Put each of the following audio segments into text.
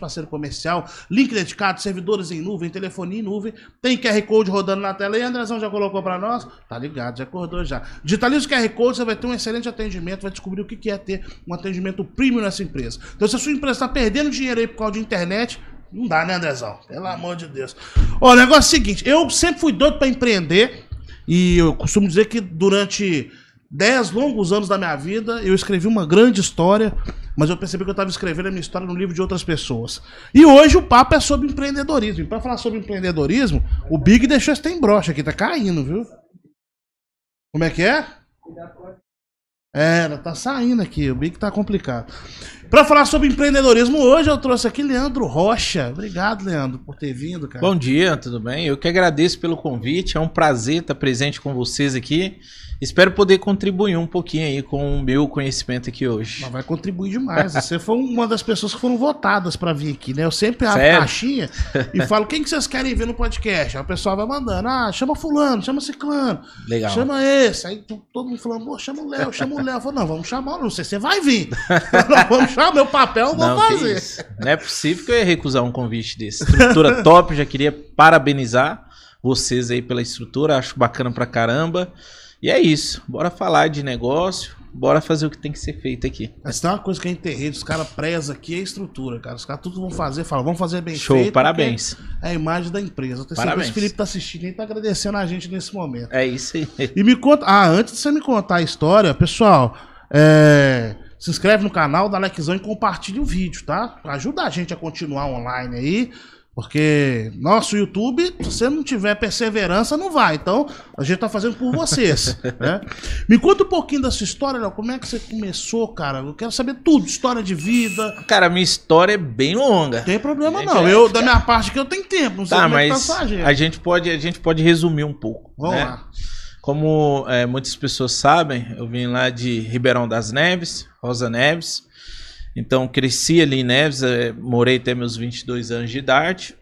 parceiro comercial, link dedicado, servidores em nuvem, telefonia em nuvem, tem QR Code rodando na tela. E Andrezão já colocou para nós? Tá ligado, já acordou já. Digitaliza o QR Code, você vai ter um excelente atendimento, vai descobrir o que é ter um atendimento premium nessa empresa. Então, se a sua empresa está perdendo dinheiro aí por causa de internet, não dá, né, Andrezão? Pelo amor de Deus. Ó, o negócio é o seguinte, eu sempre fui doido para empreender e eu costumo dizer que durante dez longos anos da minha vida, eu escrevi uma grande história, mas eu percebi que eu estava escrevendo a minha história no livro de outras pessoas. E hoje o papo é sobre empreendedorismo. E para falar sobre empreendedorismo, o Big deixou esse tem brocha aqui, tá caindo, viu? Como é que é? É, ela tá saindo aqui, o Big tá complicado. Para falar sobre empreendedorismo hoje, eu trouxe aqui Leandro Rocha. Obrigado, Leandro, por ter vindo, cara. Bom dia, tudo bem? Eu que agradeço pelo convite. É um prazer estar presente com vocês aqui. Espero poder contribuir um pouquinho aí com o meu conhecimento aqui hoje. Mas vai contribuir demais. Você foi uma das pessoas que foram votadas para vir aqui, né? Eu sempre abro Sério? caixinha e falo quem que vocês querem ver no podcast. Aí o pessoal vai mandando: "Ah, chama fulano, chama ciclano". Legal. Chama esse. Aí todo mundo falando: "Pô, chama o Léo, chama o Léo". Eu falo: "Não, vamos chamar, não sei, você vai vir". Não, vamos achar meu papel, eu vou não, fazer. Não é possível que eu ia recusar um convite desse. Estrutura top, já queria parabenizar vocês aí pela estrutura, acho bacana pra caramba. E é isso, bora falar de negócio, bora fazer o que tem que ser feito aqui. Mas tem uma coisa que a gente tem os caras prezam aqui é a estrutura, cara. Os caras tudo vão fazer, falam, vamos fazer bem Show, feito. Show, parabéns. É a imagem da empresa. Eu tenho parabéns. certeza que o Felipe tá assistindo e tá agradecendo a gente nesse momento. É isso aí. E me conta, ah, antes de você me contar a história, pessoal, é... Se inscreve no canal da likezão e compartilha o vídeo, tá? Ajuda a gente a continuar online aí. Porque nosso YouTube, se você não tiver perseverança, não vai. Então, a gente tá fazendo por vocês. né? Me conta um pouquinho da sua história, Léo. Como é que você começou, cara? Eu quero saber tudo, história de vida. Cara, minha história é bem longa. Não tem problema, não. Eu, ficar... da minha parte que eu tenho tempo, não sei tá, como é mas que tá a gente pode A gente pode resumir um pouco. Vamos né? lá. Como é, muitas pessoas sabem, eu vim lá de Ribeirão das Neves, Rosa Neves. Então, cresci ali em Neves, é, morei até meus 22 anos de idade.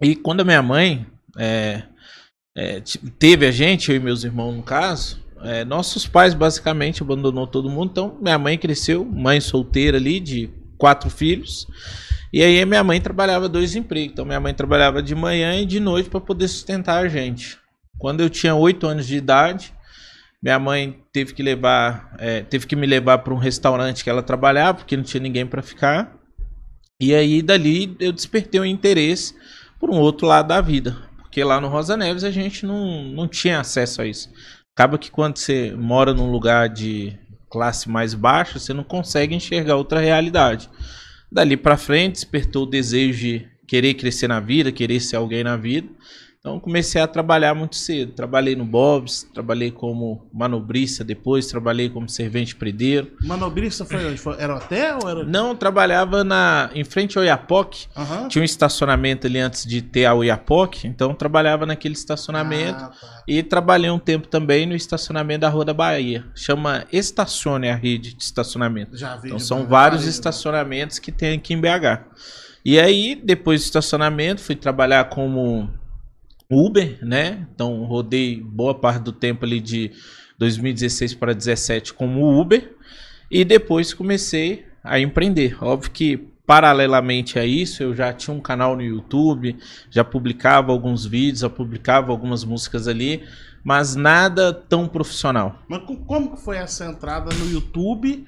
E quando a minha mãe é, é teve a gente, eu e meus irmãos no caso, é, nossos pais basicamente abandonou todo mundo. Então, minha mãe cresceu, mãe solteira ali, de quatro filhos. E aí minha mãe trabalhava dois empregos. Então minha mãe trabalhava de manhã e de noite para poder sustentar a gente. Quando eu tinha 8 anos de idade, minha mãe teve que levar, é, teve que me levar para um restaurante que ela trabalhava, porque não tinha ninguém para ficar. E aí dali eu despertei o um interesse por um outro lado da vida, porque lá no Rosa Neves a gente não, não tinha acesso a isso. Acaba que quando você mora num lugar de classe mais baixa, você não consegue enxergar outra realidade. Dali para frente despertou o desejo de querer crescer na vida, querer ser alguém na vida. Então comecei a trabalhar muito cedo. Trabalhei no Bob's, trabalhei como manobrista depois, trabalhei como servente predeiro. Manobrista foi onde? Foi, era hotel ou era... Não, trabalhava na, em frente ao Iapoc. Uhum. Tinha um estacionamento ali antes de ter a Iapoc, então trabalhava naquele estacionamento. Ah, tá. E trabalhei um tempo também no estacionamento da Rua da Bahia. Chama Estacione a rede de estacionamento. Já vi, então são vários Bahia, né? estacionamentos né? que tem aqui em BH. E aí, depois do estacionamento, fui trabalhar como Uber, né? Então rodei boa parte do tempo ali de 2016 para 2017 como Uber e depois comecei a empreender. Óbvio que paralelamente a isso, eu já tinha um canal no YouTube, já publicava alguns vídeos, já publicava algumas músicas ali, mas nada tão profissional. Mas como que foi essa entrada no YouTube?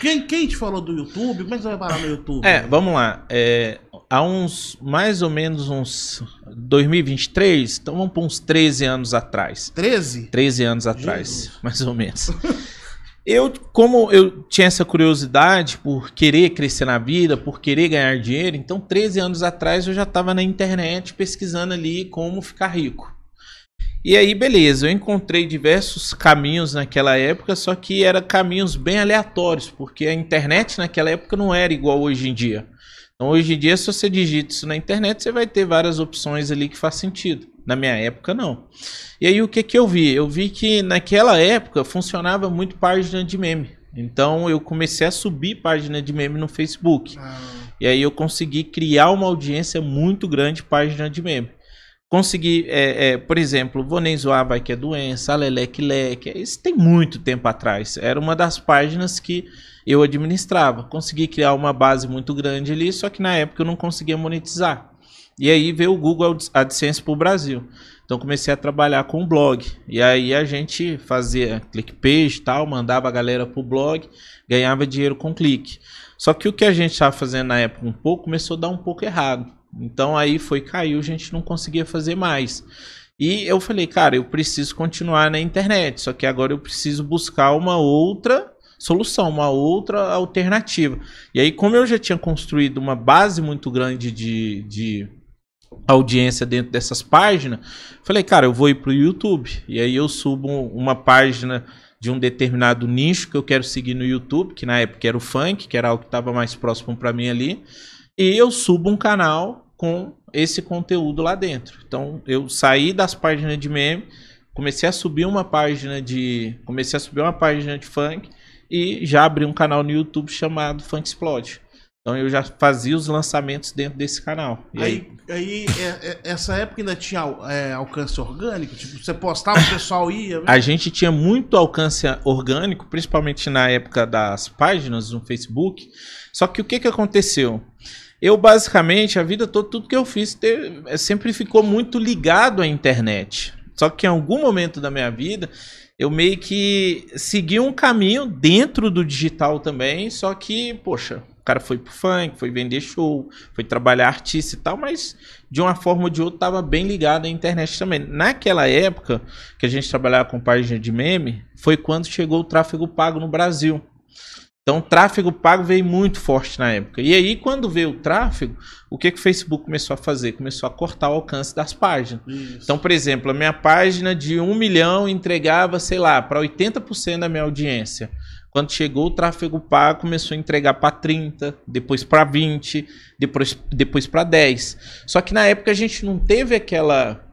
Quem, quem te falou do YouTube? Como é que você vai parar no YouTube? É, vamos lá. É, há uns mais ou menos uns 2023, então vamos para uns 13 anos atrás. 13? 13 anos atrás, mais ou menos. eu, como eu tinha essa curiosidade por querer crescer na vida, por querer ganhar dinheiro, então 13 anos atrás eu já estava na internet pesquisando ali como ficar rico. E aí, beleza, eu encontrei diversos caminhos naquela época, só que eram caminhos bem aleatórios, porque a internet naquela época não era igual hoje em dia. Então, hoje em dia, se você digita isso na internet, você vai ter várias opções ali que faz sentido. Na minha época, não. E aí, o que, que eu vi? Eu vi que naquela época funcionava muito página de meme. Então, eu comecei a subir página de meme no Facebook. Ah. E aí, eu consegui criar uma audiência muito grande página de meme. Consegui, é, é, por exemplo, vou nem zoar, vai que é doença, a leque. Isso tem muito tempo atrás. Era uma das páginas que eu administrava. Consegui criar uma base muito grande ali, só que na época eu não conseguia monetizar. E aí veio o Google AdSense para o Brasil. Então comecei a trabalhar com o blog. E aí a gente fazia click e tal, mandava a galera para o blog, ganhava dinheiro com clique. Só que o que a gente estava fazendo na época um pouco começou a dar um pouco errado. Então aí foi, caiu, a gente não conseguia fazer mais. E eu falei, cara, eu preciso continuar na internet, só que agora eu preciso buscar uma outra solução, uma outra alternativa. E aí, como eu já tinha construído uma base muito grande de, de audiência dentro dessas páginas, falei, cara, eu vou ir para o YouTube. E aí eu subo uma página de um determinado nicho que eu quero seguir no YouTube, que na época era o funk, que era algo que estava mais próximo para mim ali, e eu subo um canal com esse conteúdo lá dentro. Então eu saí das páginas de meme, comecei a subir uma página de, comecei a subir uma página de funk, e já abri um canal no YouTube chamado Funk Explode. Então eu já fazia os lançamentos dentro desse canal. E aí, aí, aí é, é, essa época ainda tinha é, alcance orgânico? Tipo, você postava, o pessoal ia? Mesmo? Né? A gente tinha muito alcance orgânico, principalmente na época das páginas no Facebook. Só que o que, que aconteceu? Eu basicamente, a vida toda, tudo que eu fiz teve, sempre ficou muito ligado à internet. Só que em algum momento da minha vida eu meio que segui um caminho dentro do digital também, só que, poxa, o cara foi pro funk, foi vender show, foi trabalhar artista e tal, mas de uma forma ou de outra tava bem ligado à internet também. Naquela época que a gente trabalhava com página de meme, foi quando chegou o tráfego pago no Brasil. Então, o tráfego pago veio muito forte na época. E aí, quando veio o tráfego, o que, que o Facebook começou a fazer? Começou a cortar o alcance das páginas. Isso. Então, por exemplo, a minha página de 1 milhão entregava, sei lá, para 80% da minha audiência. Quando chegou o tráfego pago, começou a entregar para 30, depois para 20, depois, depois para 10. Só que na época a gente não teve aquela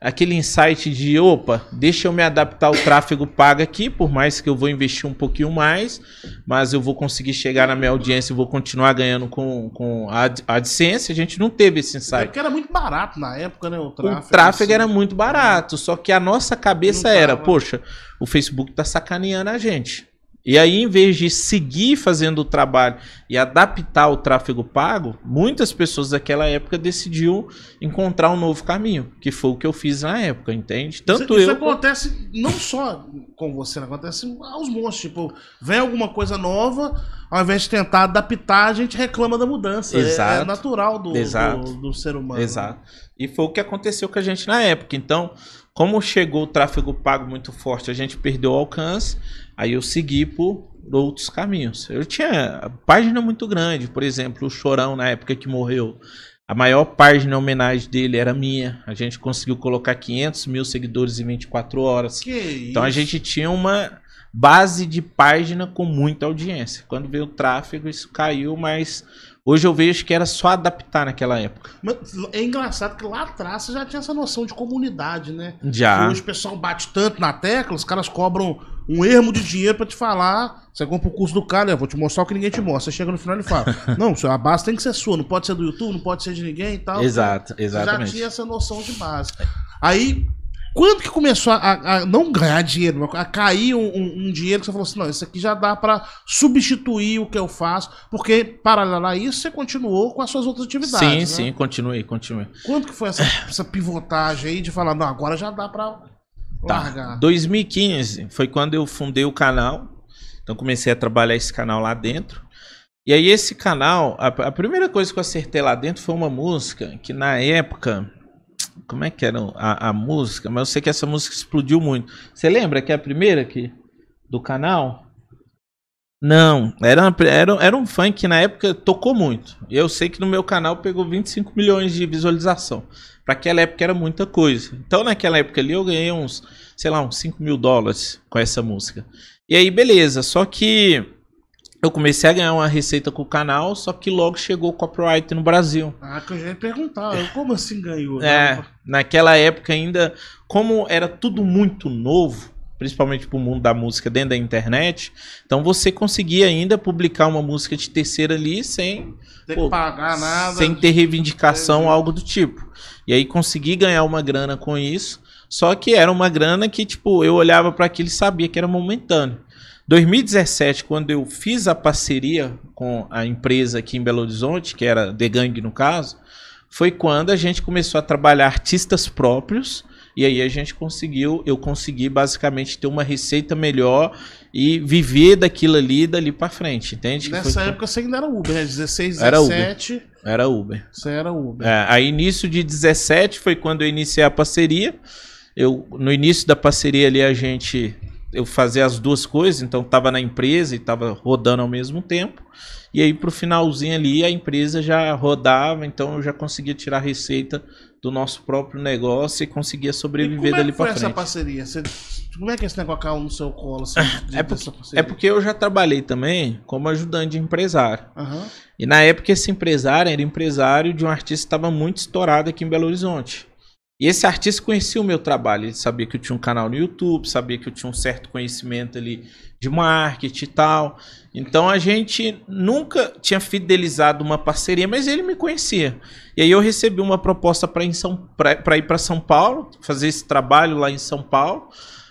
aquele insight de opa, deixa eu me adaptar ao tráfego pago aqui, por mais que eu vou investir um pouquinho mais, mas eu vou conseguir chegar na minha audiência e vou continuar ganhando com, com a AdSense. A gente não teve esse é insight. É porque era muito barato na época, né? O tráfego, o tráfego assim. era muito barato, só que a nossa cabeça era, poxa, o Facebook tá sacaneando a gente. E aí, em vez de seguir fazendo o trabalho e adaptar o tráfego pago, muitas pessoas daquela época decidiu encontrar um novo caminho, que foi o que eu fiz na época, entende? Tanto isso, eu. Isso acontece não só com você, né? acontece aos monstros. Tipo, vem alguma coisa nova, ao invés de tentar adaptar, a gente reclama da mudança. Exato. É, é natural do, do, do, ser humano. Né? Exato. E foi o que aconteceu com a gente na época. Então, como chegou o tráfego pago muito forte, a gente perdeu o alcance Aí eu segui por outros caminhos. Eu tinha página muito grande, por exemplo, o Chorão na época que morreu. A maior página homenagem dele era minha. A gente conseguiu colocar 500 mil seguidores em 24 horas. Que então isso? a gente tinha uma base de página com muita audiência. Quando veio o tráfego, isso caiu, mas Hoje eu vejo que era só adaptar naquela época. Mas é engraçado que lá atrás você já tinha essa noção de comunidade, né? Já. Que hoje o pessoal bate tanto na tecla, os caras cobram um ermo de dinheiro para te falar. Você compra o curso do cara, eu vou te mostrar o que ninguém te mostra. Você chega no final e fala: Não, a base tem que ser sua, não pode ser do YouTube, não pode ser de ninguém e tal. Exato, exatamente. Você já tinha essa noção de base. Aí quando que começou a, a não ganhar dinheiro, a cair um, um, um, dinheiro que você falou assim, não, isso aqui já dá para substituir o que eu faço, porque paralelo a isso você continuou com as suas outras atividades, Sim, né? sim, continuei, continuei. Quando que foi essa, essa pivotagem aí de falar, não, agora já dá para tá. largar? 2015 foi quando eu fundei o canal, então comecei a trabalhar esse canal lá dentro. E aí esse canal, a, a primeira coisa que eu acertei lá dentro foi uma música que na época como é que era a, a, música? Mas eu sei que essa música explodiu muito. Você lembra que é a primeira aqui do canal? Não, era, era, era um funk que na época tocou muito. Eu sei que no meu canal pegou 25 milhões de visualização. Para aquela época era muita coisa. Então naquela época ali eu ganhei uns, sei lá, uns 5 mil dólares com essa música. E aí beleza, só que eu comecei a ganhar uma receita com o canal, só que logo chegou o copyright no Brasil. Ah, que eu já ia perguntar, como assim ganhou? Né? É, naquela época ainda, como era tudo muito novo, principalmente para o mundo da música dentro da internet, então você conseguia ainda publicar uma música de terceira ali sem pô, pagar nada, sem ter né? reivindicação, ter... algo do tipo. E aí consegui ganhar uma grana com isso, só que era uma grana que tipo eu olhava para aquilo e sabia que era momentâneo. 2017, quando eu fiz a parceria com a empresa aqui em Belo Horizonte, que era The Gang no caso, foi quando a gente começou a trabalhar artistas próprios. E aí a gente conseguiu, eu consegui basicamente ter uma receita melhor e viver daquilo ali dali para frente, entende? Nessa foi... época você ainda era Uber, né? 16, 17. Era Uber. Era Uber. Você era Uber. É, aí início de 17 foi quando eu iniciei a parceria. Eu, no início da parceria ali a gente eu fazia as duas coisas, então estava na empresa e estava rodando ao mesmo tempo. E aí para o finalzinho ali a empresa já rodava, então eu já conseguia tirar receita do nosso próprio negócio e conseguia sobreviver dali para frente. Como é que essa parceria? Você, como é que é esse negócio caiu no seu colo? Assim, é de, é, porque, é, porque, eu já trabalhei também como ajudante de empresário. Uhum. E na época esse empresário era empresário de um artista que estava muito estourado aqui em Belo Horizonte. E esse artista conhecia o meu trabalho, ele sabia que eu tinha um canal no YouTube, sabia que eu tinha um certo conhecimento ali de marketing e tal. Então a gente nunca tinha fidelizado uma parceria, mas ele me conhecia. E aí eu recebi uma proposta para ir para São Paulo, fazer esse trabalho lá em São Paulo.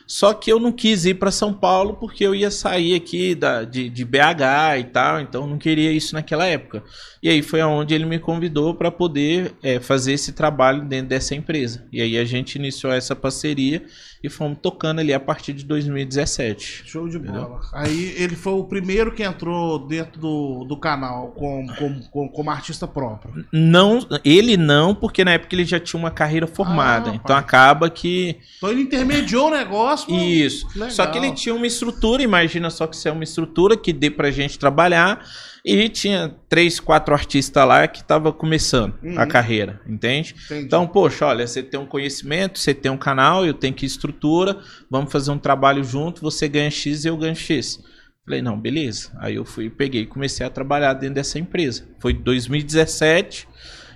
Só que eu não quis ir para São Paulo porque eu ia sair aqui da, de, de, BH e tal, então não queria isso naquela época. E aí foi aonde ele me convidou para poder é, fazer esse trabalho dentro dessa empresa. E aí a gente iniciou essa parceria e fomos tocando ali a partir de 2017. Show de entendeu? bola. Aí ele foi o primeiro que entrou dentro do, do canal como, como, como, como, artista próprio. Não, ele não, porque na época ele já tinha uma carreira formada. Ah, então pai. acaba que. Então ele intermediou o negócio. Isso. Legal. Só que ele tinha uma estrutura, imagina só que isso é uma estrutura que dê pra gente trabalhar. E tinha três, quatro artistas lá que estavam começando uhum. a carreira, entende? Entendi. Então, poxa, olha, você tem um conhecimento, você tem um canal, eu tenho que estrutura, vamos fazer um trabalho junto, você ganha X e eu ganho X. Falei, não, beleza. Aí eu fui, peguei e comecei a trabalhar dentro dessa empresa. Foi 2017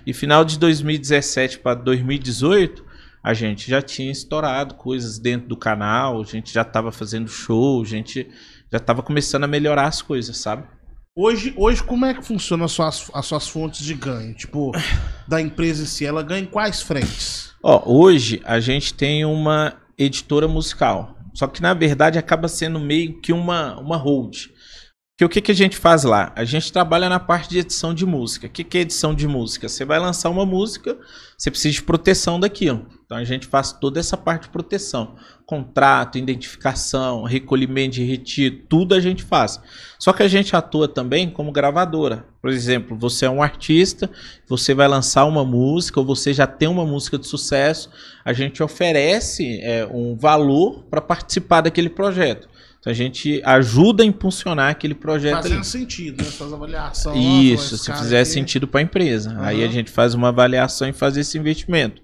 e final de 2017 para 2018, a gente já tinha estourado coisas dentro do canal, a gente já estava fazendo show, a gente já estava começando a melhorar as coisas, sabe? Hoje, hoje, como é que funciona as suas, as suas fontes de ganho? Tipo, da empresa em si, ela ganha em quais frentes? Ó, hoje a gente tem uma editora musical. Só que, na verdade, acaba sendo meio que uma, uma hold. Porque o que, que a gente faz lá? A gente trabalha na parte de edição de música. O que, que é edição de música? Você vai lançar uma música, você precisa de proteção daquilo. Então a gente faz toda essa parte de proteção contrato, identificação, recolhimento de retiro, tudo a gente faz. Só que a gente atua também como gravadora. Por exemplo, você é um artista, você vai lançar uma música, ou você já tem uma música de sucesso, a gente oferece é, um valor para participar daquele projeto. Então a gente ajuda a impulsionar aquele projeto. Fazendo ali. sentido, né? Faz avaliação. Isso, se fizer aqui. sentido para a empresa. Uhum. Aí a gente faz uma avaliação e faz esse investimento.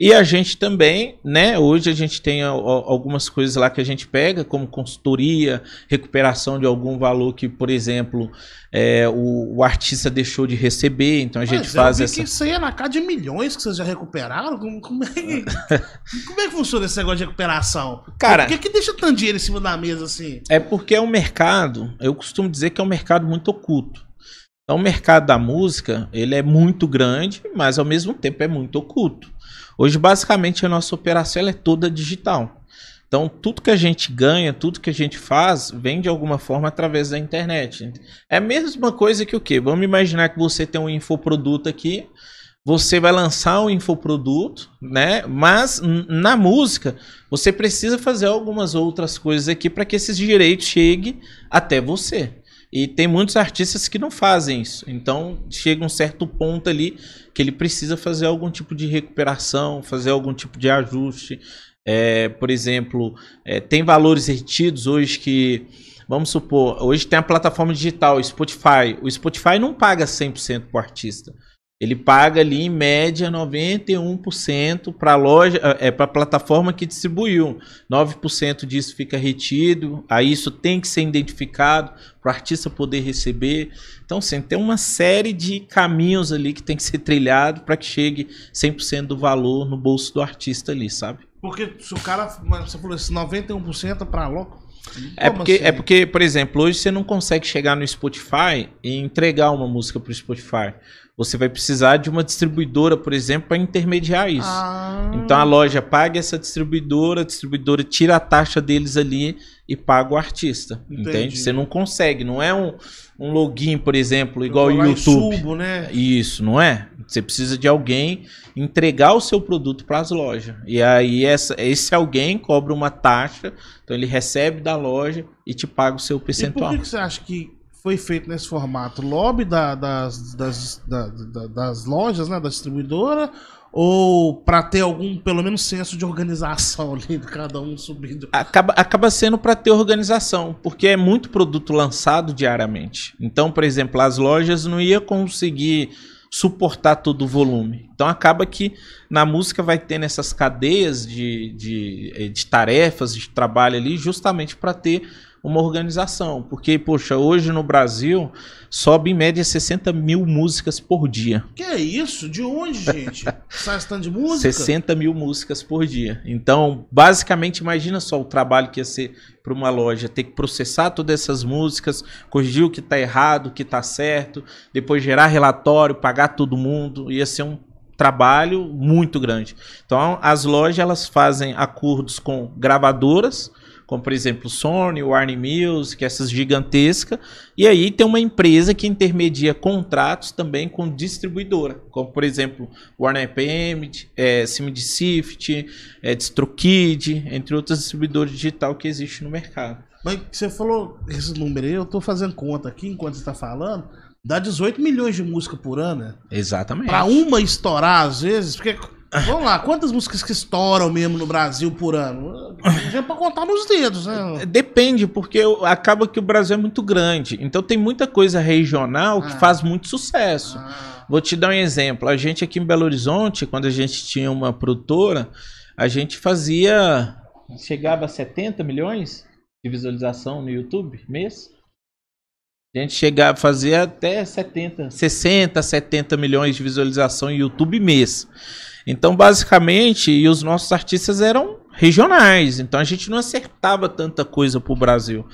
E a gente também, né? Hoje a gente tem algumas coisas lá que a gente pega, como consultoria, recuperação de algum valor que, por exemplo, é, o, o, artista deixou de receber, então a gente faz faz eu vi essa. Que isso aí é na casa de milhões que vocês já recuperaram? Como, como, é, que, como é que funciona esse negócio de recuperação? Cara, por que, que deixa tanto dinheiro em cima da mesa assim? É porque é um mercado, eu costumo dizer que é um mercado muito oculto. Então, o mercado da música ele é muito grande, mas ao mesmo tempo é muito oculto. Hoje, basicamente, a nossa operação é toda digital. Então, tudo que a gente ganha, tudo que a gente faz, vem de alguma forma através da internet. É a mesma coisa que o quê? Vamos imaginar que você tem um infoproduto aqui, você vai lançar um infoproduto, né? Mas na música, você precisa fazer algumas outras coisas aqui para que esses direitos cheguem até você. E tem muitos artistas que não fazem isso. Então chega um certo ponto ali que ele precisa fazer algum tipo de recuperação, fazer algum tipo de ajuste. É, por exemplo, é, tem valores retidos hoje que. Vamos supor, hoje tem a plataforma digital, Spotify. O Spotify não paga 100% para o artista. Ele paga ali em média 91% para a loja, é eh, eh, para a plataforma que distribuiu. 9% disso fica retido, aí isso tem que ser identificado para o artista poder receber. Então, assim, tem uma série de caminhos ali que tem que ser trilhado para que chegue 100% do valor no bolso do artista ali, sabe? Porque se o cara, você falou assim, 91% para a loja, é porque, é assim? é porque, por exemplo, hoje você não consegue chegar no Spotify e entregar uma música para o Spotify. Você vai precisar de uma distribuidora, por exemplo, para intermediar isso. Ah. Então a loja paga essa distribuidora, a distribuidora tira a taxa deles ali e paga o artista. Entendi. Entende? Você não consegue, não é um, um login, por exemplo, igual o YouTube. Subo, né? Isso, não é? Você precisa de alguém entregar o seu produto para as lojas. E aí essa, esse alguém cobra uma taxa, então ele recebe da loja e te paga o seu percentual. E por que, que você acha que foi feito nesse formato lobby da, das, das, da, da, das lojas, né, da distribuidora, ou para ter algum, pelo menos, senso de organização ali de cada um subindo? Acaba, acaba sendo para ter organização, porque é muito produto lançado diariamente. Então, por exemplo, as lojas não ia conseguir suportar todo o volume. Então acaba que na música vai ter essas cadeias de, de, eh, de tarefas, de trabalho ali, justamente para ter uma organização. Porque, poxa, hoje no Brasil sobe em média 60 mil músicas por dia. Que é isso? De onde, gente? Sai de música? 60 mil músicas por dia. Então, basicamente, imagina só o trabalho que ia ser para uma loja ter que processar todas essas músicas, corrigir o que está errado, o que está certo, depois gerar relatório, pagar todo mundo. Ia ser um trabalho muito grande. Então, as lojas elas fazem acordos com gravadoras como por exemplo Sony, Warner Music, essas gigantescas. E aí tem uma empresa que intermedia contratos também com distribuidora, como por exemplo Warner PM, é, SimDissift, é, DistroKid, entre outras distribuidores digital que existem no mercado. Mas você falou esse número aí, eu estou fazendo conta aqui enquanto você está falando. Dá 18 milhões de música por ano, né? Exatamente. Para uma estourar, às vezes, porque Vamos lá, quantas músicas que estouram mesmo no Brasil por ano? Já é pra contar nos dedos, né? Depende, porque acaba que o Brasil é muito grande. Então tem muita coisa regional que ah. faz muito sucesso. Ah. Vou te dar um exemplo. A gente aqui em Belo Horizonte, quando a gente tinha uma produtora, a gente fazia. Chegava a 70 milhões de visualização no YouTube mês. A gente chegava a fazer até 70, 60, 70 milhões de visualização no YouTube mês. Então, basicamente, e os nossos artistas eram regionais, então a gente não acertava tanta coisa pro Brasil.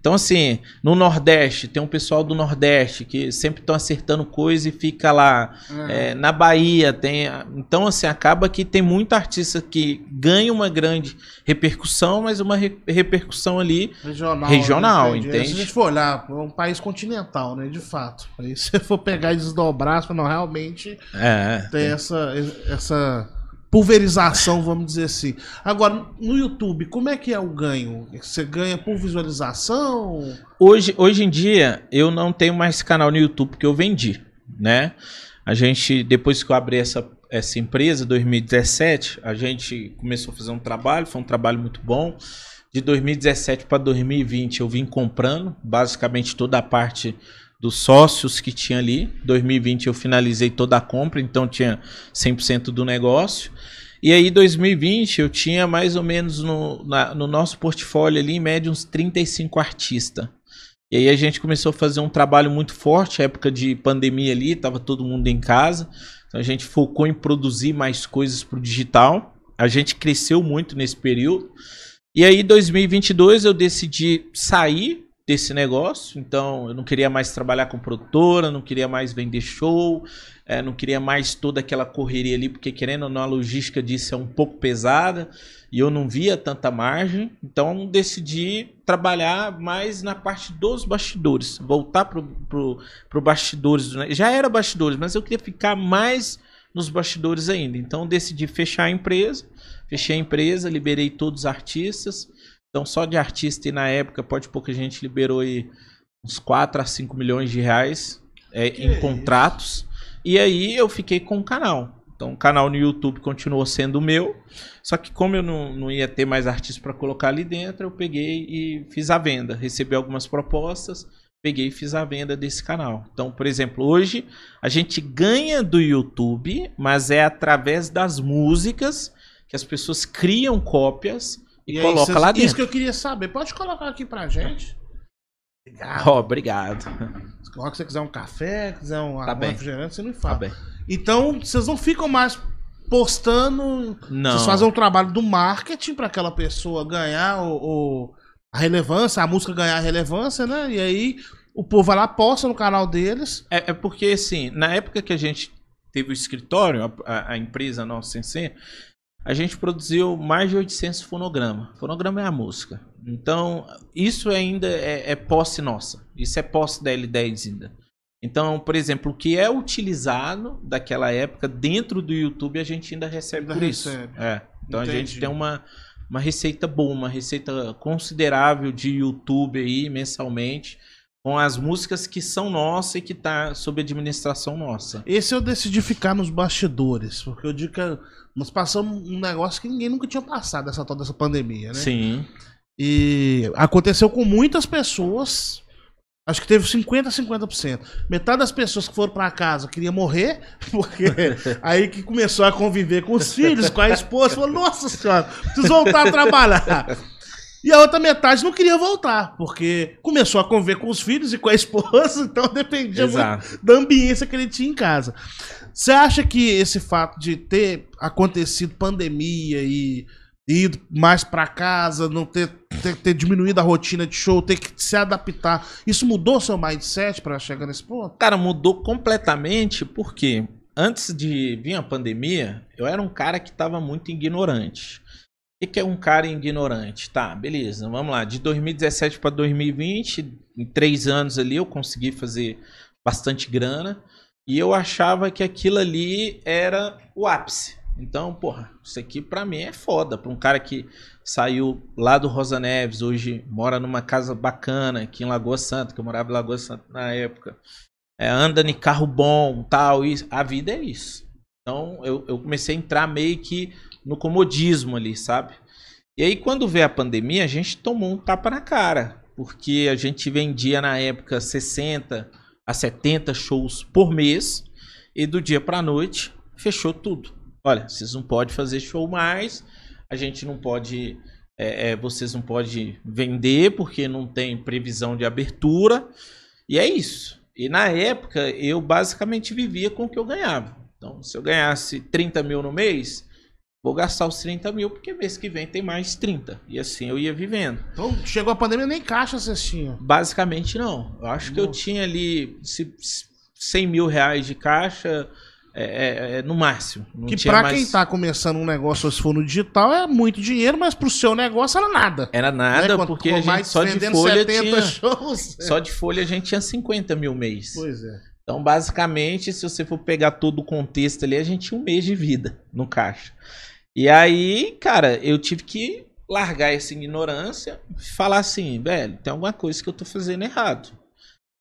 Então, assim, no Nordeste, tem um pessoal do Nordeste que sempre estão acertando coisa e fica lá. Uhum. É, na Bahia tem. Então, assim, acaba que tem muita artista que ganha uma grande repercussão, mas uma re repercussão ali regional, regional né? entende? Se a gente for olhar, é um país continental, né? De fato. Aí se você for pegar e desdobrar, não, realmente é, tem, tem é. essa. essa pulverização, vamos dizer assim. Agora, no YouTube, como é que é o ganho? Você ganha por visualização? Hoje, hoje em dia, eu não tenho mais canal no YouTube que eu vendi, né? A gente, depois que eu abri essa, essa empresa, 2017, a gente começou a fazer um trabalho, foi um trabalho muito bom. De 2017 para 2020, eu vim comprando basicamente toda a parte dos sócios que tinha ali. 2020 eu finalizei toda a compra, então tinha 100% do negócio. E aí, 2020, eu tinha mais ou menos no, na, no nosso portfólio ali, em média, uns 35 artistas. E aí a gente começou a fazer um trabalho muito forte, época de pandemia ali, estava todo mundo em casa. Então a gente focou em produzir mais coisas para o digital. A gente cresceu muito nesse período. E aí, 2022, eu decidi sair desse negócio. Então, eu não queria mais trabalhar com produtora, não queria mais vender show, é, não queria mais toda aquela correria ali, porque querendo ou não, a logística disso é um pouco pesada e eu não via tanta margem. Então, decidi trabalhar mais na parte dos bastidores, voltar para pro, pro bastidores. Do, né? já era bastidores, mas eu queria ficar mais nos bastidores ainda. Então, decidi fechar a empresa, fechei a empresa, liberei todos os artistas então, só de artista e na época, pode pouca a gente liberou aí uns 4 a 5 milhões de reais é, em é contratos. Isso? E aí eu fiquei com o canal. Então, o canal no YouTube continuou sendo meu. Só que, como eu não, não ia ter mais artista para colocar ali dentro, eu peguei e fiz a venda. Recebi algumas propostas, peguei e fiz a venda desse canal. Então, por exemplo, hoje a gente ganha do YouTube, mas é através das músicas que as pessoas criam cópias e, e é é coloca aí, lá é dentro. Isso que eu queria saber. Pode colocar aqui pra gente? Obrigado. Oh, obrigado. Se você quiser um café, quiser um tá refrigerante, você não tá fala. Tá bem. Então, vocês não ficam mais postando. Não. Vocês fazem um trabalho do marketing para aquela pessoa ganhar o, o, a relevância, a música ganhar a relevância, né? E aí o povo vai lá, posta no canal deles. É, é porque, assim, na época que a gente teve o escritório, a, a, empresa nossa, sem a gente produziu mais de 800 fonogramas. Fonograma é a música. Então, isso ainda é, é posse nossa. Isso é posse da L10 ainda. Então, por exemplo, o que é utilizado daquela época dentro do YouTube, a gente ainda recebe ainda por recebe. isso. É. Então Entendi. a gente tem uma, uma receita boa, uma receita considerável de YouTube aí mensalmente com as músicas que são nossas e que tá sob administração nossa. Esse eu decidi ficar nos bastidores, porque eu digo que ah, nós passamos um negócio que ninguém nunca tinha passado essa toda essa pandemia, né? Sim. E aconteceu com muitas pessoas. Acho que teve 50 50%. Metade das pessoas que foram para casa queria morrer, porque aí que começou a conviver com os filhos, com a esposa, falou: "Nossa senhora, preciso voltar a trabalhar". E a outra metade não queria voltar, porque começou a conviver com os filhos e com a esposa, então dependia muito da ambiência que ele tinha em casa. Você acha que esse fato de ter acontecido pandemia e ido mais para casa, não ter, ter, ter, diminuído a rotina de show, ter que se adaptar, isso mudou seu mindset para chegar nesse ponto? Cara, mudou completamente, porque antes de vir a pandemia, eu era um cara que estava muito ignorante o que é um cara ignorante? Tá, beleza, vamos lá. De 2017 para 2020, em três anos ali, eu consegui fazer bastante grana. E eu achava que aquilo ali era o ápice. Então, porra, isso aqui pra mim é foda. Pra um cara que saiu lá do Rosa Neves, hoje mora numa casa bacana aqui em Lagoa Santa, que eu morava em Lagoa Santa na época. É, anda em carro bom, tal, isso. A vida é isso. Então, eu, eu comecei a entrar meio que no comodismo ali, sabe? E aí, quando veio a pandemia, a gente tomou um tapa na cara, porque a gente vendia na época 60 a 70 shows por mês, e do dia para noite fechou tudo. Olha, vocês não podem fazer show mais, a gente não pode. É, é, vocês não podem vender porque não tem previsão de abertura. E é isso. E na época eu basicamente vivia com o que eu ganhava. Então, se eu ganhasse 30 mil no mês, Vou gastar os 30 mil, porque mês que vem tem mais 30. E assim eu ia vivendo. Então, chegou a pandemia, nem caixa vocês tinham? Basicamente, não. Eu acho Nossa. que eu tinha ali 100 mil reais de caixa, é, é, é, no máximo. Não que pra mais... quem tá começando um negócio, se for no digital, é muito dinheiro, mas pro seu negócio era nada. Era né? nada, né? porque a gente, só de folha tinha... Shows, é. só de folha a gente tinha 50 mil mês. Pois é. Então, basicamente, se você for pegar todo o contexto ali, a gente tinha um mês de vida no caixa. E aí, cara, eu tive que largar essa ignorância e falar assim, velho, tem alguma coisa que eu tô fazendo errado.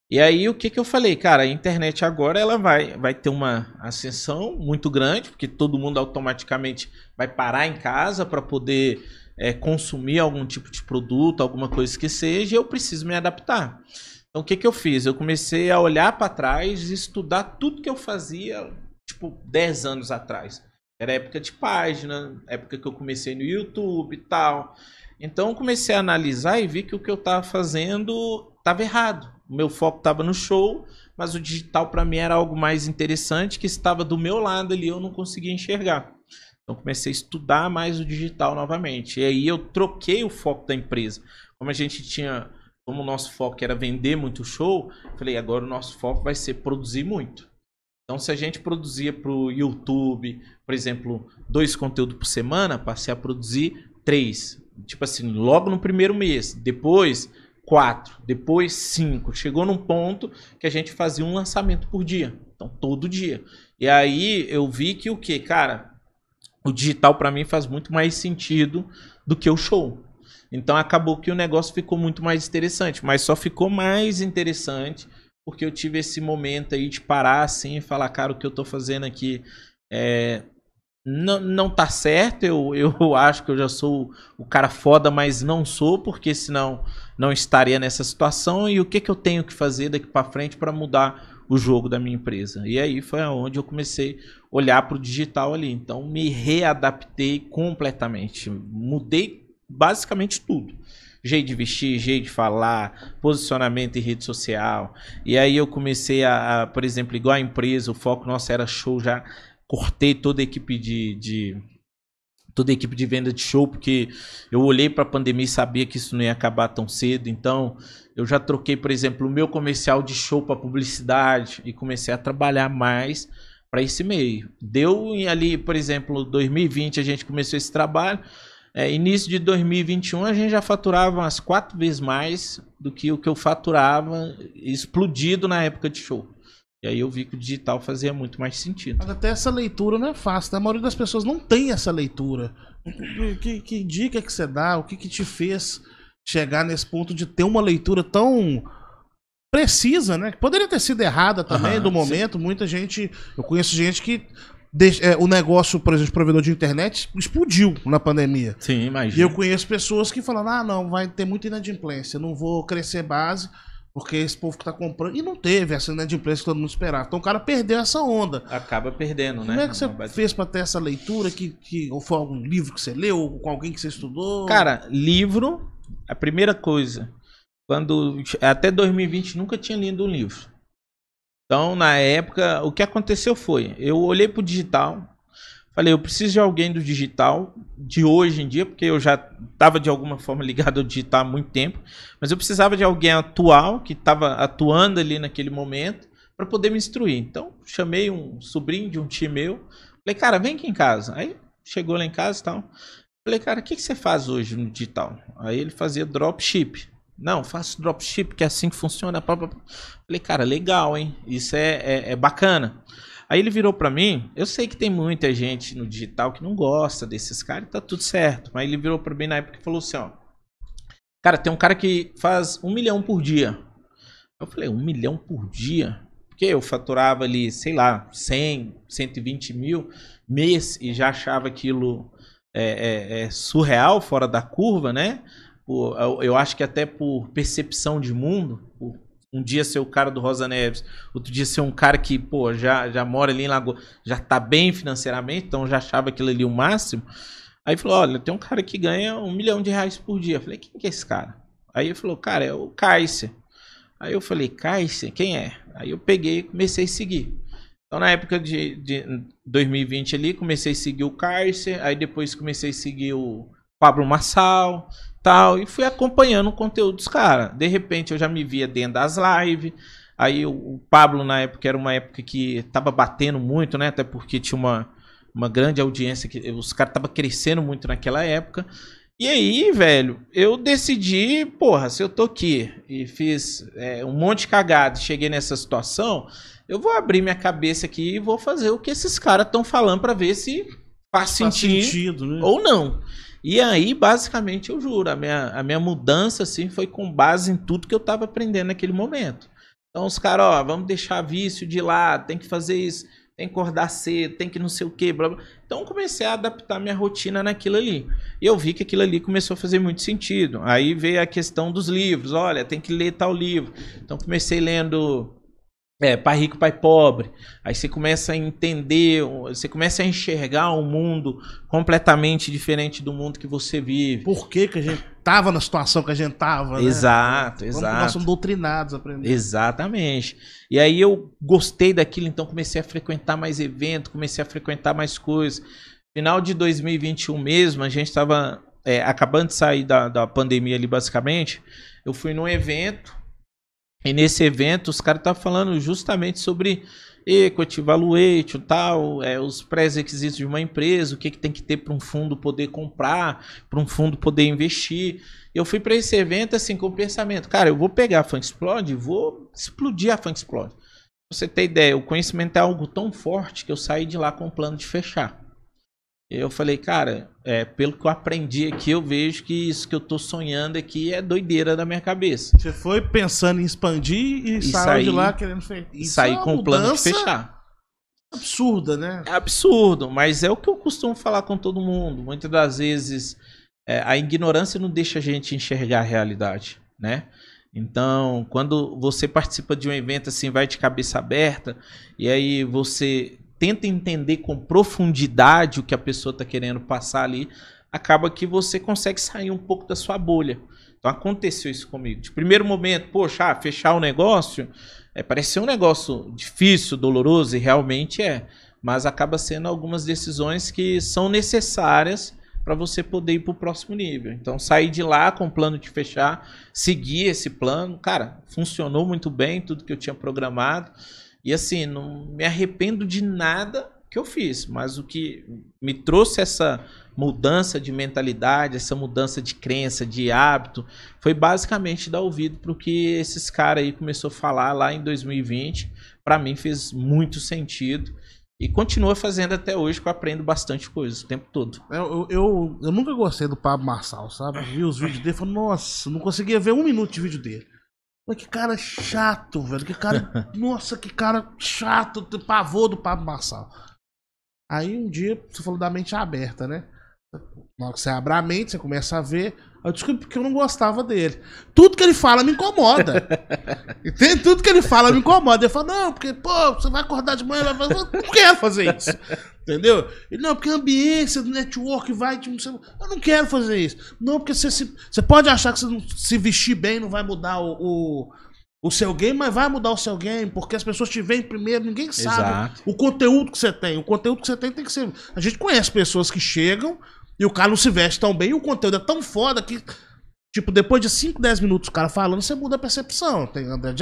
E aí o que, que eu falei, cara, a internet agora ela vai, vai ter uma ascensão muito grande, porque todo mundo automaticamente vai parar em casa para poder é, consumir algum tipo de produto, alguma coisa que seja, e eu preciso me adaptar. Então o que, que eu fiz? Eu comecei a olhar para trás e estudar tudo que eu fazia, tipo, 10 anos atrás. Era época de página, época que eu comecei no YouTube e tal. Então eu comecei a analisar e vi que o que eu estava fazendo estava errado. O meu foco estava no show, mas o digital para mim era algo mais interessante que estava do meu lado ali, eu não conseguia enxergar. Então comecei a estudar mais o digital novamente. E aí eu troquei o foco da empresa. Como a gente tinha, como o nosso foco era vender muito show, falei, agora o nosso foco vai ser produzir muito. Então se a gente produzia para o YouTube, por exemplo, dois conteúdos por semana, passei a produzir três. Tipo assim, logo no primeiro mês. Depois, quatro. Depois, cinco. Chegou num ponto que a gente fazia um lançamento por dia. Então, todo dia. E aí eu vi que o que, cara, o digital para mim faz muito mais sentido do que o show. Então acabou que o negócio ficou muito mais interessante, mas só ficou mais interessante porque eu tive esse momento aí de parar assim e falar, cara, o que eu tô fazendo aqui é, não, tá certo, eu, eu acho que eu já sou o cara foda, mas não sou, porque senão não estaria nessa situação. E o que, que eu tenho que fazer daqui para frente para mudar o jogo da minha empresa? E aí foi onde eu comecei a olhar para o digital ali. Então me readaptei completamente, mudei basicamente tudo. Jeito de vestir, jeito de falar, posicionamento em rede social. E aí eu comecei a, a por exemplo, igual a empresa, o foco nosso era show já cortei toda a equipe de, de toda a equipe de venda de show, porque eu olhei para a pandemia e sabia que isso não ia acabar tão cedo. Então, eu já troquei, por exemplo, o meu comercial de show para publicidade e comecei a trabalhar mais para esse meio. Deu ali, por exemplo, 2020 a gente começou esse trabalho. É, início de 2021 a gente já faturava umas quatro vezes mais do que o que eu faturava explodido na época de show. E aí eu vi que o digital fazia muito mais sentido. Mas até essa leitura não é fácil, né? A maioria das pessoas não tem essa leitura. Que, que dica que você dá? O que, que te fez chegar nesse ponto de ter uma leitura tão precisa, né? Poderia ter sido errada também uhum, do momento. Sim. Muita gente. Eu conheço gente que. é, o negócio, por exemplo, provedor de internet explodiu na pandemia. Sim, imagina. E eu conheço pessoas que falam: ah, não, vai ter muita inadimplência, não vou crescer base. Porque esse povo que tá comprando. E não teve essa né, de preço que todo mundo esperava. Então o cara perdeu essa onda. Acaba perdendo, né? Como é que você fez pra ter essa leitura? Que, que, ou foi algum livro que você leu? Ou com alguém que você estudou? Cara, livro, a primeira coisa. Quando. Até 2020 nunca tinha lido um livro. Então, na época, o que aconteceu foi: eu olhei pro digital, Falei, eu preciso de alguém do digital de hoje em dia, porque eu já estava de alguma forma ligado ao digital há muito tempo, mas eu precisava de alguém atual, que estava atuando ali naquele momento, para poder me instruir. Então, chamei um sobrinho de um tio meu, falei, cara, vem aqui em casa. Aí chegou lá em casa e tal. Falei, cara, o que, que você faz hoje no digital? Aí ele fazia dropship. Não, faço dropship, que é assim que funciona. Falei, cara, legal, hein? Isso é, é, é bacana. Aí ele virou para mim, eu sei que tem muita gente no digital que não gosta desses caras, tá tudo certo. Mas ele virou para mim na época e falou assim, ó. Cara, tem um cara que faz um milhão por dia. Eu falei, um milhão por dia? Porque eu faturava ali, sei lá, 100, 120 mil mês e já achava aquilo é, é, é surreal, fora da curva, né? eu acho que até por percepção de mundo um dia ser o cara do Rosa Neves, outro dia ser um cara que, pô, já, já mora ali em Lagoa, já tá bem financeiramente, então já achava aquilo ali o máximo. Aí falou: olha, tem um cara que ganha um milhão de reais por dia. Eu falei: quem que é esse cara? Aí ele falou: cara, é o Kaiser. Aí eu falei: Kaiser, quem é? Aí eu peguei e comecei a seguir. Então, na época de, de 2020 ali, comecei a seguir o Kaiser, aí depois comecei a seguir o Pablo Massal, tal. E fui acompanhando o conteúdo dos caras. De repente eu já me via dentro das lives. Aí o Pablo, na época, era uma época que tava batendo muito, né? Até porque tinha uma, uma grande audiência, que os caras tava crescendo muito naquela época. E aí, velho, eu decidi, porra, se eu tô aqui e fiz é, um monte de cagada e cheguei nessa situação, eu vou abrir minha cabeça aqui e vou fazer o que esses caras estão falando para ver se faz, faz sentido, sentido né? ou não. E aí, basicamente, eu juro, a minha, a minha mudança assim foi com base em tudo que eu estava aprendendo naquele momento. Então, os caras, ó, vamos deixar vício de lado, tem que fazer isso, tem que acordar cedo, tem que não sei o quê, blá blá. Então, comecei a adaptar minha rotina naquilo ali. E eu vi que aquilo ali começou a fazer muito sentido. Aí veio a questão dos livros, olha, tem que ler tal livro. Então, comecei lendo é, pai rico, pai pobre. Aí você começa a entender, você começa a enxergar um mundo completamente diferente do mundo que você vive. Por que, que a gente tava na situação que a gente tava, né? Exato, exato. Como nós somos doutrinados a aprender. Exatamente. E aí eu gostei daquilo, então comecei a frequentar mais eventos, comecei a frequentar mais coisas. Final de 2021 mesmo, a gente estava é, acabando de sair da, da pandemia ali, basicamente. Eu fui num evento e nesse evento, os caras estavam tá falando justamente sobre equity, valuation, tal, é, os pré-requisitos de uma empresa, o que, que tem que ter para um fundo poder comprar, para um fundo poder investir. Eu fui para esse evento assim com o pensamento, cara, eu vou pegar a Funk Explode, vou explodir a Funk Explode. Pra você ter ideia, o conhecimento é algo tão forte que eu saí de lá com o plano de fechar. Eu falei, cara, é, pelo que eu aprendi aqui, eu vejo que isso que eu tô sonhando aqui é doideira da minha cabeça. Você foi pensando em expandir e, e saiu saí, de lá querendo fechar. E é com o plano de fechar. Absurda, né? É absurdo, mas é o que eu costumo falar com todo mundo. Muitas das vezes é, a ignorância não deixa a gente enxergar a realidade, né? Então, quando você participa de um evento assim, vai de cabeça aberta, e aí você tenta entender com profundidade o que a pessoa está querendo passar ali, acaba que você consegue sair um pouco da sua bolha. Então aconteceu isso comigo. De primeiro momento, poxa, ah, fechar o negócio é, parece ser um negócio difícil, doloroso, e realmente é. Mas acaba sendo algumas decisões que são necessárias para você poder ir para o próximo nível. Então, sair de lá com o plano de fechar, seguir esse plano. Cara, funcionou muito bem tudo que eu tinha programado. E assim, não me arrependo de nada que eu fiz, mas o que me trouxe essa mudança de mentalidade, essa mudança de crença, de hábito, foi basicamente dar ouvido para o que esses caras aí começou a falar lá em 2020. Para mim fez muito sentido. E continua fazendo até hoje, que eu aprendo bastante coisa o tempo todo. Eu, eu, eu nunca gostei do Pablo Marçal, sabe? Vi os vídeos dele e falei, nossa, não conseguia ver um minuto de vídeo dele. Mas que cara chato, velho. Que cara. nossa, que cara chato. pavô pavor do Pablo Marçal. Aí um dia, você falou da mente aberta, né? Na hora que você abre a mente, você começa a ver eu descobri porque eu não gostava dele. Tudo que ele fala me incomoda. Entende? Tudo que ele fala me incomoda. Eu falo, não, porque, pô, você vai acordar de manhã, vai não quero fazer isso. Entendeu? Ele, não, porque a ambiência do network vai te... Eu não quero fazer isso. Não, porque você, se... você pode achar que você não se vestir bem não vai mudar o, o, o, seu game, mas vai mudar o seu game, porque as pessoas te veem primeiro, ninguém sabe Exato. o conteúdo que você tem. O conteúdo que você tem tem que ser... A gente conhece pessoas que chegam e o cara não se veste tão bem. E o conteúdo é tão foda que, tipo, depois de 5, 10 minutos o cara falando, você muda a percepção. Tem André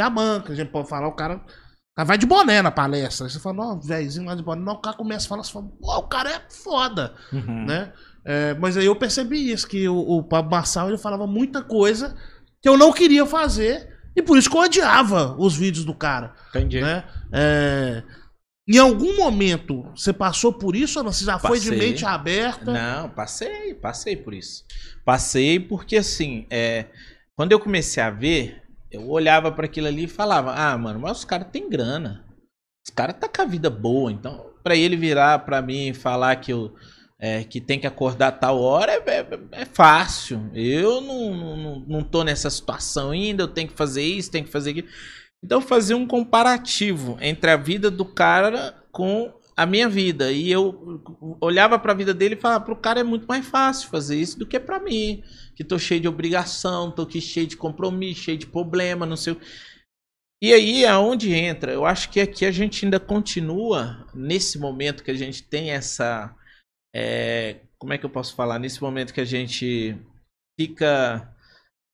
que a gente pode falar, o cara, o cara vai de boné na palestra. Aí você fala, ó, velhozinho lá de boné. Não, o cara começa a falar, você fala, pô, o cara é foda, uhum. né? É, mas aí eu percebi isso, que o, o Pablo Marçal ele falava muita coisa que eu não queria fazer. E por isso que eu odiava os vídeos do cara. Entendi. Né? É, em algum momento você passou por isso ou não? Você já passei. foi de mente aberta? Não, passei, passei por isso. Passei porque assim, é, quando eu comecei a ver, eu olhava para aquilo ali e falava: "Ah, mano, mas os caras têm grana. Os caras tá com a vida boa, então para ele virar para mim e falar que eu é, que tem que acordar tal hora é, é, é fácil. Eu não, não, não tô nessa situação ainda, eu tenho que fazer isso, tenho que fazer aquilo. Então fazer um comparativo entre a vida do cara com a minha vida. E eu olhava para a vida dele e falava, ah, para o cara é muito mais fácil fazer isso do que para mim, que tô cheio de obrigação, tô aqui cheio de compromisso, cheio de problema, não sei. E aí é onde entra. Eu acho que aqui a gente ainda continua nesse momento que a gente tem essa é, como é que eu posso falar nesse momento que a gente fica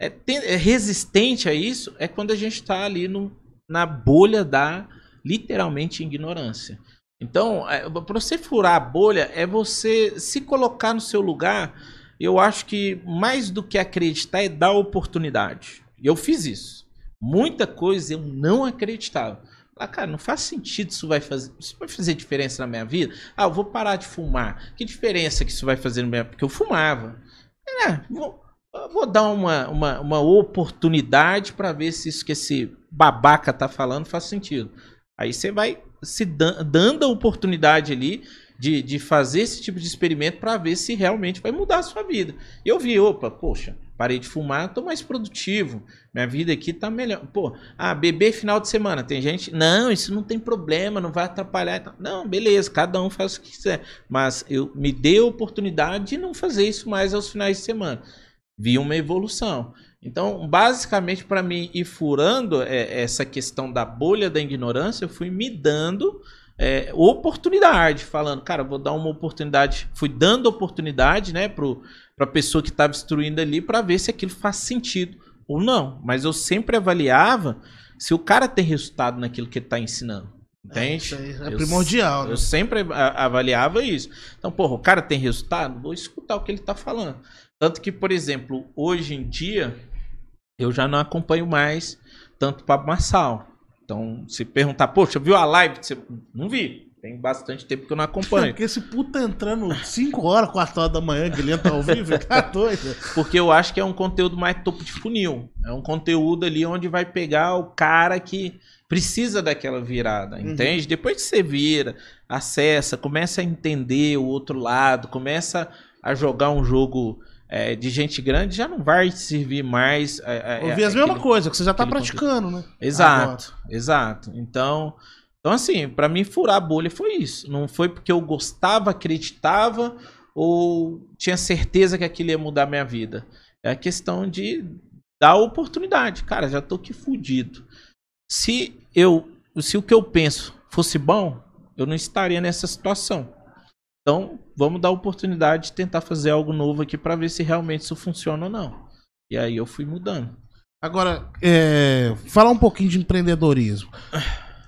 é, tem, é resistente a isso é quando a gente está ali no na bolha da literalmente ignorância. Então, é, para você furar a bolha é você se colocar no seu lugar. Eu acho que mais do que acreditar é dar oportunidade. Eu fiz isso. Muita coisa eu não acreditava. Ah, cara, não faz sentido isso vai fazer. Isso vai fazer diferença na minha vida? Ah, eu vou parar de fumar. Que diferença que isso vai fazer na minha Porque eu fumava. É, vou, vou dar uma, uma, uma oportunidade para ver se isso que esse babaca tá falando faz sentido. Aí você vai se dando a oportunidade ali de, de fazer esse tipo de experimento para ver se realmente vai mudar a sua vida. Eu vi, opa, poxa, parei de fumar, estou mais produtivo, minha vida aqui está melhor. Pô, ah, beber final de semana, tem gente, não, isso não tem problema, não vai atrapalhar. Não, beleza, cada um faz o que quiser, mas eu me dei a oportunidade de não fazer isso mais aos finais de semana vi uma evolução. Então, basicamente, para mim, ir furando é, essa questão da bolha da ignorância, eu fui me dando é, oportunidade, falando, cara, vou dar uma oportunidade, fui dando oportunidade, né, pro, pra pessoa que estava instruindo ali, para ver se aquilo faz sentido ou não. Mas eu sempre avaliava se o cara tem resultado naquilo que ele está ensinando. Entende? É, é eu, primordial. Né? Eu sempre avaliava isso. Então, porra, o cara tem resultado? Vou escutar o que ele está falando. Tanto que, por exemplo, hoje em dia, eu já não acompanho mais tanto Pablo Marçal. Então, se perguntar, poxa, viu a live? Não vi. Tem bastante tempo que eu não acompanho. Porque esse puta entrando 5 horas, 4 horas da manhã, que ele entra ao vivo, tá doido. Porque eu acho que é um conteúdo mais topo de funil. É um conteúdo ali onde vai pegar o cara que precisa daquela virada, uhum. entende? Depois que você vira, acessa, começa a entender o outro lado, começa a jogar um jogo é, de gente grande já não vai servir mais. É, é, é as mesmas é mesma coisa que você já está praticando, né? Exato, exato. Então, então assim, para mim furar a bolha foi isso. Não foi porque eu gostava, acreditava ou tinha certeza que aquilo ia mudar minha vida. É a questão de dar oportunidade. Cara, já tô aqui fudido. Se eu, se o que eu penso fosse bom, eu não estaria nessa situação. Então, vamos dar a oportunidade de tentar fazer algo novo aqui para ver se realmente isso funciona ou não. E aí eu fui mudando. Agora, é, falar um pouquinho de empreendedorismo.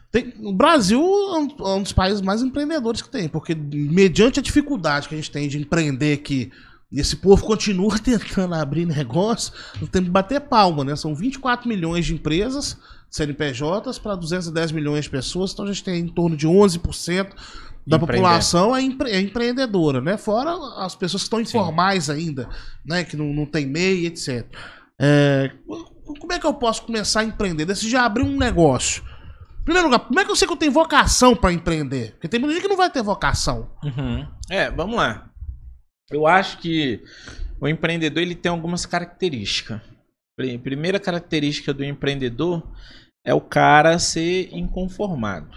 Tem, o Brasil é um, é dos países mais empreendedores que tem, porque mediante a dificuldade que a gente tem de empreender aqui, esse povo continua tentando abrir negócio, não tem que bater palma, né? São 24 milhões de empresas, CNPJs, para 210 milhões de pessoas, então a gente tem em torno de 11% da população é, empre é, empreendedora, né? Fora as pessoas que estão informais Sim. ainda, né? Que não, não tem MEI, etc. É, como é que eu posso começar a empreender? Se já abrir um negócio. Primeiro lugar, como é que eu sei que eu tenho vocação para empreender? Porque tem muita gente que não vai ter vocação. Uhum. É, vamos lá. Eu acho que o empreendedor ele tem algumas características. Primeira característica do empreendedor é o cara ser inconformado.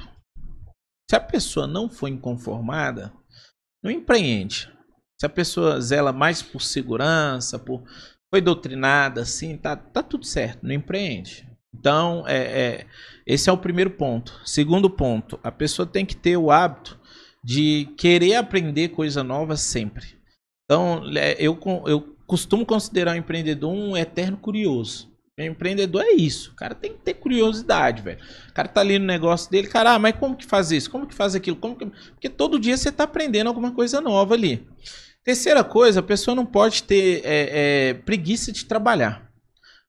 Se a pessoa não for inconformada, não empreende. Se a pessoa zela mais por segurança, por foi doutrinada assim, tá, tá tudo certo, não empreende. Então, é, é, esse é o primeiro ponto. Segundo ponto, a pessoa tem que ter o hábito de querer aprender coisa nova sempre. Então, é, eu, eu costumo considerar o empreendedor um eterno curioso. Empreendedor é isso. O cara tem que ter curiosidade, velho. O cara tá ali no negócio dele, cara, ah, mas como que faz isso? Como que faz aquilo? Como que... Porque todo dia você tá aprendendo alguma coisa nova ali. Terceira coisa, a pessoa não pode ter é, é, preguiça de trabalhar.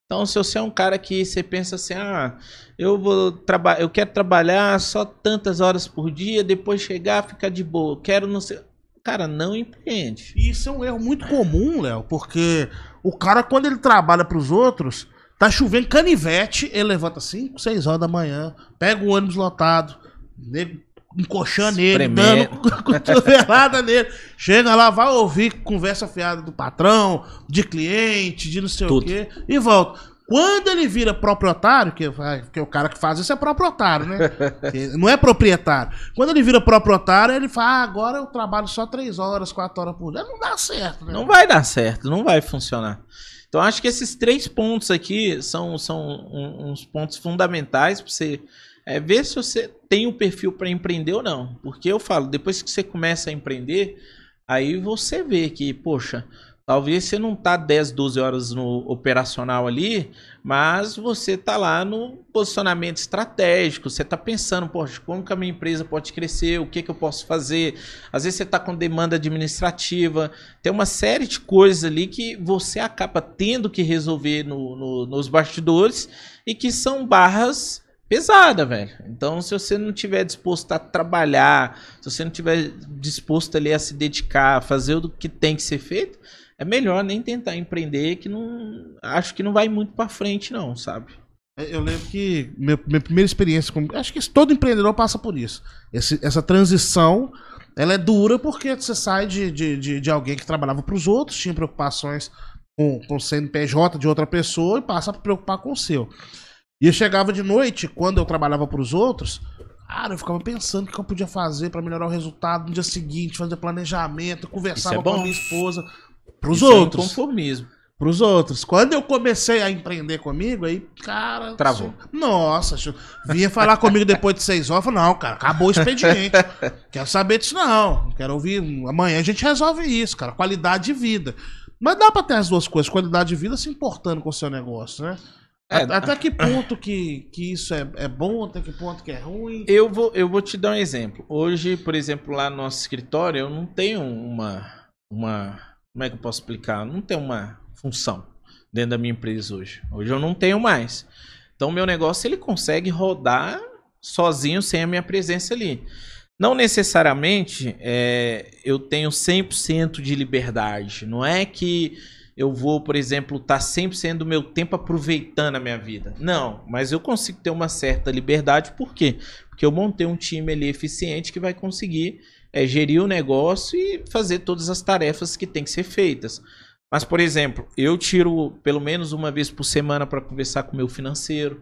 Então, se você é um cara que você pensa assim, ah, eu vou trabalhar, eu quero trabalhar só tantas horas por dia, depois chegar, ficar de boa, quero não sei. Cara, não empreende. Isso é um erro muito comum, Léo, porque o cara, quando ele trabalha para os outros, Tá chovendo canivete, ele levanta 5, 6 horas da manhã, pega o ônibus lotado, nego encoxando nele, dando cotovelada nele. Chega lá, vai ouvir conversa fiada do patrão, de cliente, de não sei Tudo. o quê, e volta. Quando ele vira proprietário, que, que é o cara que faz isso é proprietário, né? não é proprietário. Quando ele vira proprietário, ele fala: ah, agora eu trabalho só 3 horas, 4 horas por dia. Não dá certo, né? Não vai dar certo, não vai funcionar. Então, acho que esses três pontos aqui são, são uns pontos fundamentais para você é, ver se você tem o um perfil para empreender ou não. Porque eu falo, depois que você começa a empreender, aí você vê que, poxa, Talvez você não tá 10, 12 horas no operacional ali, mas você tá lá no posicionamento estratégico, você tá pensando, poxa, como que a minha empresa pode crescer, o que que eu posso fazer? Às vezes você tá com demanda administrativa, tem uma série de coisas ali que você acaba tendo que resolver no, no, nos bastidores e que são barras pesada, velho. Então, se você não tiver disposto a trabalhar, se você não tiver disposto ali a se dedicar, a fazer o que tem que ser feito, é melhor nem tentar empreender que não acho que não vai muito para frente não, sabe? É, eu lembro que minha, minha primeira experiência com, acho que todo empreendedor passa por isso. Esse, essa transição ela é dura porque você sai de, de, de, de alguém que trabalhava para os outros, tinha preocupações com, com o CNPJ de outra pessoa e passa a preocupar com o seu. E eu chegava de noite, quando eu trabalhava para os outros, cara, eu ficava pensando o que eu podia fazer para melhorar o resultado no dia seguinte, fazer planejamento, conversava é com a minha esposa. Para os outros. É um conformismo. Para os outros. Quando eu comecei a empreender comigo, aí, cara. Travou. nossa, vinha falar comigo depois de seis horas. Falei, não, cara, acabou o expediente. quero saber disso, não. Quero ouvir. Amanhã a gente resolve isso, cara. Qualidade de vida. Mas dá para ter as duas coisas, qualidade de vida se importando com o seu negócio, né? É, até né? que ponto que, que isso é, é bom, até que ponto que é ruim? Eu vou, eu vou te dar um exemplo. Hoje, por exemplo, lá no nosso escritório, eu não tenho uma, uma como é que eu posso explicar? Eu não tenho uma função dentro da minha empresa hoje. Hoje eu não tenho mais. Então, meu negócio ele consegue rodar sozinho sem a minha presença ali. Não necessariamente é, eu tenho 100% de liberdade. Não é que eu vou, por exemplo, estar tá 100% do meu tempo aproveitando a minha vida. Não, mas eu consigo ter uma certa liberdade. Por quê? Porque eu montei um time ali eficiente que vai conseguir é gerir o negócio e fazer todas as tarefas que tem que ser feitas. Mas, por exemplo, eu tiro pelo menos uma vez por semana para conversar com o meu financeiro.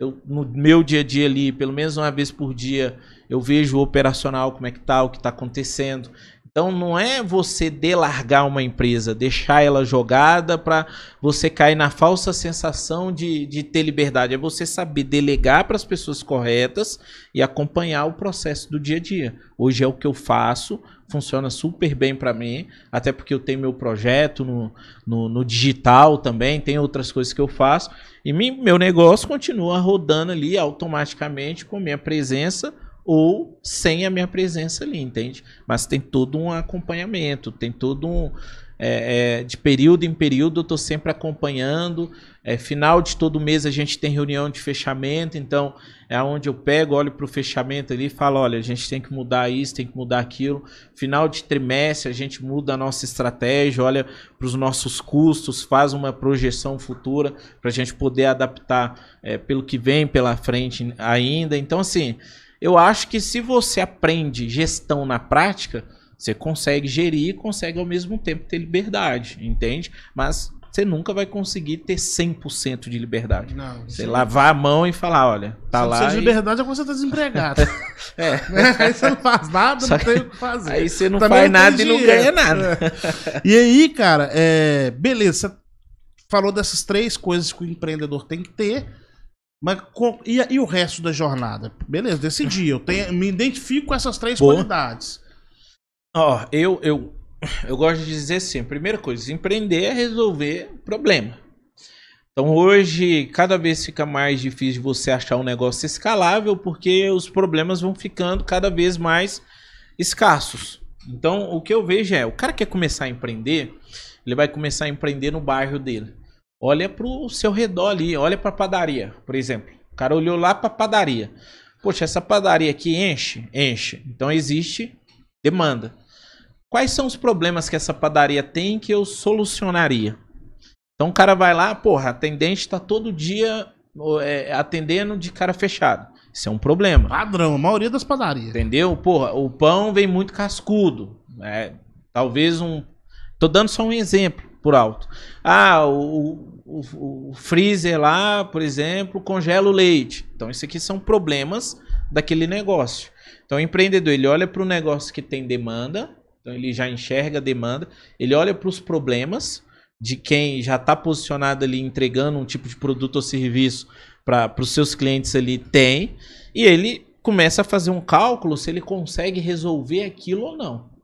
Eu, no meu dia a dia ali, pelo menos uma vez por dia, eu vejo o operacional, como é que tá, o que está acontecendo. Então não é você delargar uma empresa, deixar ela jogada para você cair na falsa sensação de, de ter liberdade. É você saber delegar para as pessoas corretas e acompanhar o processo do dia a dia. Hoje é o que eu faço, funciona super bem para mim, até porque eu tenho meu projeto no, no, no, digital também, tem outras coisas que eu faço. E meu negócio continua rodando ali automaticamente com minha presença ou sem a minha presença ali, entende? Mas tem todo um acompanhamento, tem todo um. É, é, de período em período eu estou sempre acompanhando. É, final de todo mês a gente tem reunião de fechamento, então é onde eu pego, olho para o fechamento ali e falo: olha, a gente tem que mudar isso, tem que mudar aquilo. Final de trimestre a gente muda a nossa estratégia, olha para os nossos custos, faz uma projeção futura para a gente poder adaptar é, pelo que vem pela frente ainda. Então, assim. Eu acho que se você aprende gestão na prática, você consegue gerir e consegue ao mesmo tempo ter liberdade, entende? Mas você nunca vai conseguir ter 100% de liberdade. Não, você sim. lavar a mão e falar, olha, tá você lá. Se de liberdade é quando você tá desempregado. é. Né? Aí você não faz nada, Só não tem o que fazer. Aí você não Também faz não nada e não ganha nada. É. E aí, cara, é... beleza, você falou dessas três coisas que o empreendedor tem que ter. Mas com, e, e, o resto da jornada? Beleza, decidi. Eu tenho, me identifico com essas três Boa. qualidades. Ó, oh, eu, eu, eu gosto de dizer assim: primeira coisa, empreender é resolver problema. Então hoje, cada vez fica mais difícil você achar um negócio escalável, porque os problemas vão ficando cada vez mais escassos. Então, o que eu vejo é: o cara quer começar a empreender, ele vai começar a empreender no bairro dele. Olha para o seu redor ali, olha para a padaria, por exemplo. O cara olhou lá para a padaria. Poxa, essa padaria aqui enche? Enche. Então existe demanda. Quais são os problemas que essa padaria tem que eu solucionaria? Então o cara vai lá, porra, atendente está todo dia é, atendendo de cara fechado. Isso é um problema. Padrão, a maioria das padarias. Entendeu? Porra, o pão vem muito cascudo. É, talvez um. Tô dando só um exemplo por alto. Ah, o, o, o freezer lá, por exemplo, congela o leite. Então, isso aqui são problemas daquele negócio. Então, o empreendedor, ele olha para o negócio que tem demanda, então ele já enxerga a demanda, ele olha para os problemas de quem já está posicionado ali entregando um tipo de produto ou serviço para os seus clientes ali tem, e ele começa a fazer um cálculo se ele consegue resolver aquilo ou não.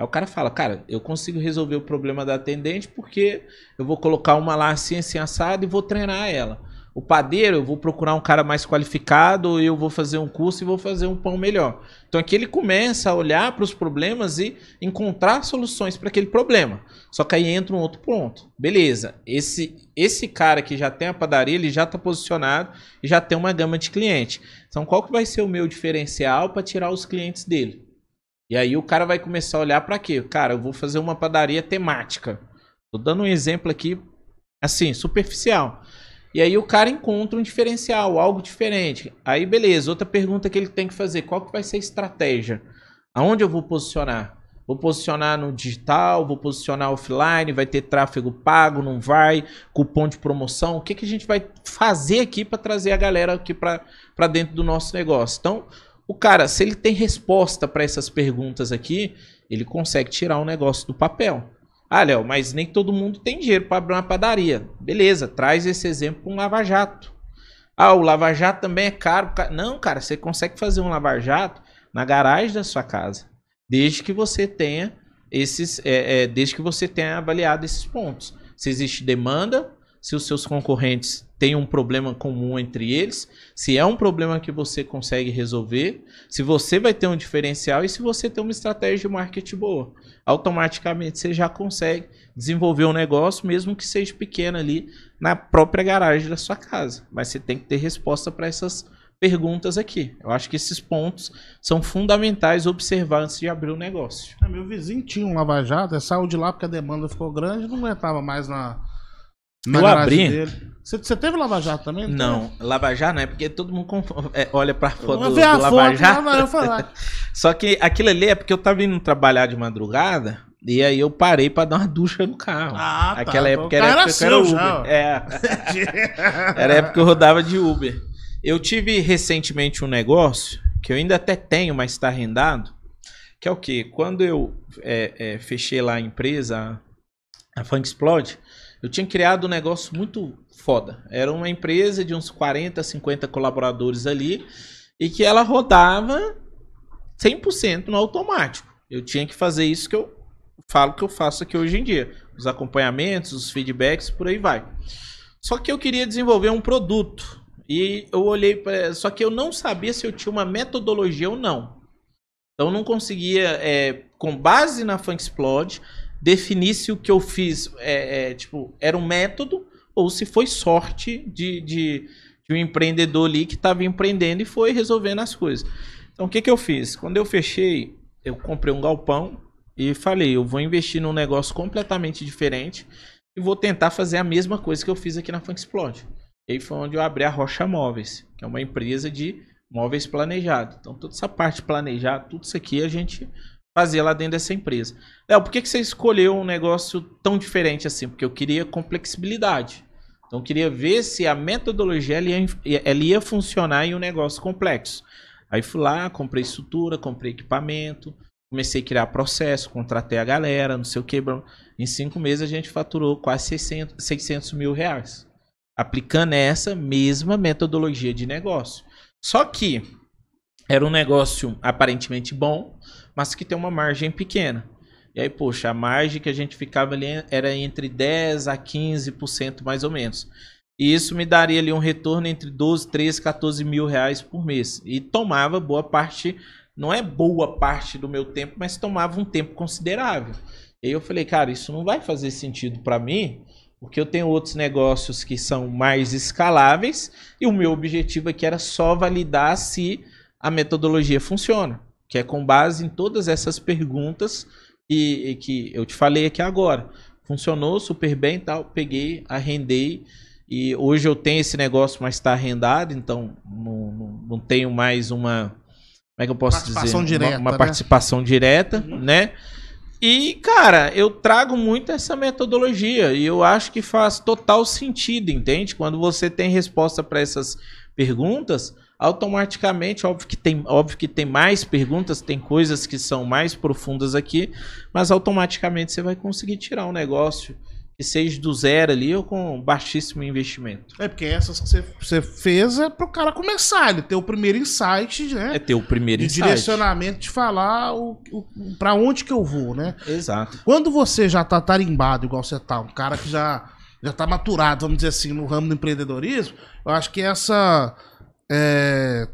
Aí o cara fala, cara, eu consigo resolver o problema da atendente porque eu vou colocar uma lá assim, assim, assado e vou treinar ela. O padeiro, eu vou procurar um cara mais qualificado, eu vou fazer um curso e vou fazer um pão melhor. Então aqui ele começa a olhar para os problemas e encontrar soluções para aquele problema. Só que aí entra um outro ponto. Beleza, esse esse cara que já tem a padaria, ele já está posicionado e já tem uma gama de cliente. Então qual que vai ser o meu diferencial para tirar os clientes dele? E aí o cara vai começar a olhar para quê? Cara, eu vou fazer uma padaria temática. Tô dando um exemplo aqui, assim, superficial. E aí o cara encontra um diferencial, algo diferente. Aí beleza, outra pergunta que ele tem que fazer, qual que vai ser a estratégia? Aonde eu vou posicionar? Vou posicionar no digital, vou posicionar offline, vai ter tráfego pago, não vai, cupom de promoção. O que, que a gente vai fazer aqui para trazer a galera aqui para dentro do nosso negócio? Então, o cara, se ele tem resposta para essas perguntas aqui, ele consegue tirar o um negócio do papel. Ah, Léo, mas nem todo mundo tem dinheiro para abrir uma padaria. Beleza, traz esse exemplo para um lava-jato. Ah, o lava-jato também é caro. Não, cara, você consegue fazer um lava-jato na garagem da sua casa, desde que você tenha esses, é, é, desde que você tenha avaliado esses pontos. Se existe demanda, se os seus concorrentes tem um problema comum entre eles, se é um problema que você consegue resolver, se você vai ter um diferencial e se você tem uma estratégia de marketing boa. Automaticamente você já consegue desenvolver um negócio, mesmo que seja pequeno ali, na própria garagem da sua casa. Mas você tem que ter resposta para essas perguntas aqui. Eu acho que esses pontos são fundamentais observar antes de abrir o negócio. É, meu vizinho tinha um lava-jato, saiu de lá porque a demanda ficou grande, não aguentava mais na na eu abri. Dele. Você, teve Lava Jato também? Não, não Lava Jato não é porque todo mundo é, olha pra foto do, do Lava foto, Jato. Não, não, falar. Só que aquilo ali é porque eu tava indo trabalhar de madrugada e aí eu parei pra dar uma ducha no carro. Ah, tá, Aquela tá, época era, era época era Uber. Já, é. era época que eu rodava de Uber. Eu tive recentemente um negócio que eu ainda até tenho, mas está arrendado. Que é o que? Quando eu é, é, fechei lá a empresa, a Funk Explode, eu tinha criado um negócio muito foda. Era uma empresa de uns 40, 50 colaboradores ali e que ela rodava 100% no automático. Eu tinha que fazer isso que eu falo que eu faço aqui hoje em dia, os acompanhamentos, os feedbacks, por aí vai. Só que eu queria desenvolver um produto e eu olhei para, só que eu não sabia se eu tinha uma metodologia ou não. Então eu não conseguia, é, com base na Funk Explode, definir se o que eu fiz é, é, tipo, era um método ou se foi sorte de, de, de um empreendedor ali que estava empreendendo e foi resolvendo as coisas. Então, o que, que eu fiz? Quando eu fechei, eu comprei um galpão e falei: eu vou investir num negócio completamente diferente e vou tentar fazer a mesma coisa que eu fiz aqui na Funk Explode. E aí foi onde eu abri a Rocha Móveis, que é uma empresa de móveis planejados. Então, toda essa parte planejada, tudo isso aqui a gente fazer lá dentro dessa empresa. Léo, por que, que você escolheu um negócio tão diferente assim? Porque eu queria complexibilidade. Então, eu queria ver se a metodologia ela ia, ela ia funcionar em um negócio complexo. Aí fui lá, comprei estrutura, comprei equipamento, comecei a criar processo, contratei a galera, não sei o que. Em cinco meses a gente faturou quase 600, 600 mil reais. Aplicando essa mesma metodologia de negócio. Só que era um negócio aparentemente bom, mas que tem uma margem pequena. E aí, poxa, a margem que a gente ficava ali era entre 10 a 15% mais ou menos. E isso me daria ali um retorno entre 12, 13, 14 mil reais por mês. E tomava boa parte, não é boa parte do meu tempo, mas tomava um tempo considerável. E aí eu falei, cara, isso não vai fazer sentido para mim, porque eu tenho outros negócios que são mais escaláveis e o meu objetivo aqui era só validar se a metodologia funciona que é com base em todas essas perguntas e, e que eu te falei aqui agora. Funcionou super bem tal, peguei, arrendei e hoje eu tenho esse negócio, mas está arrendado, então não, não, não, tenho mais uma. Como é que eu posso participação dizer? Direta, uma, uma né? participação direta, uhum. né? E, cara, eu trago muito essa metodologia e eu acho que faz total sentido, entende? Quando você tem resposta para essas perguntas, automaticamente, óbvio que tem, óbvio que tem mais perguntas, tem coisas que são mais profundas aqui, mas automaticamente você vai conseguir tirar um negócio que seja do zero ali ou com baixíssimo investimento. É porque essas que você, você fez é para o cara começar, ele ter o primeiro insight, né? É ter o primeiro de insight. direcionamento de falar o, o para onde que eu vou, né? Exato. Quando você já tá tarimbado igual você tá, um cara que já já tá maturado, vamos dizer assim, no ramo do empreendedorismo, eu acho que essa é,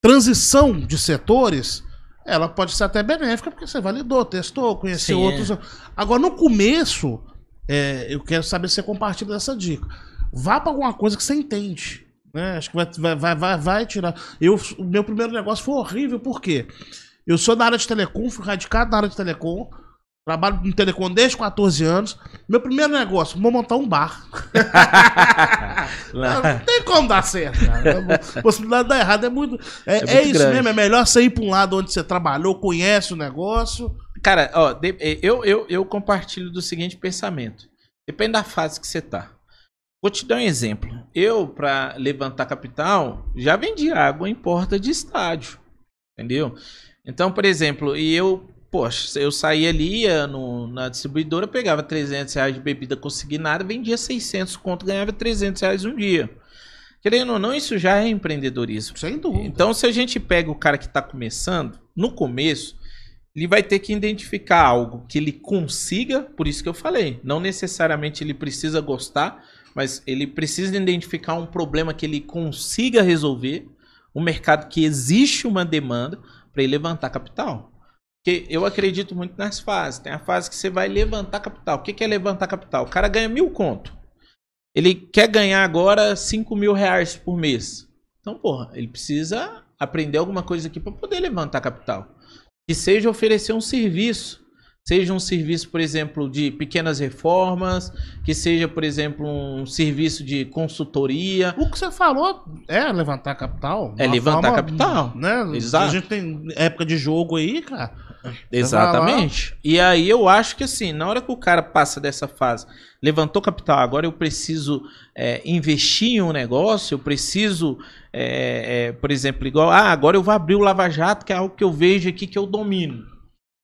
transição de setores, ela pode ser até benéfica, porque você validou, testou, conheceu Sim, é. outros. É. Agora, no começo, é, eu quero saber se você compartilha dessa dica. Vá para alguma coisa que você entende. Né? Acho que vai, vai, vai, vai tirar. Eu, o meu primeiro negócio foi horrível, por quê? Eu sou da área de telecom, fui radicado na área de telecom. Trabalho no Telecom desde 14 anos. Meu primeiro negócio, vou montar um bar. não. não tem como dar certo, cara. A possibilidade de dar errado é muito. É, é, muito é isso mesmo, é melhor você ir para um lado onde você trabalhou, conhece o negócio. Cara, ó, é, eu, eu, eu compartilho do seguinte pensamento. Depende da fase que você tá. Vou te dar um exemplo. Eu, para levantar capital, já vendi água em porta de estádio. Entendeu? Então, por exemplo, e eu Poxa, eu saía ali, ia no, na distribuidora, pegava 300 reais de bebida consignada, vendia 600 conto, ganhava 300 reais um dia. Querendo ou não, isso já é empreendedorismo. Sem dúvida. Então, se a gente pega o cara que está começando, no começo, ele vai ter que identificar algo que ele consiga, por isso que eu falei. Não necessariamente ele precisa gostar, mas ele precisa identificar um problema que ele consiga resolver, um mercado que existe uma demanda para ele levantar capital. Porque eu acredito muito nas fases. Tem a fase que você vai levantar capital. O que é levantar capital? O cara ganha mil conto. Ele quer ganhar agora cinco mil reais por mês. Então, porra, ele precisa aprender alguma coisa aqui para poder levantar capital. Que seja oferecer um serviço. Seja um serviço, por exemplo, de pequenas reformas, que seja, por exemplo, um serviço de consultoria. O que você falou é levantar capital. É levantar forma, capital. Né? Exato. A gente tem época de jogo aí, cara. Exatamente. E aí eu acho que assim, na hora que o cara passa dessa fase, levantou capital, agora eu preciso é, investir em um negócio, eu preciso, é, é, por exemplo, igual, ah, agora eu vou abrir o Lava Jato, que é algo que eu vejo aqui que eu domino.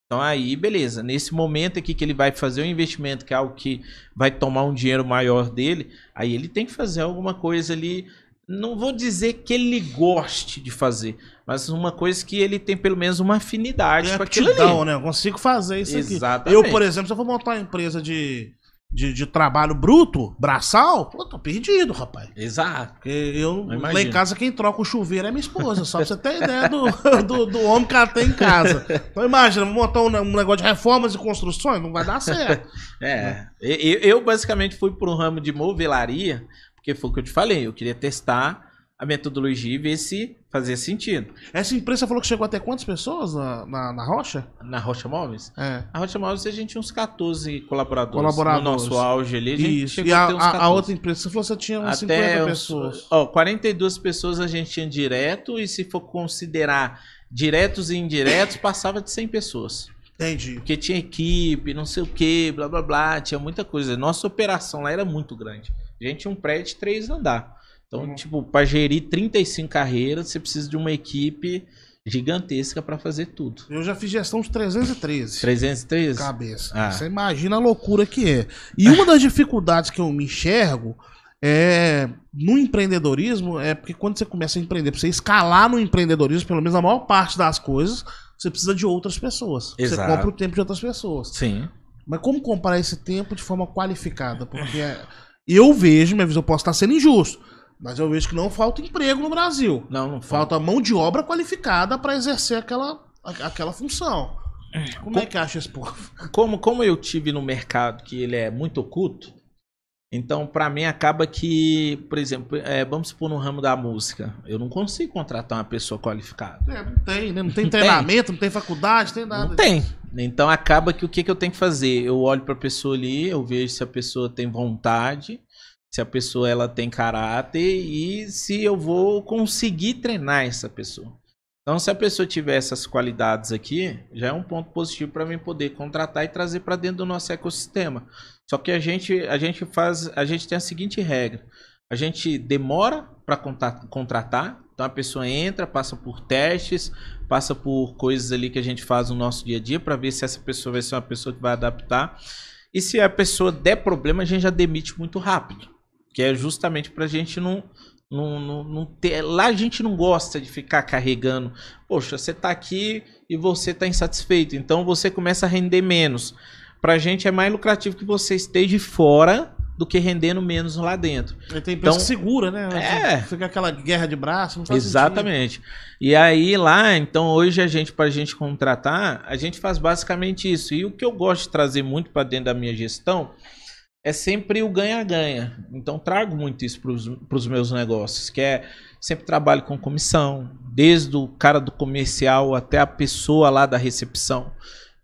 Então aí, beleza. Nesse momento aqui que ele vai fazer um investimento, que é algo que vai tomar um dinheiro maior dele, aí ele tem que fazer alguma coisa ali não vou dizer que ele goste de fazer, mas uma coisa que ele tem pelo menos uma afinidade é com aquilo ali. né? Eu consigo fazer isso Exatamente. aqui. Eu, por exemplo, se eu for montar uma empresa de, de, de trabalho bruto, braçal, eu tô perdido, rapaz. Exato. Porque eu, eu lá em casa, quem troca o chuveiro é minha esposa, só pra você ter ideia do, do, do, homem que ela tem em casa. Então imagina, vou montar um, um negócio de reformas e construções, não vai dar certo. É, eu, basicamente fui para um ramo de movelaria, porque foi o que eu te falei, eu queria testar a metodologia e ver se fazia sentido. Essa empresa falou que chegou até quantas pessoas na, na, na Rocha? Na Rocha Móveis? É. Na Rocha Móveis a gente tinha uns 14 colaboradores. Colaboradores. No nosso auge ali, a gente Isso. chegou e a, uns 14. a outra empresa, você falou que você tinha uns até 50 uns, pessoas. Ó, 42 pessoas a gente tinha direto e se for considerar diretos e indiretos, passava de 100 pessoas. Entendi. Porque tinha equipe, não sei o que, blá blá blá, tinha muita coisa. Nossa operação lá era muito grande. A gente tinha um prédio de três andar. Então, uhum. tipo, para gerir 35 carreiras, você precisa de uma equipe gigantesca para fazer tudo. Eu já fiz gestão de 313. 313? Cabeça. Ah. Você imagina a loucura que é. E uma das dificuldades que eu me enxergo é no empreendedorismo é porque quando você começa a empreender, para você escalar no empreendedorismo, pelo menos a maior parte das coisas, você precisa de outras pessoas. Exato. Você compra o tempo de outras pessoas. Sim. Mas como comprar esse tempo de forma qualificada? Porque é eu vejo, minha visão, posso estar sendo injusto, mas eu vejo que não falta emprego no Brasil. Não, não falta. falta mão de obra qualificada para exercer aquela, aquela função. Como, é, como é que acha esse povo? Como, como eu tive no mercado que ele é muito oculto, então, para mim, acaba que, por exemplo, é, vamos supor no ramo da música, eu não consigo contratar uma pessoa qualificada. É, não tem, né? Não tem não treinamento, tem. não tem faculdade, não tem nada. Não tem. Então, acaba que o que, que eu tenho que fazer? Eu olho para a pessoa ali, eu vejo se a pessoa tem vontade, se a pessoa ela tem caráter e se eu vou conseguir treinar essa pessoa. Então, se a pessoa tiver essas qualidades aqui, já é um ponto positivo para mim poder contratar e trazer para dentro do nosso ecossistema. Só que a gente, a gente faz, a gente tem a seguinte regra: a gente demora para contratar, então a pessoa entra, passa por testes, passa por coisas ali que a gente faz no nosso dia a dia para ver se essa pessoa vai ser uma pessoa que vai adaptar. E se a pessoa der problema, a gente já demite muito rápido, que é justamente para a gente não não, não, não ter, lá a gente não gosta de ficar carregando. Poxa, você está aqui e você está insatisfeito, então você começa a render menos. Pra gente é mais lucrativo que você esteja fora do que rendendo menos lá dentro. E tem então, segura, né? É. Assim, fica aquela guerra de braço, Exatamente. Sentido. E aí lá, então hoje a gente pra gente contratar, a gente faz basicamente isso. E o que eu gosto de trazer muito para dentro da minha gestão é sempre o ganha-ganha. Então trago muito isso para os meus negócios, que é sempre trabalho com comissão, desde o cara do comercial até a pessoa lá da recepção.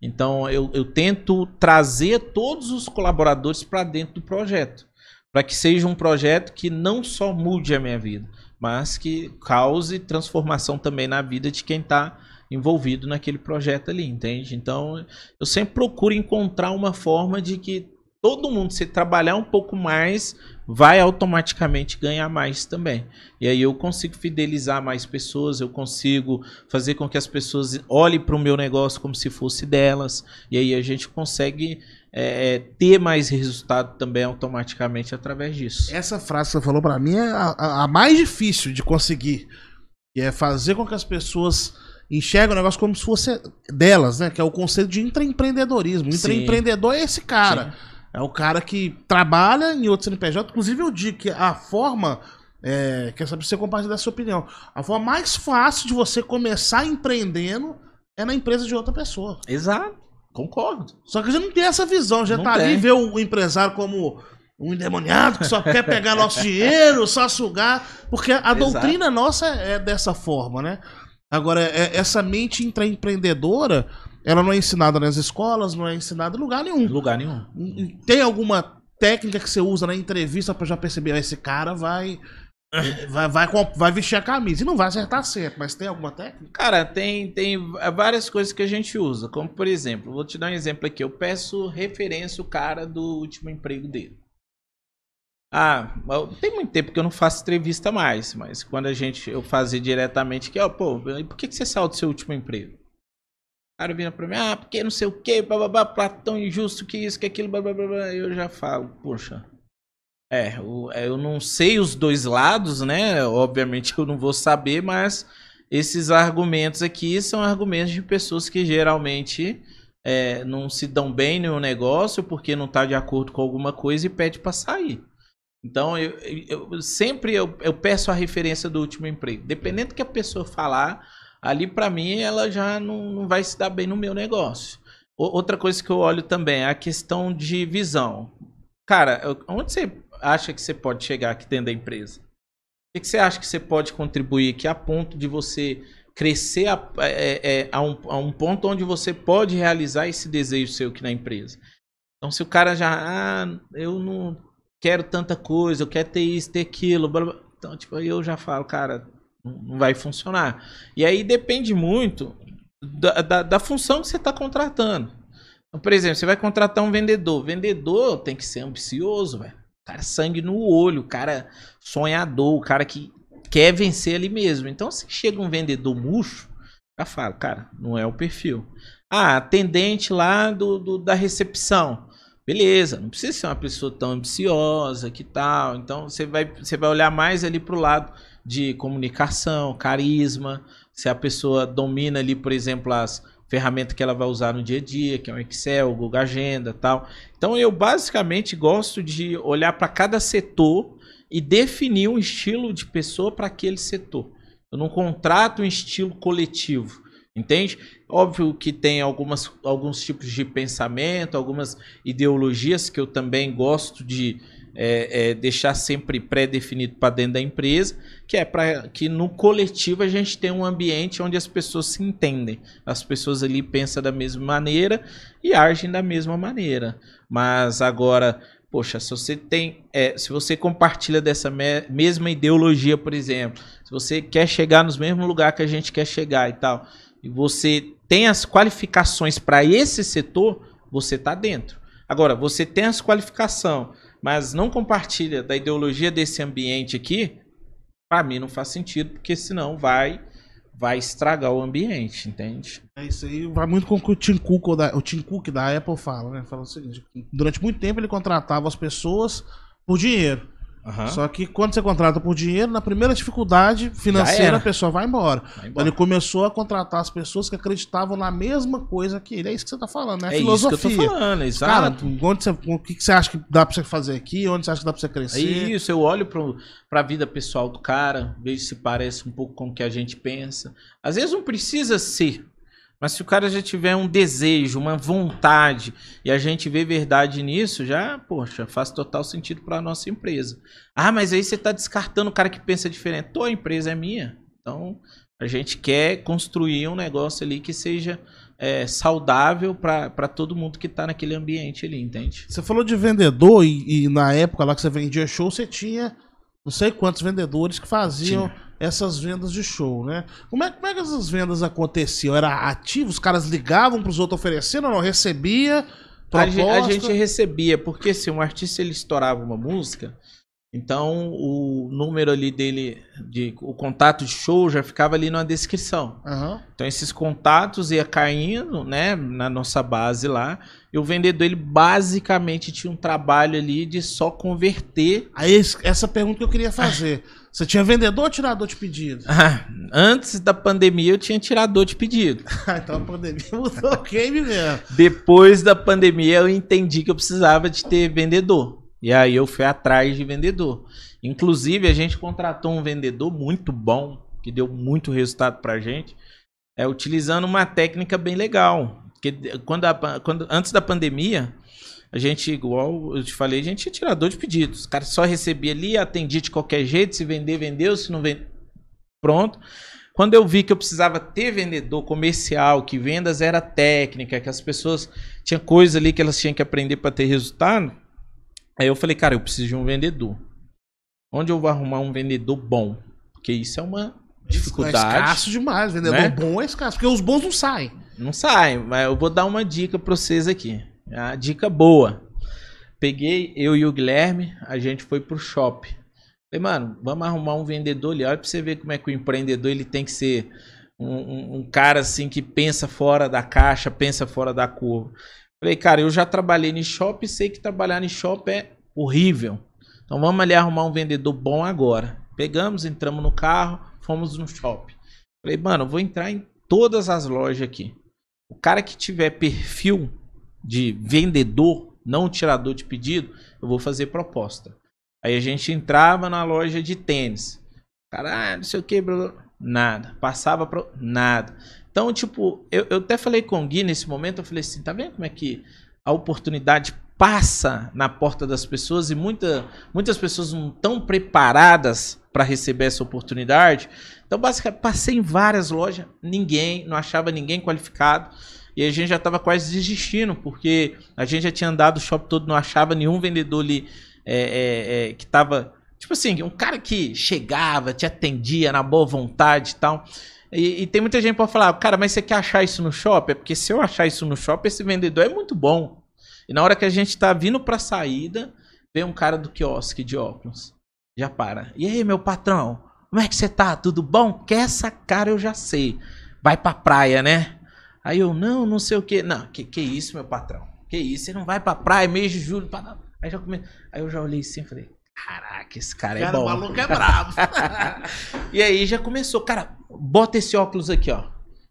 Então eu, eu tento trazer todos os colaboradores para dentro do projeto, para que seja um projeto que não só mude a minha vida, mas que cause transformação também na vida de quem está envolvido naquele projeto ali, entende? Então eu sempre procuro encontrar uma forma de que todo mundo, se trabalhar um pouco mais, vai automaticamente ganhar mais também. E aí eu consigo fidelizar mais pessoas, eu consigo fazer com que as pessoas olhem para o meu negócio como se fosse delas. E aí a gente consegue é, é, ter mais resultado também automaticamente através disso. Essa frase que você falou para mim é a, a mais difícil de conseguir. que é fazer com que as pessoas enxerguem o negócio como se fosse delas, né? Que é o conceito de intraempreendedorismo. O intraempreendedor é esse cara. Sim é o cara que trabalha em outro CNPJ. Inclusive, eu digo que a forma. É, quer saber se você compartilha a sua opinião. A forma mais fácil de você começar empreendendo é na empresa de outra pessoa. Exato. Concordo. Só que a gente não tem essa visão. Já não tá tem. ali ver o empresário como um endemoniado que só quer pegar nosso dinheiro, só sugar. Porque a Exato. doutrina nossa é dessa forma, né? Agora, é, essa mente intraempreendedora ela não é ensinada nas escolas, não é ensinada em lugar nenhum. Lugar nenhum. Tem alguma técnica que você usa na entrevista para já perceber, ah, esse cara vai vai, vai, vai vestir a camisa e não vai acertar sempre, mas tem alguma técnica? Cara, tem, tem várias coisas que a gente usa, como por exemplo, vou te dar um exemplo aqui, eu peço referência o cara do último emprego dele. Ah, tem muito tempo que eu não faço entrevista mais, mas quando a gente eu fazia diretamente que, ó, pô, por que, que você saiu do seu último emprego? Aí o Bina pra mim, ah, porque não sei o que, bababá, Platão injusto, que isso, que aquilo, bababá. Eu já falo, poxa. É, é, eu não sei os dois lados, né? Obviamente eu não vou saber, mas esses argumentos aqui são argumentos de pessoas que geralmente é, não se dão bem no negócio porque não está de acordo com alguma coisa e pede para sair. Então, eu, eu sempre eu, eu, peço a referência do último emprego. Dependendo do que a pessoa falar, ali para mim ela já não, não vai se dar bem no meu negócio. O, outra coisa que eu olho também é a questão de visão. Cara, onde você acha que você pode chegar aqui dentro da empresa? O que, você acha que você pode contribuir aqui a ponto de você crescer a, é, é, é, a, um, a, um, ponto onde você pode realizar esse desejo seu aqui na empresa. Então, se o cara já, ah, eu não quero tanta coisa, eu quero ter isso, ter aquilo, blá, blá. então, tipo, eu já falo, cara, não vai funcionar. E aí depende muito da, da, da função que você está contratando. Então, por exemplo, você vai contratar um vendedor. Vendedor tem que ser ambicioso, velho. Cara, sangue no olho, cara sonhador, o cara que quer vencer ali mesmo. Então, se chega um vendedor murcho, já fala, cara, não é o perfil. Ah, atendente lá do, do, da recepção. Beleza, não precisa ser uma pessoa tão ambiciosa que tal. Então, você vai, você vai olhar mais ali pro lado de comunicação, carisma, se a pessoa domina ali, por exemplo, as ferramentas que ela vai usar no dia a dia, que é o Excel, o Google Agenda, tal. Então eu basicamente gosto de olhar para cada setor e definir um estilo de pessoa para aquele setor. Eu não contrato um estilo coletivo, entende? Óbvio que tem algumas, alguns tipos de pensamento, algumas ideologias que eu também gosto de é, é, deixar sempre pré-definido para dentro da empresa, que é para que no coletivo a gente tenha um ambiente onde as pessoas se entendem, as pessoas ali pensam da mesma maneira e agem da mesma maneira. Mas agora, poxa, se você tem, é, se você compartilha dessa me mesma ideologia, por exemplo, se você quer chegar nos mesmo lugar que a gente quer chegar e tal, e você tem as qualificações para esse setor, você está dentro. Agora, você tem as qualificações, mas não compartilha da ideologia desse ambiente aqui, para mim não faz sentido, porque senão vai vai estragar o ambiente, entende? É isso aí, vai muito com o que o Tim Cook, da, o Tim Cook da Apple fala, né? Fala o seguinte, durante muito tempo ele contratava as pessoas por dinheiro. Uhum. Só que quando você contrata por dinheiro, na primeira dificuldade financeira, a pessoa vai embora. vai embora. Ele começou a contratar as pessoas que acreditavam na mesma coisa que ele. É isso que você está falando, né? É filosofia. isso que eu tô falando, exato. Cara, onde você, o que você acha que dá para você fazer aqui? Onde você acha que dá para você crescer? É isso, eu olho para a vida pessoal do cara, vejo se parece um pouco com o que a gente pensa. Às vezes não precisa ser mas se o cara já tiver um desejo, uma vontade, e a gente vê verdade nisso, já, poxa, faz total sentido para a nossa empresa. Ah, mas aí você está descartando o cara que pensa diferente. Tô, empresa é minha. Então, a gente quer construir um negócio ali que seja é, saudável para todo mundo que está naquele ambiente ali, entende? Você falou de vendedor e, e, na época lá que você vendia show, você tinha não sei quantos vendedores que faziam... Tinha essas vendas de show, né? Como é, como é que essas vendas aconteciam? Era ativo? Os caras ligavam para os outros oferecendo ou não? Recebia? A, gente, a gente recebia, porque se assim, um artista ele estourava uma música, então, o número ali dele, de, o contato de show já ficava ali na descrição. Uhum. Então, esses contatos ia caindo, né, na nossa base lá. E o vendedor, ele basicamente tinha um trabalho ali de só converter. Aí, essa pergunta que eu queria fazer. Você tinha vendedor ou tirador de pedido? Ah, antes da pandemia eu tinha tirador de pedido. Ah, então a pandemia mudou o game mesmo. Depois da pandemia eu entendi que eu precisava de ter vendedor. E aí eu fui atrás de vendedor. Inclusive, a gente contratou um vendedor muito bom, que deu muito resultado pra gente, é, utilizando uma técnica bem legal. Que quando, a, quando antes da pandemia, a gente, igual eu te falei, a gente tinha tirador de pedidos. Os cara só recebia ali, atendia de qualquer jeito, se vender, vendeu, se não vende, pronto. Quando eu vi que eu precisava ter vendedor comercial, que vendas era técnica, que as pessoas tinha coisa ali que elas tinham que aprender para ter resultado, Aí eu falei, cara, eu preciso de um vendedor. Onde eu vou arrumar um vendedor bom? Porque isso é uma é é dificuldade. É escasso demais, vendedor né? bom é escasso, porque os bons não saem. Não saem, mas eu vou dar uma dica para vocês aqui. a dica boa. Peguei eu e o Guilherme, a gente foi pro shopping. Falei, mano, vamos arrumar um vendedor ali, olha pra você ver como é que o empreendedor ele tem que ser um, um, um cara assim que pensa fora da caixa, pensa fora da curva. Falei, cara, eu já trabalhei em shopping e sei que trabalhar em shopping é horrível. Então vamos ali arrumar um vendedor bom agora. Pegamos, entramos no carro, fomos no shopping. Falei, mano, vou entrar em todas as lojas aqui. O cara que tiver perfil de vendedor, não tirador de pedido, eu vou fazer proposta. Aí a gente entrava na loja de tênis. Caralho, ah, não sei o que, nada. Passava para nada. Então, tipo, eu, eu até falei com o Gui nesse momento, eu falei assim, tá vendo como é que a oportunidade passa na porta das pessoas e muita, muitas pessoas não estão preparadas para receber essa oportunidade. Então, basicamente, passei em várias lojas, ninguém, não achava ninguém qualificado. E a gente já estava quase desistindo, porque a gente já tinha andado o shopping todo, não achava nenhum vendedor ali é, é, é, que estava. Tipo assim, um cara que chegava, te atendia na boa vontade e tal. E, e, tem muita gente para falar, cara, mas você quer achar isso no shopping? É porque se eu achar isso no shopping, esse vendedor é muito bom. E na hora que a gente tá vindo pra saída, vem um cara do quiosque de óculos. Já para. E aí, meu patrão? Como é que você tá? Tudo bom? Que essa cara eu já sei. Vai pra praia, né? Aí eu, não, não sei o que. Não, que, que isso, meu patrão? Que isso? Você não vai pra praia, mês de julho. Pra... Aí, já come... aí eu já olhei assim e falei, Caraca, esse cara, é cara é bom. o maluco é brabo. e aí já começou. Cara, bota esse óculos aqui, ó.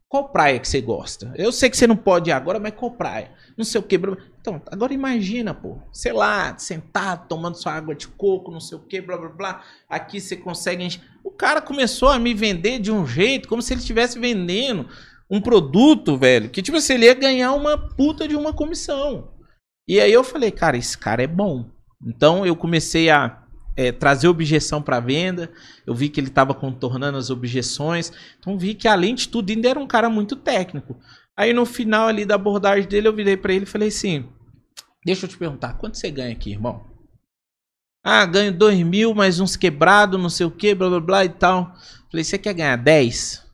Qual praia que você gosta? Eu sei que você não pode ir agora, mas qual praia? Não sei o que. Então, agora imagina, pô. Sei lá, sentado, tomando sua água de coco, não sei o que, blá, blá, blá. Aqui você consegue... Encher. O cara começou a me vender de um jeito, como se ele estivesse vendendo um produto, velho. Que, tipo assim, ele ia ganhar uma puta de uma comissão. E aí eu falei, cara, esse cara é bom. Então eu comecei a é, trazer objeção para venda, eu vi que ele estava contornando as objeções, então vi que além de tudo ainda era um cara muito técnico. Aí no final ali da abordagem dele eu virei para ele e falei assim, deixa eu te perguntar, quanto você ganha aqui, irmão? Ah, ganho dois mil, mais uns quebrados, não sei o que, blá blá blá e tal. Falei, você quer ganhar dez?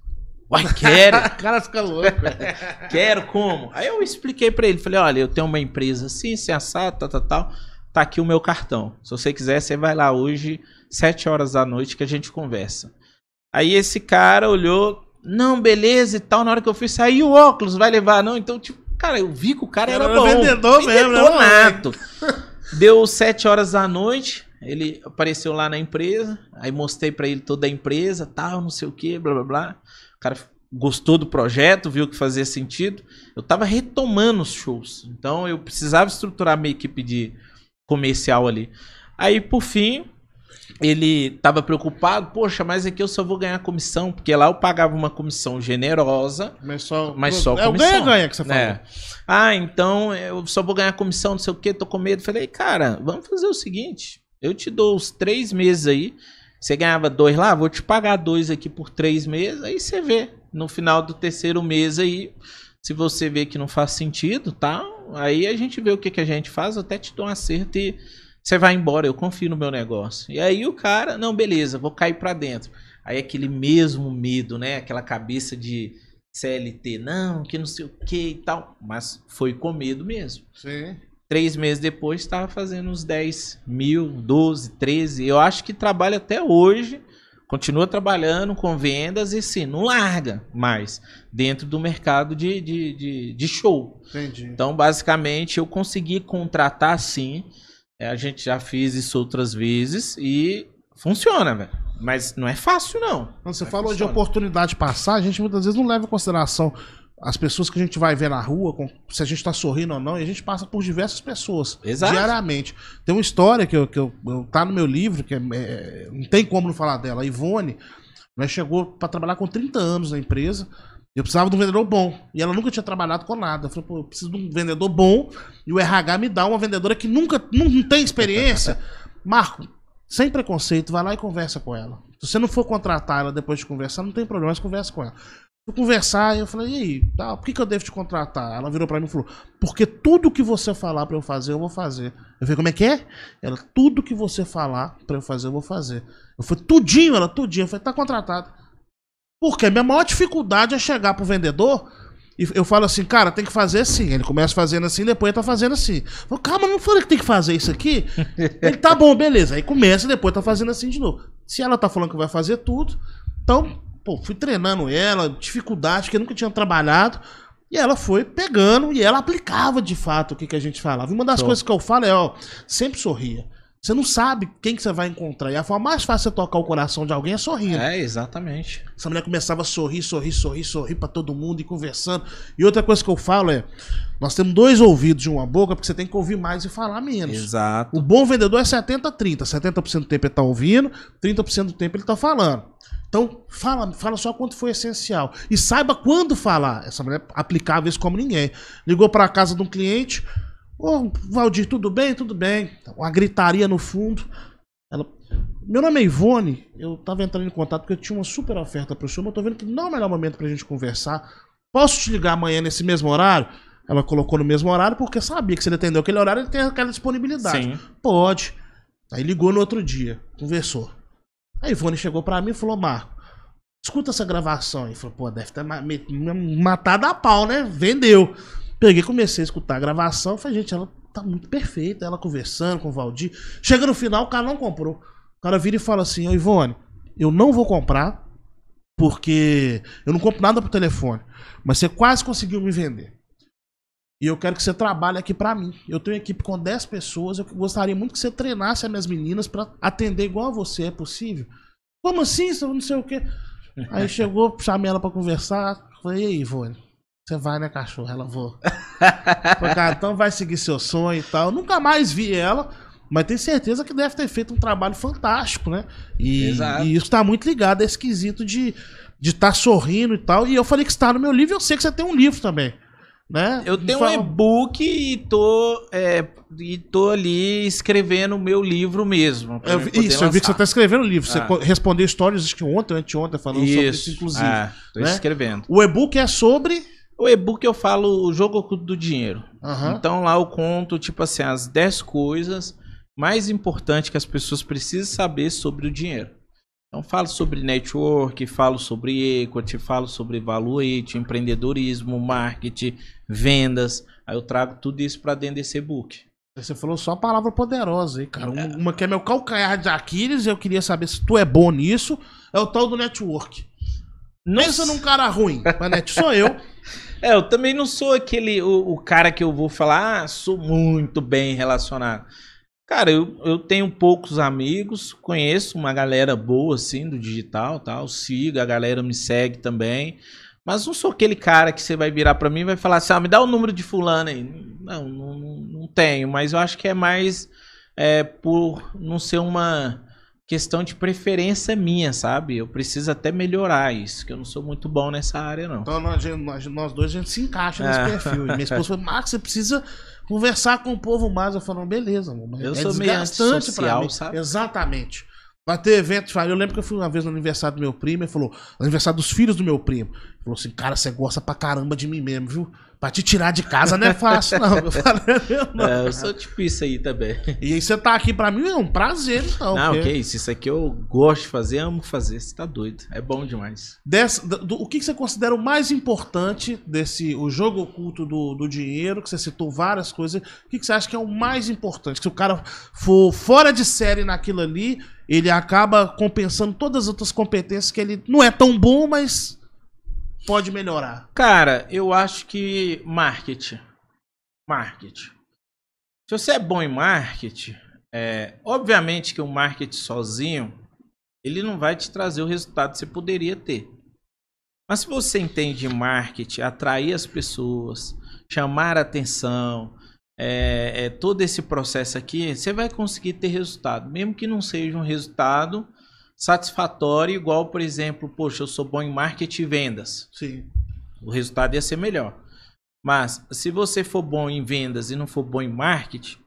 Uai, quero. o cara fica louco. quero como? Aí eu expliquei para ele, falei, olha, eu tenho uma empresa assim, sem assim, assado, tal, tal, tal tá aqui o meu cartão. Se você quiser, você vai lá hoje, sete horas da noite, que a gente conversa. Aí esse cara olhou, não, beleza e tal. Na hora que eu fui sair, o óculos vai levar, não? Então, tipo, cara, eu vi que o cara era, era bom. Vendedor, vendedor mesmo, né, nato. Deu sete horas da noite, ele apareceu lá na empresa, aí mostrei para ele toda a empresa, tal, não sei o que, blá blá blá. O cara gostou do projeto, viu que fazia sentido. Eu tava retomando os shows, então eu precisava estruturar minha equipe de comercial ali. Aí, por fim, ele estava preocupado, poxa, mas aqui eu só vou ganhar comissão, porque lá eu pagava uma comissão generosa, mas só, mas só é, comissão. É o ganha-ganha que você é. falou. É. Ah, então eu só vou ganhar comissão, não sei o que, tô com medo. Falei, cara, vamos fazer o seguinte, eu te dou os três meses aí, você ganhava dois lá, vou te pagar dois aqui por três meses, aí você vê, no final do terceiro mês aí, se você vê que não faz sentido, tá? Aí a gente vê o que, que a gente faz, até te dou um acerto e você vai embora, eu confio no meu negócio. E aí o cara, não, beleza, vou cair para dentro. Aí aquele mesmo medo, né? Aquela cabeça de CLT, não, que não sei o que e tal. Mas foi com medo mesmo. Sim. Três meses depois estava fazendo uns 10 mil, 12, 13. Eu acho que trabalho até hoje continua trabalhando com vendas e sim, não larga mais dentro do mercado de, de, de, de show. Entendi. Então, basicamente, eu consegui contratar sim. É, a gente já fez isso outras vezes e funciona, velho. Mas não é fácil, não. Quando você não é falou funciona. de oportunidade passar, a gente muitas vezes não leva em consideração as pessoas que a gente vai ver na rua, se a gente está sorrindo ou não, e a gente passa por diversas pessoas Exato. diariamente. Tem uma história que eu, que eu, eu tá no meu livro, que é, é, não tem como não falar dela. A Ivone né, chegou para trabalhar com 30 anos na empresa. Eu precisava de um vendedor bom. E ela nunca tinha trabalhado com nada. Eu falei, pô, eu preciso de um vendedor bom. E o RH me dá uma vendedora que nunca não, não tem experiência. Marco, sem preconceito, vai lá e conversa com ela. Se você não for contratar ela depois de conversar, não tem problema, mas conversa com ela. Fui conversar e eu falei, e aí, tá, por que, que eu devo te contratar? Ela virou para mim e falou, porque tudo que você falar para eu fazer, eu vou fazer. Eu falei, como é que é? Ela, tudo que você falar para eu fazer, eu vou fazer. Eu falei, tudinho, ela, tudinho. Eu falei, tá contratado. Porque a minha maior dificuldade é chegar pro vendedor e eu falo assim, cara, tem que fazer assim. Ele começa fazendo assim, depois ele tá fazendo assim. Eu falo, calma, não falei que tem que fazer isso aqui? Ele, tá bom, beleza. Aí começa e depois tá fazendo assim de novo. Se ela tá falando que vai fazer tudo, então pô, fui treinando ela, dificuldade que eu nunca tinha trabalhado. E ela foi pegando e ela aplicava de fato o que, que a gente falava. Uma das coisas que eu falo é, ó, sempre sorria. Você não sabe quem que você vai encontrar. E a forma mais fácil de tocar o coração de alguém é sorrindo. É, exatamente. Essa mulher começava a sorrir, sorrir, sorrir, sorrir para todo mundo e conversando. E outra coisa que eu falo é, nós temos dois ouvidos de uma boca, porque você tem que ouvir mais e falar menos. Exato. O bom vendedor é 70-30. 70 do tempo ele tá ouvindo, 30% do tempo ele tá falando. Então, fala, fala só quanto foi essencial. E saiba quando falar. Essa mulher aplicável isso como ninguém. Ligou para a casa de um cliente. Ô, oh, Valdir, tudo bem? Tudo bem. Então, uma gritaria no fundo. Ela, meu nome é Ivone, eu estava entrando em contato porque eu tinha uma super oferta para o senhor, mas estou vendo que não é o melhor momento para a gente conversar. Posso te ligar amanhã nesse mesmo horário? Ela colocou no mesmo horário porque sabia que se ele atendeu aquele horário, ele tem aquela disponibilidade. Sim. Pode. Aí ligou no outro dia, conversou. A Ivone chegou para mim e falou: Marco, escuta essa gravação. E falou: pô, deve ter matado a pau, né? Vendeu. Peguei, comecei a escutar a gravação. Falei: gente, ela tá muito perfeita. Ela conversando com o Valdir. Chega no final, o cara não comprou. O cara vira e fala assim: Ô Ivone, eu não vou comprar porque eu não compro nada pro telefone. Mas você quase conseguiu me vender. E eu quero que você trabalhe aqui para mim. Eu tenho equipe com 10 pessoas, eu gostaria muito que você treinasse as minhas meninas para atender igual a você, é possível? Como assim? Não sei o quê. Aí chegou, chamei ela para conversar. Falei, e aí, Ivone? Você vai, né, cachorro? Ela vou. Falei, cara, então vai seguir seu sonho e tal. Eu nunca mais vi ela, mas tenho certeza que deve ter feito um trabalho fantástico, né? E, e isso tá muito ligado a esse quesito de estar de tá sorrindo e tal. E eu falei que está no meu livro, eu sei que você tem um livro também. Né? Eu tenho um e-book e tô, é, e tô ali escrevendo o meu livro mesmo. Eu, isso, lançar. eu vi que você tá escrevendo livro. Ah. Você respondeu histórias acho que ontem, anteontem, falando isso. sobre isso, inclusive. Ah, tô né? escrevendo. O e-book é sobre. O e-book eu falo o jogo do dinheiro. Uhum. Então lá eu conto, tipo assim, as 10 coisas mais importantes que as pessoas precisam saber sobre o dinheiro. Então falo sobre network, falo sobre equity, falo sobre valuate, empreendedorismo, marketing, vendas. Aí eu trago tudo isso para dentro desse book. Você falou só palavra poderosa aí, cara. É. Uma que é meu calcanhar de Aquiles, eu queria saber se tu é bom nisso, é o tal do network. Não Pensa num cara ruim, net sou eu. É, eu também não sou aquele o, o cara que eu vou falar, ah, sou muito bem relacionado. Cara, eu, eu tenho poucos amigos, conheço uma galera boa, assim, do digital, tal, sigo, a galera me segue também. Mas não sou aquele cara que você vai virar para mim e vai falar assim, ah, me dá o número de fulano aí. Não, não, não tenho, mas eu acho que é mais é, por não ser uma questão de preferência minha, sabe? Eu preciso até melhorar isso, que eu não sou muito bom nessa área, não. Então nós, nós, nós dois a gente se encaixa nesse é. perfil. Minha esposa falou, Marcos, você precisa conversar com o povo mais. Eu falando, beleza, mano. Eu é sou meio antissocial, sabe? Exatamente. Vai ter evento. Eu lembro que eu fui uma vez no aniversário do meu primo. Ele falou: aniversário dos filhos do meu primo. Ele falou assim: Cara, você gosta pra caramba de mim mesmo, viu? Pra te tirar de casa não é fácil, não. Eu falei: Não, é, é, eu sou tipo isso aí também. E aí você tá aqui pra mim é um prazer, então. Não, porque... que isso. Isso aqui eu gosto de fazer, amo fazer. Você tá doido. É bom demais. do, o que você considera o mais importante desse. O jogo oculto do, do dinheiro, que você citou várias coisas. O que você acha que é o mais importante? Que se o cara for fora de série naquilo ali ele acaba compensando todas as outras competências que ele não é tão bom, mas pode melhorar. Cara, eu acho que marketing. Marketing. Se você é bom em marketing, é, obviamente que o marketing sozinho, ele não vai te trazer o resultado que você poderia ter. Mas se você entende marketing, atrair as pessoas, chamar a atenção, é, é, todo esse processo aqui, você vai conseguir ter resultado, mesmo que não seja um resultado satisfatório, igual, por exemplo, poxa, eu sou bom em marketing e vendas. Sim. O resultado ia ser melhor. Mas se você for bom em vendas e não for bom em marketing,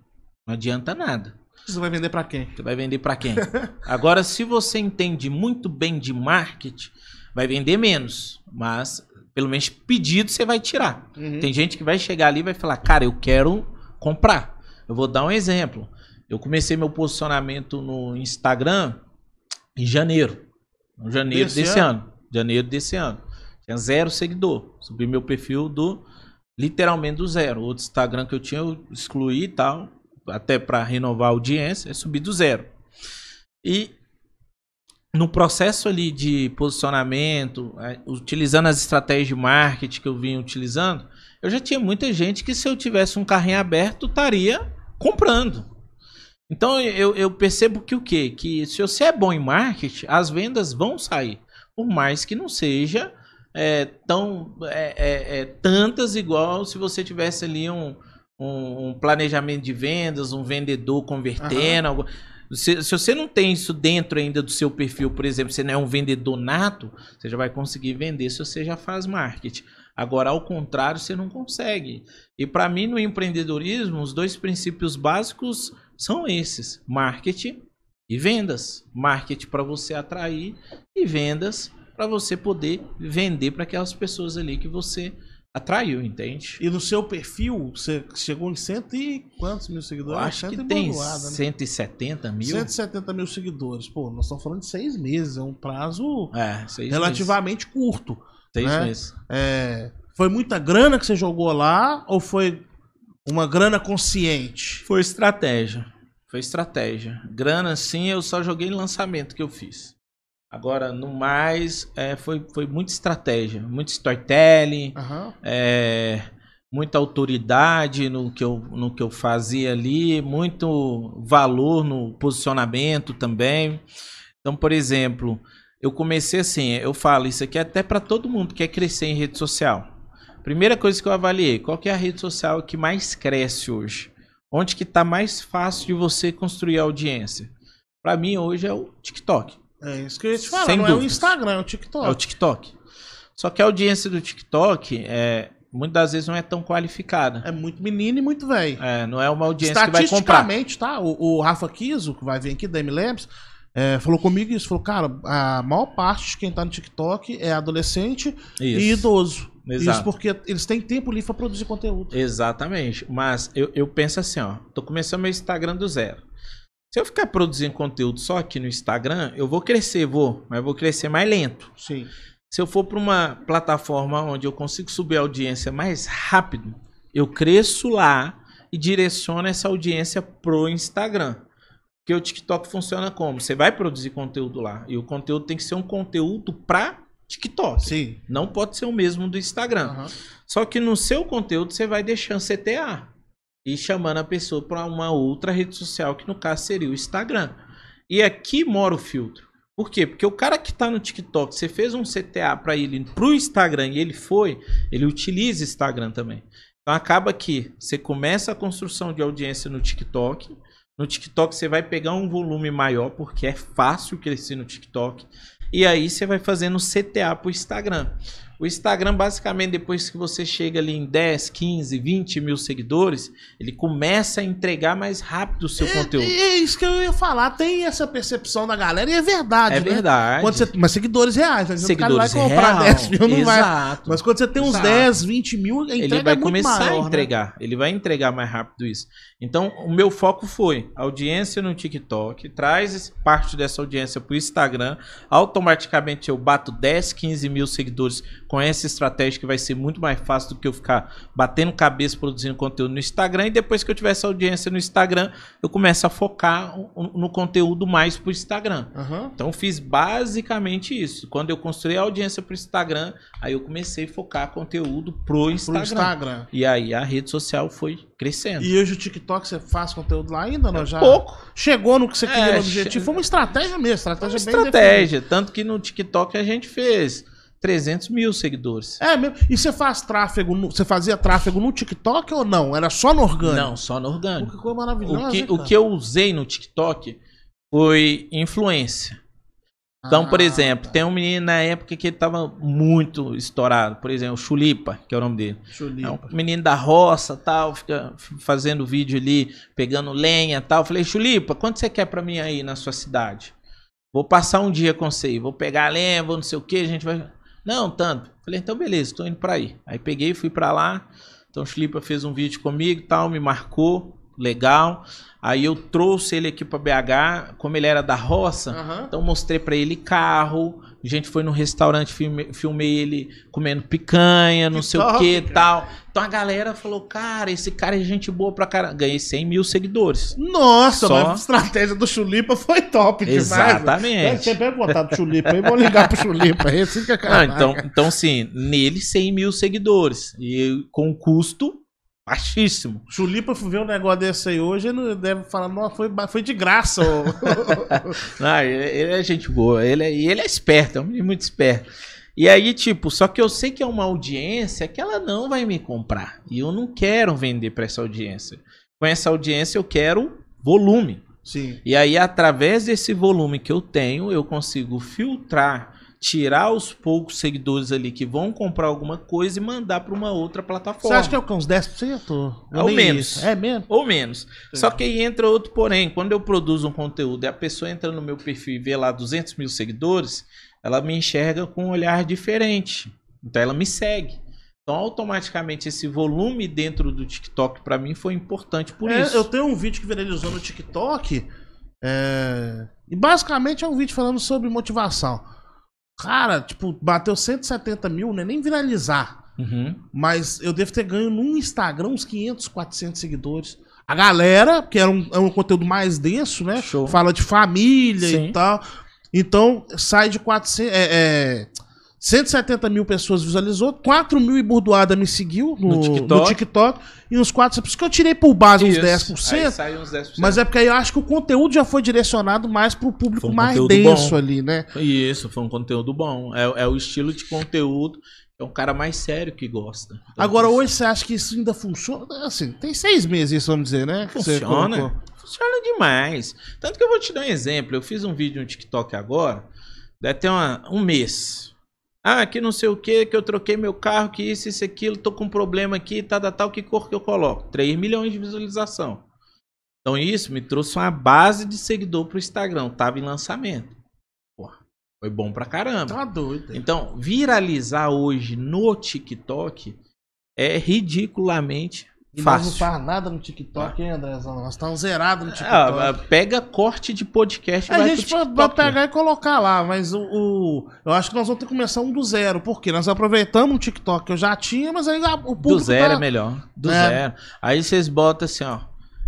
não adianta nada. Você vai vender para quem? Você vai vender para quem? Agora, se você entende muito bem de marketing, vai vender menos, mas pelo menos pedido você vai tirar. Uhum. Tem gente que vai chegar ali e vai falar, cara, eu quero comprar. Eu vou dar um exemplo. Eu comecei meu posicionamento no Instagram em janeiro. janeiro desse, desse ano? ano. Janeiro desse ano. Tinha zero seguidor. Subi meu perfil do literalmente do zero. Outro Instagram que eu tinha, eu excluí e tal. Até para renovar a audiência, subir do zero. E no processo ali de posicionamento, é, utilizando as estratégias de marketing que eu vinha utilizando, eu já tinha muita gente que se eu tivesse um carrinho aberto, estaria comprando. Então eu, eu percebo que o quê? Que se você é bom em marketing, as vendas vão sair. Por mais que não seja é, tão é, é, é tantas igual se você tivesse ali um, um, um, planejamento de vendas, um vendedor convertendo. Uhum. Algo... Se, se, você não tem isso dentro ainda do seu perfil, por exemplo, você não é um vendedor nato, você já vai conseguir vender se você já faz marketing. Agora, ao contrário, você não consegue. E para mim, no empreendedorismo, os dois princípios básicos são esses: marketing e vendas. Marketing para você atrair e vendas para você poder vender para aquelas pessoas ali que você atraiu, entende? E no seu perfil, você chegou em cento e quantos mil seguidores? Eu acho que tem bolada, né? 170 mil. 170 mil seguidores. Pô, nós estamos falando de seis meses, é um prazo é, relativamente meses. curto. Seis né? meses. É, foi muita grana que você jogou lá ou foi uma grana consciente? Foi estratégia. Foi estratégia. Grana, sim, eu só joguei em lançamento que eu fiz. Agora, no mais, é, foi, foi muita estratégia, muito storytelling, uhum. é, muita autoridade no que, eu, no que eu fazia ali, muito valor no posicionamento também. Então, por exemplo, eu comecei assim, eu falo isso aqui é até para todo mundo que quer crescer em rede social. Primeira coisa que eu avaliei, qual é a rede social que mais cresce hoje? Onde que está mais fácil de você construir audiência? Para mim hoje é o TikTok. É isso que eu ia te falar, Sem não dúvidas. é o Instagram, é o TikTok. É o TikTok. Só que a audiência do TikTok é muitas das vezes não é tão qualificada. É muito menino e muito velho. É, não é uma audiência que vai comprar. Estatisticamente, tá? O, o Rafa Kiso, que vai vir aqui da M Labs, é, falou comigo isso, falou, cara, a maior parte de quem tá no TikTok é adolescente isso. e idoso. Exato. Isso porque eles têm tempo livre para produzir conteúdo. Exatamente. Mas eu, eu penso assim, ó, tô começando meu Instagram do zero. Se eu ficar produzindo conteúdo só aqui no Instagram, eu vou crescer, vou, mas vou crescer mais lento. Sim. Se eu for para uma plataforma onde eu consigo subir a audiência mais rápido, eu cresço lá e direciono essa audiência pro Instagram. Porque o TikTok funciona como? Você vai produzir conteúdo lá. E o conteúdo tem que ser um conteúdo pra TikTok. Sim. Não pode ser o mesmo do Instagram. Uhum. Só que no seu conteúdo você vai deixando CTA. E chamando a pessoa para uma outra rede social, que no caso seria o Instagram. E aqui mora o filtro. Por quê? Porque o cara que está no TikTok, você fez um CTA para ele pro Instagram e ele foi, ele utiliza Instagram também. Então acaba que você começa a construção de audiência no TikTok, no TikTok você vai pegar um volume maior, porque é fácil crescer no TikTok. E aí você vai fazendo CTA para o Instagram. O Instagram, basicamente, depois que você chega ali em 10, 15, 20 mil seguidores, ele começa a entregar mais rápido o seu é, conteúdo. É isso que eu ia falar. Tem essa percepção da galera e é verdade. É né? verdade. Quando você, mas seguidores reais. Né? Seguidores o não vai comprar real, 10 mil, não exato, vai. Mas quando você tem uns exato. 10, 20 mil, a ele vai é começar maior, a né? entregar. Né? Ele vai entregar mais rápido isso. Então, o meu foco foi audiência no TikTok, traz parte dessa audiência para o Instagram. Automaticamente eu bato 10, 15 mil seguidores com essa estratégia que vai ser muito mais fácil do que eu ficar batendo cabeça produzindo conteúdo no Instagram. E depois que eu tiver essa audiência no Instagram, eu começo a focar no conteúdo mais pro Instagram. Uhum. Então fiz basicamente isso. Quando eu construí a audiência pro Instagram, aí eu comecei a focar conteúdo pro Instagram. Pro Instagram. E aí a rede social foi crescendo. E hoje o TikTok você faz conteúdo lá ainda, não? É já pouco. Chegou no que você queria é, no objetivo. Foi uma estratégia mesmo, estratégia uma bem estratégia. Definida. Tanto que no TikTok a gente fez 300 mil seguidores. É mesmo? E você faz tráfego, você fazia tráfego no TikTok ou não? Era só no orgânico? Não, só no orgânico. O que coisa maravilhosa. O que, o que eu usei no TikTok foi influência. Então, por ah, exemplo, tá. tem um menino na época que ele tava muito estourado. Por exemplo, Chulipa, que é o nome dele. Chulipa. É um menino da roça tal, fica fazendo vídeo ali, pegando lenha tal. falei, Chulipa, quanto você quer para mim aí na sua cidade? Vou passar um dia com você, vou pegar a lenha, vou não sei o que, a gente vai. Não, tanto. Falei, então beleza, tô indo para aí. Aí peguei, fui para lá. Então o Chilipa fez um vídeo comigo e tal, me marcou. Legal. Aí eu trouxe ele aqui para BH, como ele era da roça, uhum. então mostrei para ele carro, a gente foi num restaurante, filme, filmei ele comendo picanha, não que sei top, o que e tal. Então a galera falou, cara, esse cara é gente boa pra caramba. Ganhei 100 mil seguidores. Nossa, Só... a estratégia do Chulipa foi top Exatamente. demais. Né? Exatamente. Você pega o do Chulipa aí, vou ligar pro Chulipa. É esse que é ah, então, então, sim, nele 100 mil seguidores. E com custo Baixíssimo. Chulipa ver um negócio desse aí hoje, ele deve falar, nossa, foi, foi de graça. não, ele, ele, é gente boa, ele é, ele é esperto, é um menino muito esperto. E aí, tipo, só que eu sei que é uma audiência que ela não vai me comprar. E eu não quero vender para essa audiência. Com essa audiência eu quero volume. Sim. E aí, através desse volume que eu tenho, eu consigo filtrar tirar os poucos seguidores ali que vão comprar alguma coisa e mandar para uma outra plataforma. Você acha que é o que, uns 10%? Ou, ou menos. Isso. É menos? Ou menos. Sim. Só que aí entra outro porém. Quando eu produzo um conteúdo e a pessoa entra no meu perfil e vê lá 200 mil seguidores, ela me enxerga com um olhar diferente. Então ela me segue. Então, automaticamente, esse volume dentro do TikTok para mim foi importante por é, isso. Eu tenho um vídeo que viralizou no TikTok. É... E basicamente é um vídeo falando sobre motivação. Cara, tipo, bateu 170 mil, né? Nem viralizar. Uhum. Mas eu devo ter ganho no Instagram uns 500, 400 seguidores. A galera, que era um, é um conteúdo mais denso, né? Show. Fala de família Sim. e tal. Então, sai de 400. É, é, 170 mil pessoas visualizou, 4 mil e burdoada me seguiu no, no, TikTok. no TikTok. e uns 4, por isso que eu tirei por base uns 10%, aí uns 10%. Mas é porque aí eu acho que o conteúdo já foi direcionado mais para o público um mais denso bom. ali, né? Isso, foi um conteúdo bom. É, é o estilo de conteúdo é um cara mais sério que gosta. Então, Agora, hoje você acha que isso ainda funciona? Assim, tem seis meses isso, vamos dizer, né? Funciona. Funciona demais. Tanto que eu vou te dar um exemplo. Eu fiz um vídeo no TikTok agora, deve ter uma, um mês. Ah, que não sei o que, que eu troquei meu carro, que isso, isso, aquilo, tô com um problema aqui, tal, tal, tal, que cor que eu coloco? 3 milhões de visualização. Então isso me trouxe uma base de seguidor pro Instagram, tava em lançamento. Pô, foi bom pra caramba. Tá doido. Então, viralizar hoje no TikTok é ridiculamente e Fácil. não faz nada no TikTok, hein, Andrezão? Nós estamos zerados no ah, TikTok. É, pega corte de podcast A gente vai pegar né? e colocar lá, mas o, o, Eu acho que nós vamos ter que começar um do zero. porque Nós aproveitamos o TikTok que eu já tinha, mas aí o público. Do zero tá... é melhor. Do é. zero. Aí vocês botam assim, ó.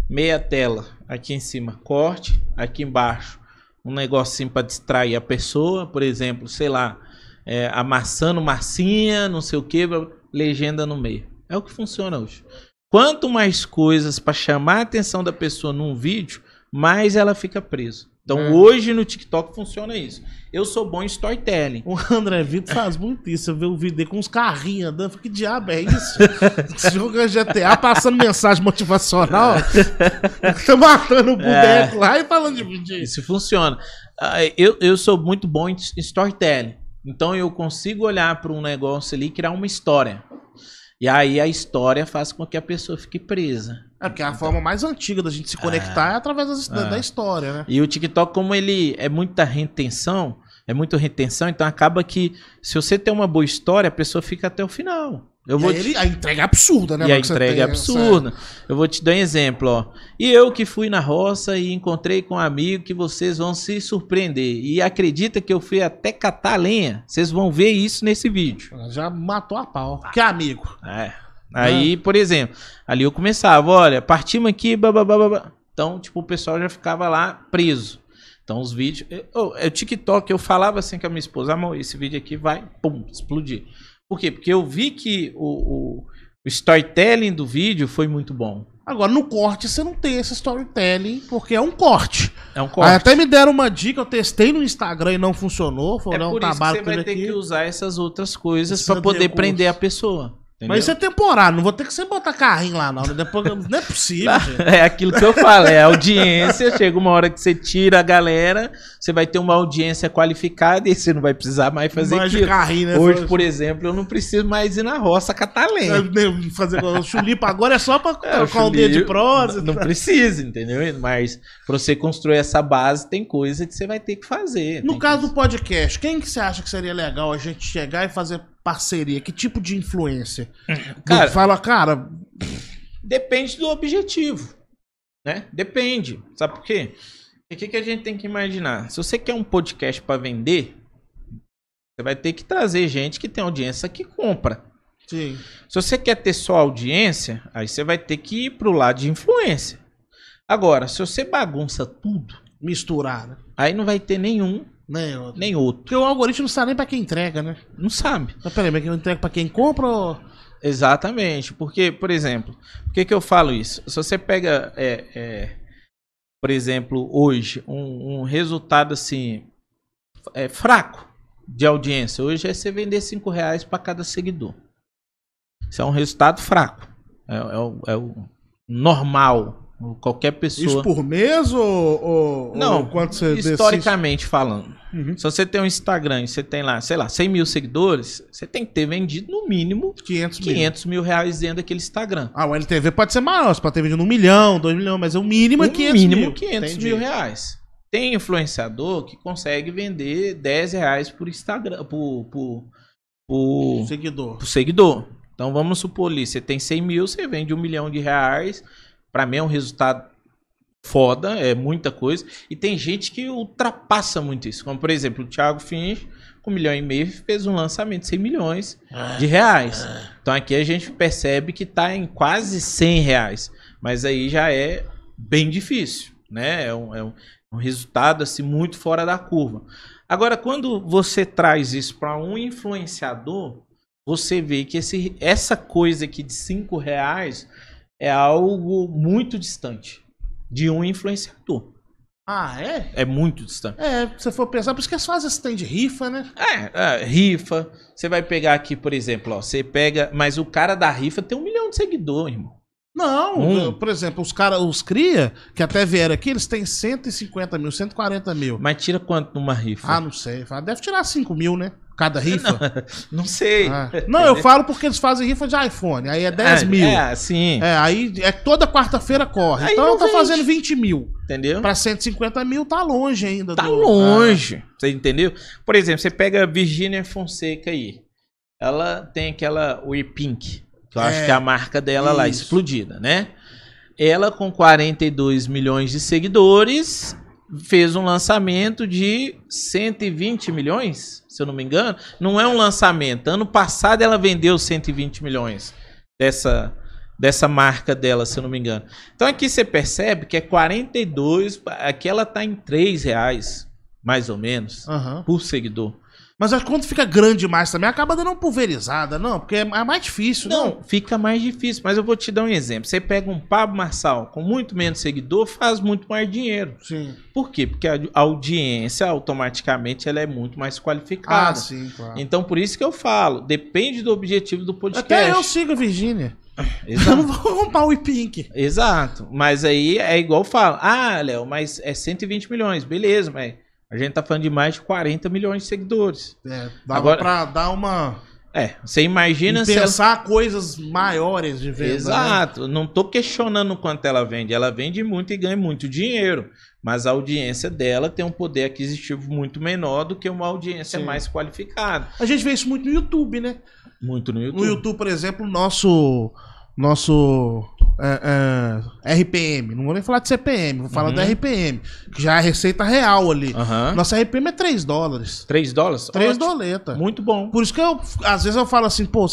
Meia tela aqui em cima, corte. Aqui embaixo, um negocinho para distrair a pessoa. Por exemplo, sei lá, é, amassando massinha, não sei o quê. Legenda no meio. É o que funciona hoje. Quanto mais coisas para chamar a atenção da pessoa num vídeo, mais ela fica presa. Então hum. hoje no TikTok funciona isso. Eu sou bom em storytelling. O André Vitor faz muito isso. Eu vi o vídeo dele com uns carrinhos andando. Que diabo é isso? Joga é GTA passando mensagem motivacional. tá matando o é. boneco é. lá e falando de vídeo. Isso funciona. Ah, eu, eu sou muito bom em storytelling. Então eu consigo olhar para um negócio ali e criar uma história. E aí a história faz com que a pessoa fique presa. É, porque a então, forma mais antiga da gente se conectar é, é através das, é. da história, né? E o TikTok, como ele é muita retenção, é muito retenção, então acaba que se você tem uma boa história, a pessoa fica até o final. Eu vou te... A entrega é absurda, né? E a entrega é, é absurda. Essa... É. Eu vou te dar um exemplo, ó. E eu que fui na roça e encontrei com um amigo que vocês vão se surpreender. E acredita que eu fui até catar lenha. Vocês vão ver isso nesse vídeo. Já matou a pau. Que amigo. É. Aí, ah. por exemplo, ali eu começava, olha, partimos aqui, bababá. Babá. Então, tipo, o pessoal já ficava lá preso. Então, os vídeos... Eu, eu, TikTok, eu falava assim com a minha esposa, amor, esse vídeo aqui vai, pum, explodir. Por quê? Porque eu vi que o, o, o storytelling do vídeo foi muito bom. Agora, no corte você não tem esse storytelling, porque é um corte. É um corte. Aí até me deram uma dica, eu testei no Instagram e não funcionou. Foi é por um isso que você vai ter aqui. que usar essas outras coisas para poder recursos. prender a pessoa. Entendeu? Mas isso é temporário, não vou ter que você botar carrinho lá, não. Depois, não é possível. é aquilo que eu falo, é audiência. chega uma hora que você tira a galera, você vai ter uma audiência qualificada e você não vai precisar mais fazer mais aquilo. Carrinho, né, Hoje, por exemplo, eu não preciso mais ir na roça catalã. É, fazer o chulipa agora é só pra é, caldeia de prosa. Não, não precisa, entendeu? Mas pra você construir essa base, tem coisa que você vai ter que fazer. No caso que... do podcast, quem que você acha que seria legal a gente chegar e fazer parceria? Que tipo de influência? Hum. Cara, fala, cara. Depende do objetivo. Né? Depende. Sabe por quê? O que, que a gente tem que imaginar? Se você quer um podcast para vender, você vai ter que trazer gente que tem audiência que compra. Sim. Se você quer ter só audiência, aí você vai ter que ir pro lado de influência. Agora, se você bagunça tudo, misturar, aí não vai ter nenhum nem outro. Nem outro. Porque o algoritmo não sabe nem pra quem entrega, né? Não sabe. Mas peraí, mas eu entrego pra quem compra ou... Exatamente. Porque, por exemplo, por que, que eu falo isso? Se você pega, é, é, por exemplo, hoje, um, um resultado assim, é, fraco de audiência, hoje é você vender 5 reais para cada seguidor. Isso é um resultado fraco. É, é, o, é o normal Qualquer pessoa. Isso por mês ou. ou não, ou quanto você historicamente decide? falando. Uhum. Se você tem um Instagram e você tem lá, sei lá, 100 mil seguidores, você tem que ter vendido no mínimo 500 mil, 500 mil reais dentro daquele Instagram. Ah, o LTV pode ser maior, você pode ter vendido um milhão, dois milhões, mas o mínimo é 500 mínimo mil. 500 Entendi. mil reais. Tem influenciador que consegue vender 10 reais por Instagram, por, por, por, seguidor. por seguidor. Então vamos supor ali, você tem 100 mil, você vende um milhão de reais para mim é um resultado foda, é muita coisa. E tem gente que ultrapassa muito isso. Como, por exemplo, o Thiago Finch, com um milhão e meio, fez um lançamento de 100 milhões de ah. reais. Ah. Então aqui a gente percebe que está em quase 100 reais. Mas aí já é bem difícil, né? É, é um, é um resultado assim muito fora da curva. Agora, quando você traz isso para um influenciador, você vê que esse, essa coisa aqui de 5 reais é algo muito distante de um influenciador. Ah, é? É muito distante. É, se for pensar, por isso que as fases têm de rifa, né? É, é, rifa. Você vai pegar aqui, por exemplo, ó, você pega. Mas o cara da rifa tem um milhão de seguidores, irmão. Não, hum. por exemplo, os caras, os cria, que até vieram aqui, eles têm 150 mil, 140 mil. Mas tira quanto numa rifa? Ah, não sei. Deve tirar 5 mil, né? Cada rifa? Não, não sei. Ah. Não, eu falo porque eles fazem rifa de iPhone. Aí é 10 ah, é, mil. É, sim. É, aí é toda quarta-feira corre. Aí então tá vende. fazendo 20 mil. Entendeu? Pra 150 mil tá longe ainda. Tá do... longe. Ah. Você entendeu? Por exemplo, você pega a Virginia Fonseca aí. Ela tem aquela We Pink, que eu é, acho que é a marca dela isso. lá, explodida, né? Ela com 42 milhões de seguidores, fez um lançamento de 120 milhões, se eu não me engano. Não é um lançamento. Ano passado ela vendeu 120 milhões dessa, dessa marca dela, se eu não me engano. Então aqui você percebe que é 42, aqui ela está em 3 reais, mais ou menos, uhum. por seguidor. Mas acho que quando fica grande demais também, acaba dando uma pulverizada, não? Porque é, é mais difícil, não? Não, fica mais difícil. Mas eu vou te dar um exemplo. Você pega um Pablo Marçal com muito menos seguidor, faz muito mais dinheiro. Sim. Por quê? Porque a audiência, automaticamente, ela é muito mais qualificada. Ah, sim, claro. Então, por isso que eu falo. Depende do objetivo do podcast. Até eu sigo a Virgínia. Exato. Eu não vou comprar o Pink. Exato. Mas aí é igual falo Ah, Léo, mas é 120 milhões. Beleza, mas a gente tá falando de mais de 40 milhões de seguidores. É, dava Agora, pra dar uma. É, você imagina se. Pensar ela... coisas maiores de venda. Né? Exato. Né? Não tô questionando quanto ela vende. Ela vende muito e ganha muito dinheiro. Mas a audiência dela tem um poder aquisitivo muito menor do que uma audiência Sim. mais qualificada. A gente vê isso muito no YouTube, né? Muito no YouTube. No YouTube, por exemplo, nosso nosso é, é, RPM. Não vou nem falar de CPM, vou falar uhum. RPM, que já é a receita real ali. Uhum. Nossa RPM é 3 dólares. 3 dólares? 3 doleta. Muito bom. Por isso que eu, às vezes eu falo assim, pô,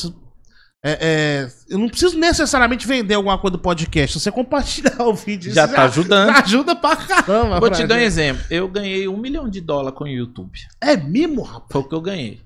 é, é, eu não preciso necessariamente vender alguma coisa do podcast. Se você compartilhar o vídeo, já tá já, ajudando. Ajuda pra caramba. Vou pra te gente. dar um exemplo. Eu ganhei um milhão de dólares com o YouTube. É mimo, rapaz? Foi o que eu ganhei.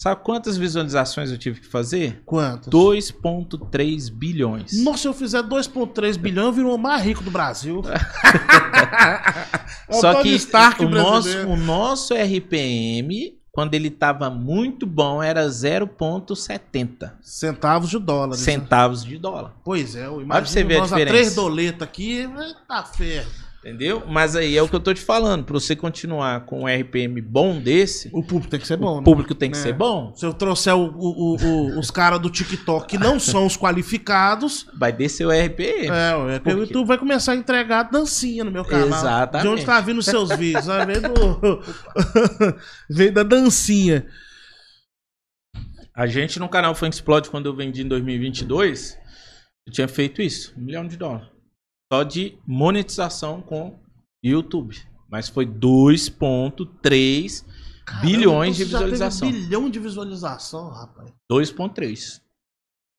Sabe quantas visualizações eu tive que fazer? Quantas? 2,3 bilhões. Nossa, se eu fizer 2,3 bilhões, eu viro o mais rico do Brasil. Só que Stark o, nosso, o nosso RPM, quando ele estava muito bom, era 0,70. Centavos de dólar. Né? Centavos né? de dólar. Pois é, eu imagino. Olha pra você ver a diferença. três doletas aqui, é, tá ferro. Entendeu? Mas aí é o que eu tô te falando. Pra você continuar com um RPM bom desse. O público tem que ser bom. O né? público tem que é. ser bom. Se eu trouxer o, o, o, os caras do TikTok que não são os qualificados. Vai descer o RPM. É, o RPM. Porque... Tu vai começar a entregar dancinha no meu canal. Exatamente. De onde tá vindo os seus vídeos? Né? Veio, do... Veio da dancinha. A gente no canal Funk Explode, quando eu vendi em 2022, eu tinha feito isso. Um milhão de dólares só de monetização com YouTube. Mas foi 2,3 bilhões então de visualização. Já teve um bilhão de visualização, rapaz. 2,3.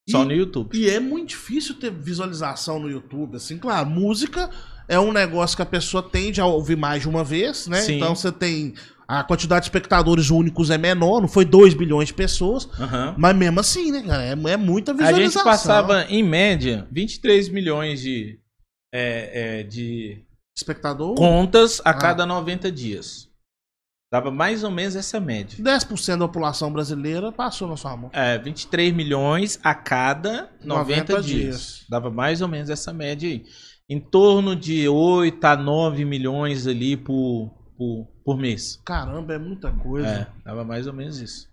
Só no YouTube. E é muito difícil ter visualização no YouTube, assim, claro, música é um negócio que a pessoa tende a ouvir mais de uma vez, né? Sim. Então você tem a quantidade de espectadores únicos é menor, não foi 2 bilhões de pessoas, uhum. mas mesmo assim, né, cara? É, é, muita visualização. A gente passava, em média, 23 milhões de é, é, de espectador contas a ah. cada 90 dias. Dava mais ou menos essa média. 10% da população brasileira passou na sua mão. É, 23 milhões a cada 90, 90 dias. dias. Dava mais ou menos essa média aí. Em torno de 8 a 9 milhões ali por, por, por mês. Caramba, é muita coisa. É, dava mais ou menos isso.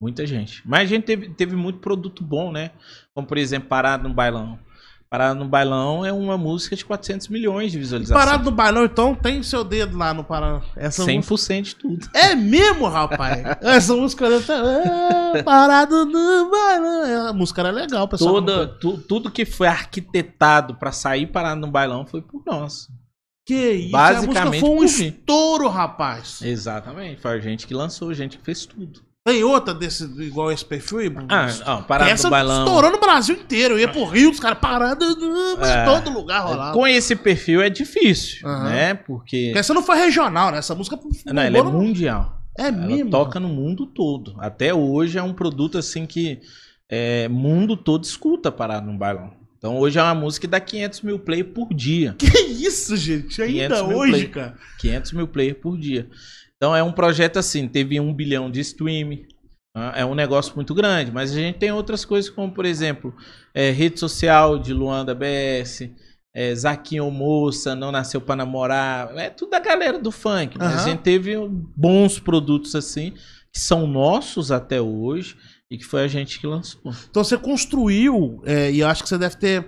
Muita gente. Mas a gente teve, teve muito produto bom, né? Como, por exemplo, parado no bailão. Parada no Bailão é uma música de 400 milhões de visualizações. Parada no Bailão, então, tem o seu dedo lá no Parada. 100% música... de tudo. É mesmo, rapaz? Essa música... É, parada no Bailão. É, a música era legal, pessoal. Toda, tu, tudo que foi arquitetado para sair Parada no Bailão foi por nós. Que isso, Basicamente, é a música foi um estouro, rapaz. Exatamente, foi a gente que lançou, a gente que fez tudo. Tem outra desse, igual esse perfil aí, Bruno? Ah, parada Essa do estourou no Brasil inteiro. Eu ia pro Rio, os caras parada uh, é, em todo lugar rolava. Com esse perfil é difícil, uhum. né? Porque... Porque... Essa não foi regional, né? Essa música... Não, ela é no... mundial. É ela mesmo? toca no mundo todo. Até hoje é um produto, assim, que... É, mundo todo escuta parada no bailão. Então hoje é uma música que dá 500 mil play por dia. Que isso, gente? Ainda hoje, play, cara? 500 mil play por dia. Então é um projeto assim, teve um bilhão de stream, né, é um negócio muito grande, mas a gente tem outras coisas como, por exemplo, é, rede social de Luanda BS, é, Zaquinho Moça, Não Nasceu para Namorar, é tudo da galera do funk. Uhum. Né. Mas a gente teve bons produtos assim, que são nossos até hoje, e que foi a gente que lançou. Então você construiu, é, e eu acho que você deve ter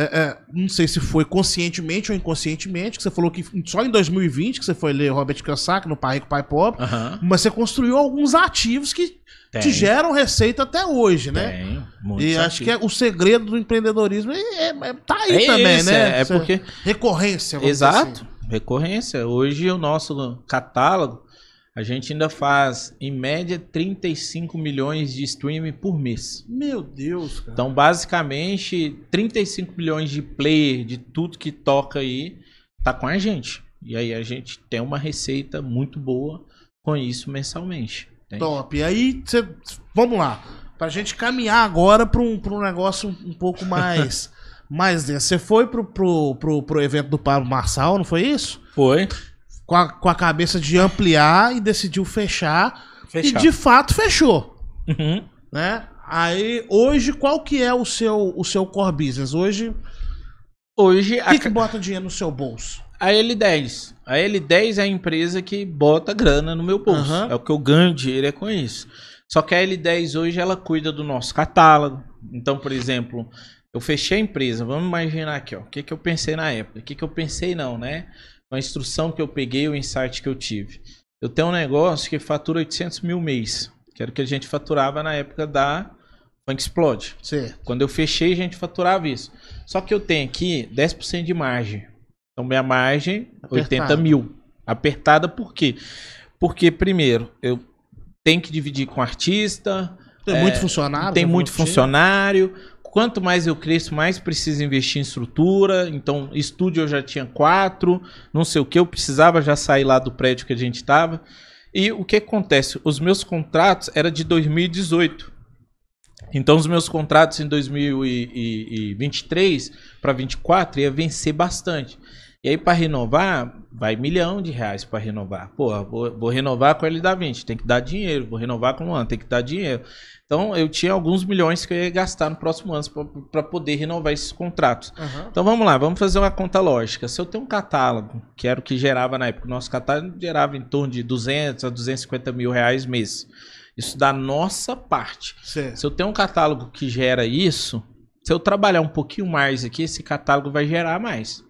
é, é, não sei se foi conscientemente ou inconscientemente, que você falou que só em 2020 que você foi ler Robert Kiyosaki no Pai Rico, Pai Pobre, uhum. mas você construiu alguns ativos que Tem. te geram receita até hoje, né? Tem, e acho que é, o segredo do empreendedorismo é, é tá aí é também, isso, né? É, é porque... Recorrência. Exato, assim. recorrência. Hoje o nosso catálogo a gente ainda faz, em média, 35 milhões de streaming por mês. Meu Deus, cara. Então, basicamente, 35 milhões de player, de tudo que toca aí, tá com a gente. E aí a gente tem uma receita muito boa com isso mensalmente. Entende? Top. E aí, cê, vamos lá. Pra gente caminhar agora pra um, um negócio um pouco mais. mais Você foi pro, pro, pro, pro evento do Pablo Marçal, não foi isso? Foi com a, com a cabeça de ampliar e decidiu fechar. fechar. E de fato fechou. Uhum. Né? Aí, hoje, qual que é o seu, o seu core business? Hoje. Hoje. O que, a... que bota dinheiro no seu bolso? A L10. A L10 é a empresa que bota grana no meu bolso. Uhum. É o que eu ganho dinheiro é com isso. Só que a L10 hoje ela cuida do nosso catálogo. Então, por exemplo, eu fechei a empresa. Vamos imaginar aqui, ó. O que, que eu pensei na época? O que, que eu pensei não, né? uma instrução que eu peguei, o insight que eu tive. Eu tenho um negócio que fatura 800 mil mês, que era o que a gente faturava na época da Funk Explode. Certo. Quando eu fechei, a gente faturava isso. Só que eu tenho aqui 10% de margem. Então, minha margem, Apertado. 80 mil. Apertada por quê? Porque, primeiro, eu tenho que dividir com artista. Tem é, muito funcionário. Tem né, muito funcionário quanto mais eu cresço, mais preciso investir em estrutura. Então, estúdio eu já tinha quatro, não sei o que, eu precisava já sair lá do prédio que a gente estava. E o que acontece? Os meus contratos era de 2018. Então, os meus contratos em 2023 para 2024 ia vencer bastante. E aí, para renovar, vai milhão de reais para renovar. Pô, vou, vou, renovar com ele da 20, tem que dar dinheiro. Vou renovar com o ano, tem que dar dinheiro. Então, eu tinha alguns milhões que eu ia gastar no próximo ano para poder renovar esses contratos. Uhum. Então, vamos lá, vamos fazer uma conta lógica. Se eu tenho um catálogo, que era o que gerava na época, o nosso catálogo gerava em torno de 200 a 250 mil reais mês. Isso da nossa parte. Certo. Se eu tenho um catálogo que gera isso, se eu trabalhar um pouquinho mais aqui, esse catálogo vai gerar mais.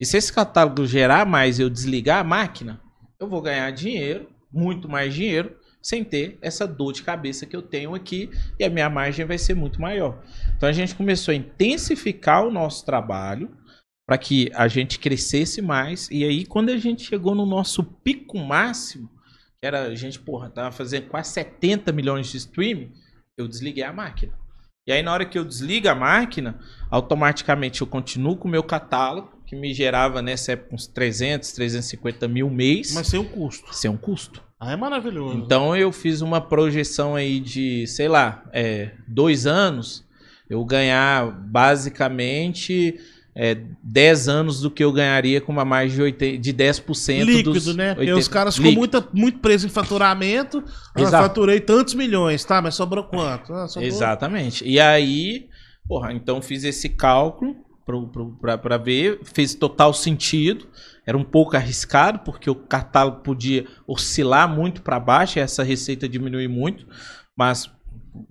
E se esse catálogo gerar mais e eu desligar a máquina, eu vou ganhar dinheiro, muito mais dinheiro, sem ter essa dor de cabeça que eu tenho aqui e a minha margem vai ser muito maior. Então a gente começou a intensificar o nosso trabalho para que a gente crescesse mais. E aí, quando a gente chegou no nosso pico máximo, que era a gente, porra, estava fazendo quase 70 milhões de stream, eu desliguei a máquina. E aí, na hora que eu desligo a máquina, automaticamente eu continuo com o meu catálogo, que me gerava nessa né, época uns 300, 350 mil mês. Mas sem um custo. Sem um custo. Ah, é maravilhoso. Então eu fiz uma projeção aí de, sei lá, é, dois anos, eu ganhar basicamente é, 10 anos do que eu ganharia com uma margem de, 80, de 10% Líquido, dos... né? Porque os caras ficam muito, muito presos em faturamento. Ah, eu faturei tantos milhões, tá? Mas sobrou quanto? Ah, sobrou... Exatamente. E aí, porra, então fiz esse cálculo para ver, fez total sentido. Era um pouco arriscado, porque o catálogo podia oscilar muito para baixo, e essa receita diminuir muito, mas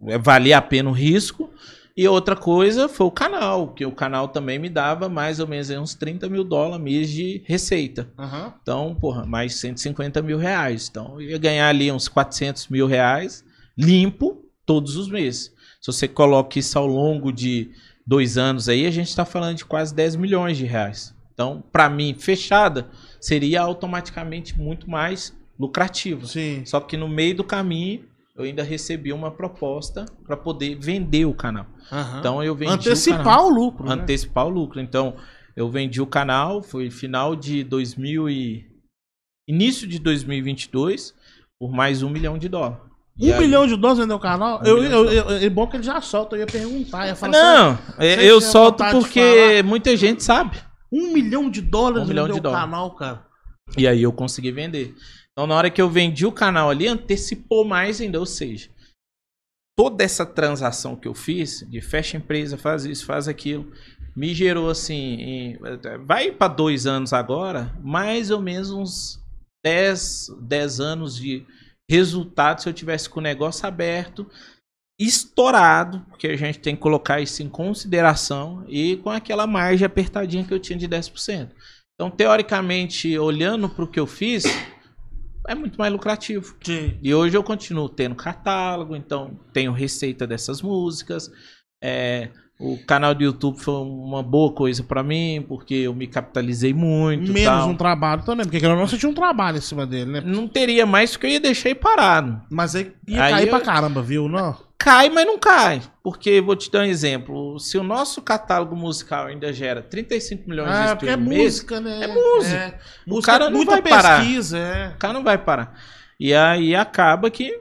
é, valia a pena o risco. E outra coisa foi o canal, que o canal também me dava mais ou menos uns 30 mil dólares mês de receita. Uhum. Então, porra, mais 150 mil reais. Então, eu ia ganhar ali uns 400 mil reais limpo todos os meses. Se você coloca isso ao longo de dois anos aí, a gente está falando de quase 10 milhões de reais. Então, para mim, fechada seria automaticamente muito mais lucrativo. Sim. Só que no meio do caminho eu ainda recebi uma proposta para poder vender o canal. Uhum. Então eu vendi antecipar o, canal. o lucro. Né? Antecipar o lucro. Então eu vendi o canal, foi final de 2000 e início de 2022 por mais um milhão de dólares. Um aí... de dólares no canal? Um eu, eu, eu, é bom que ele já solta, eu ia perguntar. Ia falar, não, é, eu, eu solto porque muita gente sabe. Um milhão de dólares um milhão no de canal, cara. E aí eu consegui vender. Então na hora que eu vendi o canal ali, antecipou mais ainda, ou seja, toda essa transação que eu fiz, de fecha empresa, faz isso, faz aquilo, me gerou assim, em, vai para dois anos agora, mais ou menos uns 10, dez anos de resultado se eu tivesse com o negócio aberto, estourado, porque a gente tem que colocar isso em consideração, e com aquela margem apertadinha que eu tinha de 10%. Então, teoricamente, olhando para o que eu fiz, é muito mais lucrativo. Sim. E hoje eu continuo tendo catálogo, então tenho receita dessas músicas. É, o canal do YouTube foi uma boa coisa para mim, porque eu me capitalizei muito. Menos tal. um trabalho também, porque aquele negócio não, tinha um trabalho em cima dele, né? Não teria mais, porque eu ia deixar ele parado. Mas aí ia aí cair eu... pra caramba, viu? Não? Cai, mas não cai. Porque, vou te dar um exemplo. Se o nosso catálogo musical ainda gera 35 milhões ah, de streams... É, é música, mês, né? É música. É. O música é cara não vai pesquisa, parar. É. O cara não vai parar. E aí acaba que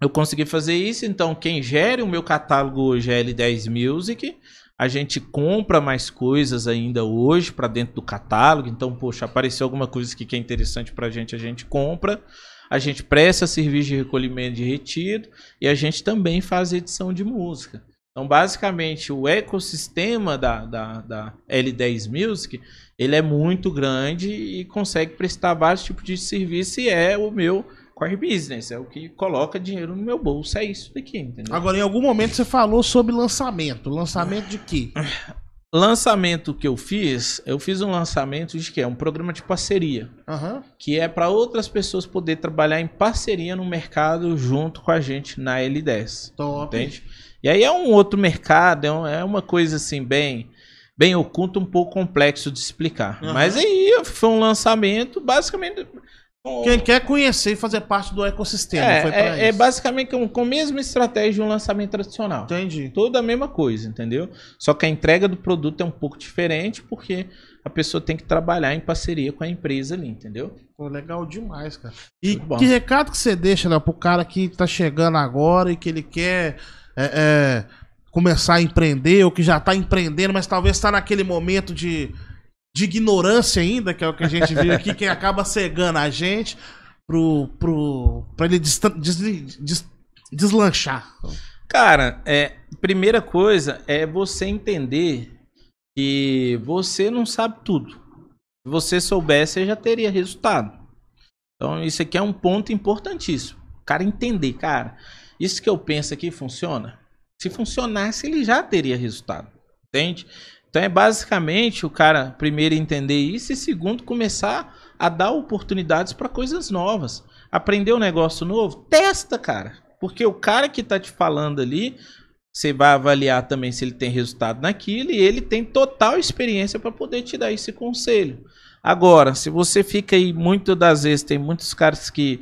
eu consegui fazer isso, então quem gere o meu catálogo hoje é L10 Music. A gente compra mais coisas ainda hoje para dentro do catálogo. Então, poxa, apareceu alguma coisa que é interessante para a gente, a gente compra. A gente presta serviço de recolhimento de retiro e a gente também faz edição de música. Então, basicamente, o ecossistema da, da, da, L10 Music ele é muito grande e consegue prestar vários tipos de serviço e é o meu core business, é o que coloca dinheiro no meu bolso, é isso daqui, entendeu? Agora, em algum momento você falou sobre lançamento. Lançamento de quê? Lançamento que eu fiz, eu fiz um lançamento de que é um programa de parceria, uhum. que é para outras pessoas poder trabalhar em parceria no mercado junto com a gente na L10. Top. Entende? E aí é um outro mercado, é, é uma coisa assim bem bem oculto, um pouco complexo de explicar. Uhum. Mas aí foi um lançamento, basicamente quem quer conhecer e fazer parte do ecossistema. É, é, é, basicamente com, com a mesma estratégia de um lançamento tradicional. Entendi. Toda a mesma coisa, entendeu? Só que a entrega do produto é um pouco diferente, porque a pessoa tem que trabalhar em parceria com a empresa ali, entendeu? Pô, legal demais, cara. E que recado que você deixa né, pro cara que tá chegando agora e que ele quer. É, é começar a empreender, ou que já tá empreendendo, mas talvez está naquele momento de de ignorância ainda, que é o que a gente viu aqui, que acaba cegando a gente pro, pro, pra ele des, des, des, deslanchar. Cara, é, primeira coisa é você entender que você não sabe tudo. Se você soubesse, você já teria resultado. Então, isso aqui é um ponto importantíssimo. O cara entender, cara, isso que eu penso aqui funciona? Se funcionasse, ele já teria resultado. Entende? Então é basicamente o cara primeiro entender isso e segundo começar a dar oportunidades para coisas novas. Aprender um negócio novo, testa, cara. Porque o cara que tá te falando ali, você vai avaliar também se ele tem resultado naquilo e ele tem total experiência para poder te dar esse conselho. Agora, se você fica aí, muitas das vezes, tem muitos caras que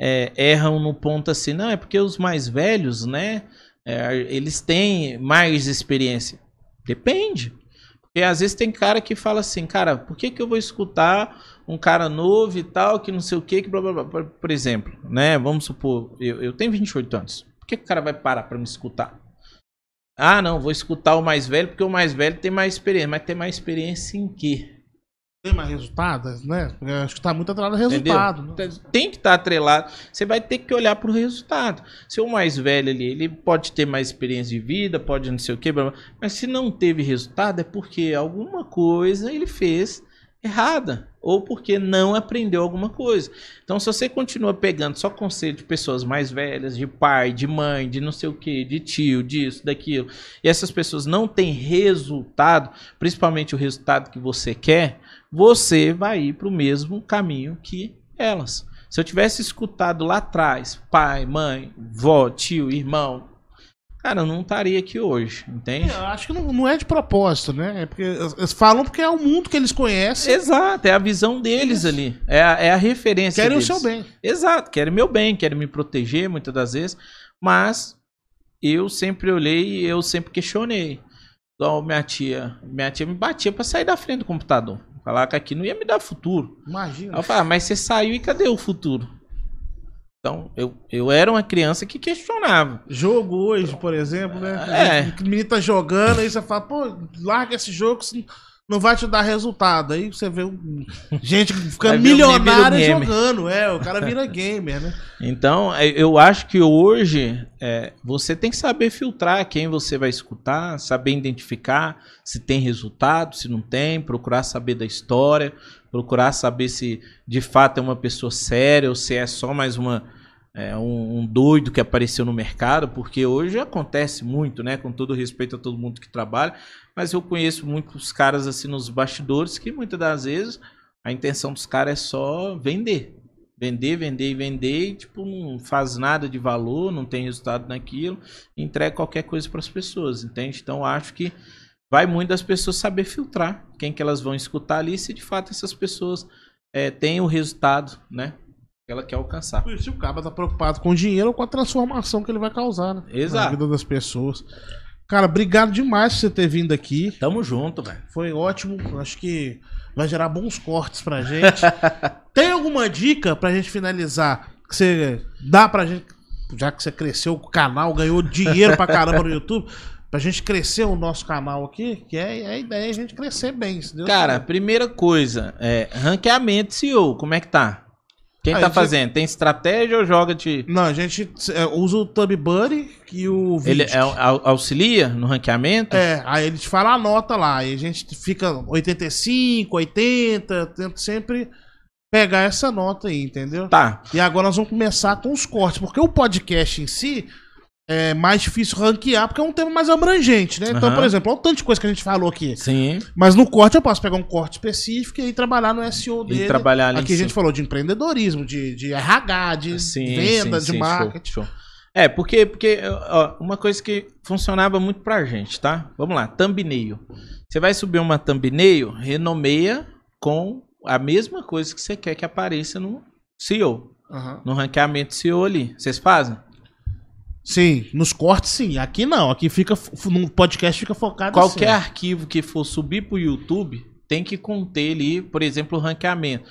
é, erram no ponto assim, não, é porque os mais velhos, né, é, eles têm mais experiência. Depende. Porque às vezes tem cara que fala assim, cara, por que, que eu vou escutar um cara novo e tal, que não sei o que, que blá blá blá. Por exemplo, né? Vamos supor, eu, eu tenho 28 anos. Por que, que o cara vai parar para me escutar? Ah, não, vou escutar o mais velho, porque o mais velho tem mais experiência. Mas tem mais experiência em quê? tem mais resultados, né? eu acho que está muito atrelado ao resultado. Né? Tem que estar tá atrelado. Você vai ter que olhar para o resultado. Seu mais velho ali, ele pode ter mais experiência de vida, pode não sei o que, mas se não teve resultado é porque alguma coisa ele fez errada ou porque não aprendeu alguma coisa. Então, se você continua pegando só conselho de pessoas mais velhas, de pai, de mãe, de não sei o que, de tio, disso, daquilo, e essas pessoas não têm resultado, principalmente o resultado que você quer, você vai ir para o mesmo caminho que elas. Se eu tivesse escutado lá atrás, pai, mãe, vó, tio, irmão, cara, eu não estaria aqui hoje, entende? É, eu acho que não, não, é de propósito, né? É porque eles falam porque é o mundo que eles conhecem. Exato, é a visão deles Isso. ali, é a, é a referência Querem deles. o seu bem. Exato, querem meu bem, querem me proteger muitas das vezes, mas eu sempre olhei e eu sempre questionei. Então, minha tia, minha tia me batia para sair da frente do computador. Falar que aqui não ia me dar futuro. Imagina. eu ah, mas você saiu e cadê o futuro? Então, eu, eu era uma criança que questionava. Jogo hoje, por exemplo, né? É. O menino tá jogando, aí você fala, pô, larga esse jogo, não vai te dar resultado. Aí você vê gente ficando milionária jogando. É, o cara vira gamer, né? Então, é, eu acho que hoje é, você tem que saber filtrar quem você vai escutar, saber identificar se tem resultado, se não tem, procurar saber da história, procurar saber se de fato é uma pessoa séria ou se é só mais uma é, um, um, doido que apareceu no mercado, porque hoje acontece muito, né? Com todo respeito a todo mundo que trabalha, mas eu conheço muitos caras assim nos bastidores que muitas das vezes a intenção dos caras é só vender. Vender, vender e vender, e, tipo, não faz nada de valor, não tem resultado naquilo, entrega qualquer coisa para as pessoas, entende? Então acho que vai muito das pessoas saber filtrar quem que elas vão escutar ali, se de fato essas pessoas é, têm o resultado, né? que ela quer alcançar. Se o cara tá preocupado com o dinheiro ou com a transformação que ele vai causar, né? Exato. Na vida das pessoas. Cara, obrigado demais por você ter vindo aqui. Tamo junto, velho. Foi ótimo. Acho que vai gerar bons cortes pra gente. Tem alguma dica pra gente finalizar que você dá pra gente, já que você cresceu o canal, ganhou dinheiro pra caramba no YouTube, pra gente crescer o nosso canal aqui, que é, é a ideia é a gente crescer bem, Cara, primeira coisa, é ranqueamento SEO, como é que tá? Quem ah, tá a tá fazendo? Tem estratégia ou joga de. Não, a gente é, usa o Tub Buddy que o. Vidic. Ele é, auxilia no ranqueamento? É, aí ele te fala a nota lá. E a gente fica 85, 80, tenta sempre pegar essa nota aí, entendeu? Tá. E agora nós vamos começar com os cortes, porque o podcast em si é mais difícil ranquear, porque é um tema mais abrangente, né? Uhum. Então, por exemplo, olha é o tanto de coisa que a gente falou aqui. Sim. Mas no corte eu posso pegar um corte específico e aí trabalhar no SEO dele. E trabalhar ali Aqui a gente sim. falou de empreendedorismo, de, de RH, de sim, venda, sim, de marketing. Show, show. É, porque, porque ó, uma coisa que funcionava muito pra gente, tá? Vamos lá, thumbnail. Você vai subir uma thumbnail, renomeia com a mesma coisa que você quer que apareça no SEO. Uhum. No ranqueamento SEO ali. Vocês fazem? Sim, nos cortes sim. Aqui não, aqui fica no podcast fica focado assim. Qualquer assim. arquivo que for subir pro YouTube tem que conter ali, por exemplo, o ranqueamento.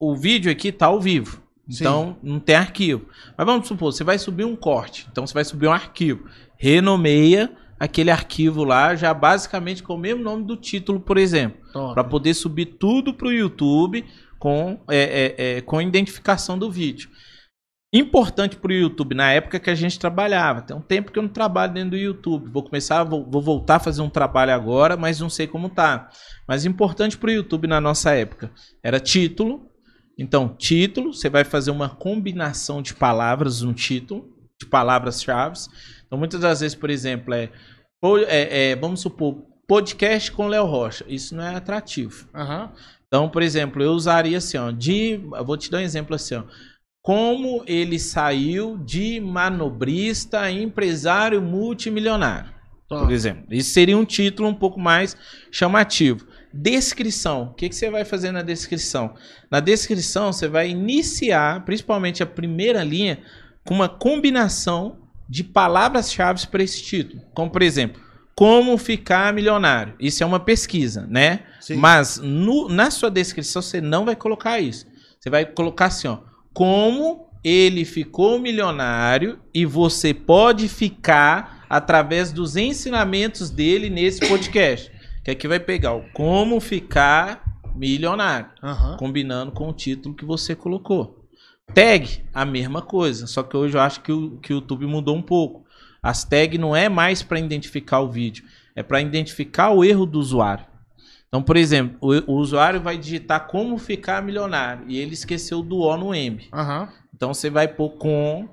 O vídeo aqui tá ao vivo. Sim. Então não tem arquivo. Mas vamos supor, você vai subir um corte, então você vai subir um arquivo. Renomeia aquele arquivo lá já basicamente com o mesmo nome do título, por exemplo, para poder subir tudo pro YouTube com é, é, é, com identificação do vídeo importante para o YouTube na época que a gente trabalhava. Tem um tempo que eu não trabalho dentro do YouTube. Vou começar, vou, vou voltar a fazer um trabalho agora, mas não sei como tá. Mas importante para o YouTube na nossa época era título. Então, título, você vai fazer uma combinação de palavras um título, de palavras-chave. Então, muitas das vezes, por exemplo, é, é, é vamos supor, podcast com Léo Rocha. Isso não é atrativo. Uhum. Então, por exemplo, eu usaria assim, ó, de, eu vou te dar um exemplo assim, ó como ele saiu de manobrista a empresário multimilionário. Por exemplo, isso seria um título um pouco mais chamativo. Descrição. O que, que você vai fazer na descrição? Na descrição, você vai iniciar, principalmente a primeira linha, com uma combinação de palavras-chave para esse título. Como, por exemplo, como ficar milionário. Isso é uma pesquisa, né? Sim. Mas no, na sua descrição, você não vai colocar isso. Você vai colocar assim, ó como ele ficou milionário e você pode ficar através dos ensinamentos dele nesse podcast. Que aqui vai pegar o como ficar milionário, uhum. combinando com o título que você colocou. Tag, a mesma coisa, só que hoje eu acho que o, que o YouTube mudou um pouco. As tags não é mais para identificar o vídeo, é para identificar o erro do usuário. Então, por exemplo, o, o, usuário vai digitar como ficar milionário e ele esqueceu do O no M. Uhum. Então você vai pôr com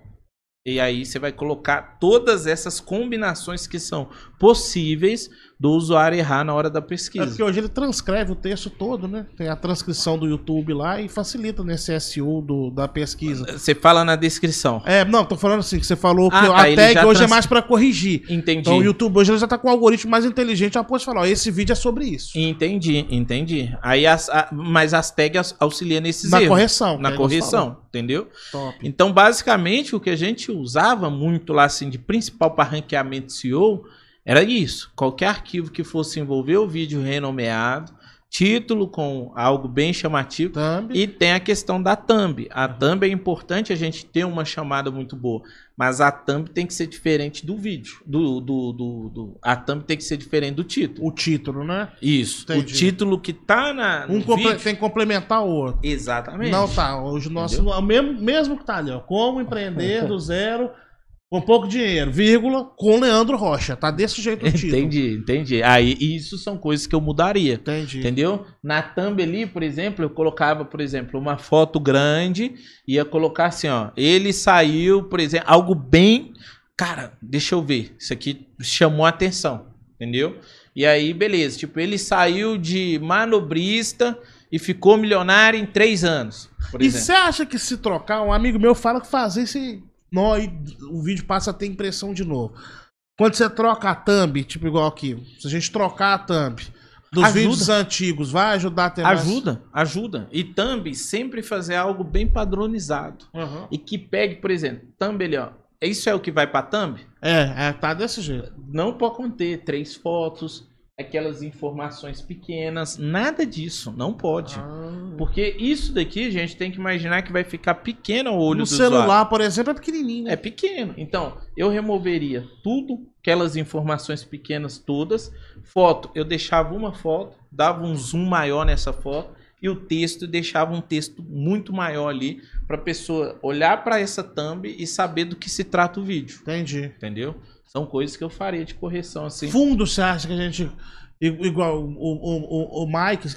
e aí você vai colocar todas essas combinações que são possíveis do usuário errar na hora da pesquisa. É porque hoje ele transcreve o texto todo, né? Tem a transcrição do YouTube lá e facilita nesse SEO do, da pesquisa. Você fala na descrição. É, não, tô falando assim, que você falou ah, que ah, tá, a tag hoje é trans... é mais para corrigir. Entendi. Então o YouTube hoje ele já tá com um algoritmo mais inteligente após falar, ó, esse vídeo é sobre isso. Entendi, entendi. Aí as, a, mas as tags auxiliam nesses na erros. Correção, na é, correção. entendeu? Top. Então, basicamente, o que a gente usava muito lá, assim, de principal para ranqueamento SEO era isso. Qualquer arquivo que fosse envolver o vídeo renomeado, título com algo bem chamativo thumb. e tem a questão da thumb. A thumb é importante a gente ter uma chamada muito boa, mas a thumb tem que ser diferente do vídeo, do, do, do, do a thumb tem que ser diferente do título. O título, né? Isso. Entendi. O título que tá na um vídeo... tem que complementar o outro. Exatamente. Não tá, hoje nosso é o mesmo mesmo que tá ali, ó, como empreender do zero com pouco dinheiro, vírgula, com Leandro Rocha. Tá desse jeito o título. Entendi, entendi. Aí isso são coisas que eu mudaria. Entendi. Entendeu? Na thumb ali, por exemplo, eu colocava, por exemplo, uma foto grande, ia colocar assim, ó. Ele saiu, por exemplo, algo bem. Cara, deixa eu ver. Isso aqui chamou a atenção. Entendeu? E aí, beleza. Tipo, ele saiu de manobrista e ficou milionário em três anos. e você acha que se trocar, um amigo meu fala que fazer isso nó e o vídeo passa a ter impressão de novo. Quando você troca a thumb, tipo igual aqui, se a gente trocar a thumb dos ajuda. vídeos antigos, vai ajudar a ter Ajuda, mais... ajuda. E thumb, sempre fazer algo bem padronizado. Uhum. E que pegue, por exemplo, thumb ali, ó. Isso é o que vai pra thumb? É, é, tá desse jeito. Não pode conter três fotos, aquelas informações pequenas, nada disso, não pode. Ah. Porque isso daqui, gente, tem que imaginar que vai ficar pequeno o olho no do celular, usuário. por exemplo, é pequenininho. Né? É pequeno. Então, eu removeria tudo, aquelas informações pequenas todas. Foto, eu deixava uma foto, dava um zoom maior nessa foto e o texto deixava um texto muito maior ali para pessoa olhar para essa thumb e saber do que se trata o vídeo. Entendi. Entendeu? São coisas que eu faria de correção, assim. Fundo, você acha que a gente. Igual o, o, o, o Mike,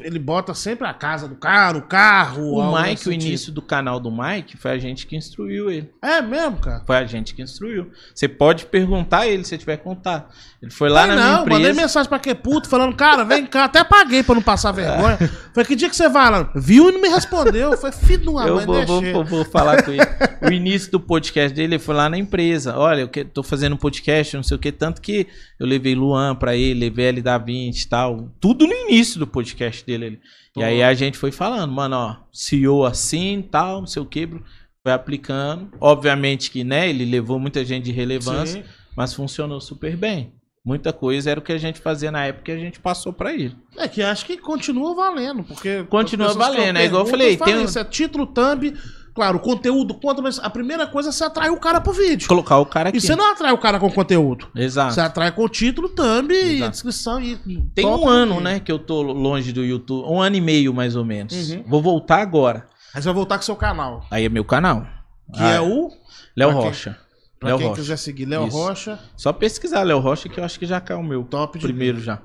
ele bota sempre a casa do cara, o carro. O Mike, assim o início tipo. do canal do Mike, foi a gente que instruiu ele. É mesmo, cara? Foi a gente que instruiu. Você pode perguntar a ele se tiver contato. Ele foi lá na minha não, empresa. Mandei mensagem pra que puto falando, cara, vem cá. Até paguei pra não passar vergonha. Foi que dia que você vai lá? Viu e não me respondeu. Foi filho de uma Eu mãe, vou, vou, vou, vou, falar com ele. O início do podcast dele foi lá na empresa. Olha, eu que, tô fazendo um podcast, não sei o que. Tanto que eu levei Luan pra ele, levei ele da 20 e tal. Tudo no início do podcast podcast dele ali. Pô. E aí a gente foi falando, mano, ó, CEO assim, tal, não sei o que, foi aplicando. Obviamente que, né, ele levou muita gente de relevância, Sim. mas funcionou super bem. Muita coisa era o que a gente fazia na época que a gente passou para ele. É que acho que continua valendo, porque. Continua valendo, é igual eu falei. Tem... Isso é título thumb Claro, o conteúdo conta, mas a primeira coisa é você atrai o cara pro vídeo. Colocar o cara aqui. E você não atrai o cara com conteúdo. Exato. Você atrai com o título, thumb Exato. e descrição. E, Tem um ano, aqui. né, que eu tô longe do YouTube. Um ano e meio, mais ou menos. Uhum. Vou voltar agora. Aí você vai voltar com o seu canal. Aí é meu canal. Que é ah, é o... Léo Rocha. Pra Léo quem Rocha. quiser seguir, Léo Rocha. Só pesquisar Léo Rocha, que eu acho que já caiu o meu. Top de Primeiro vida. já.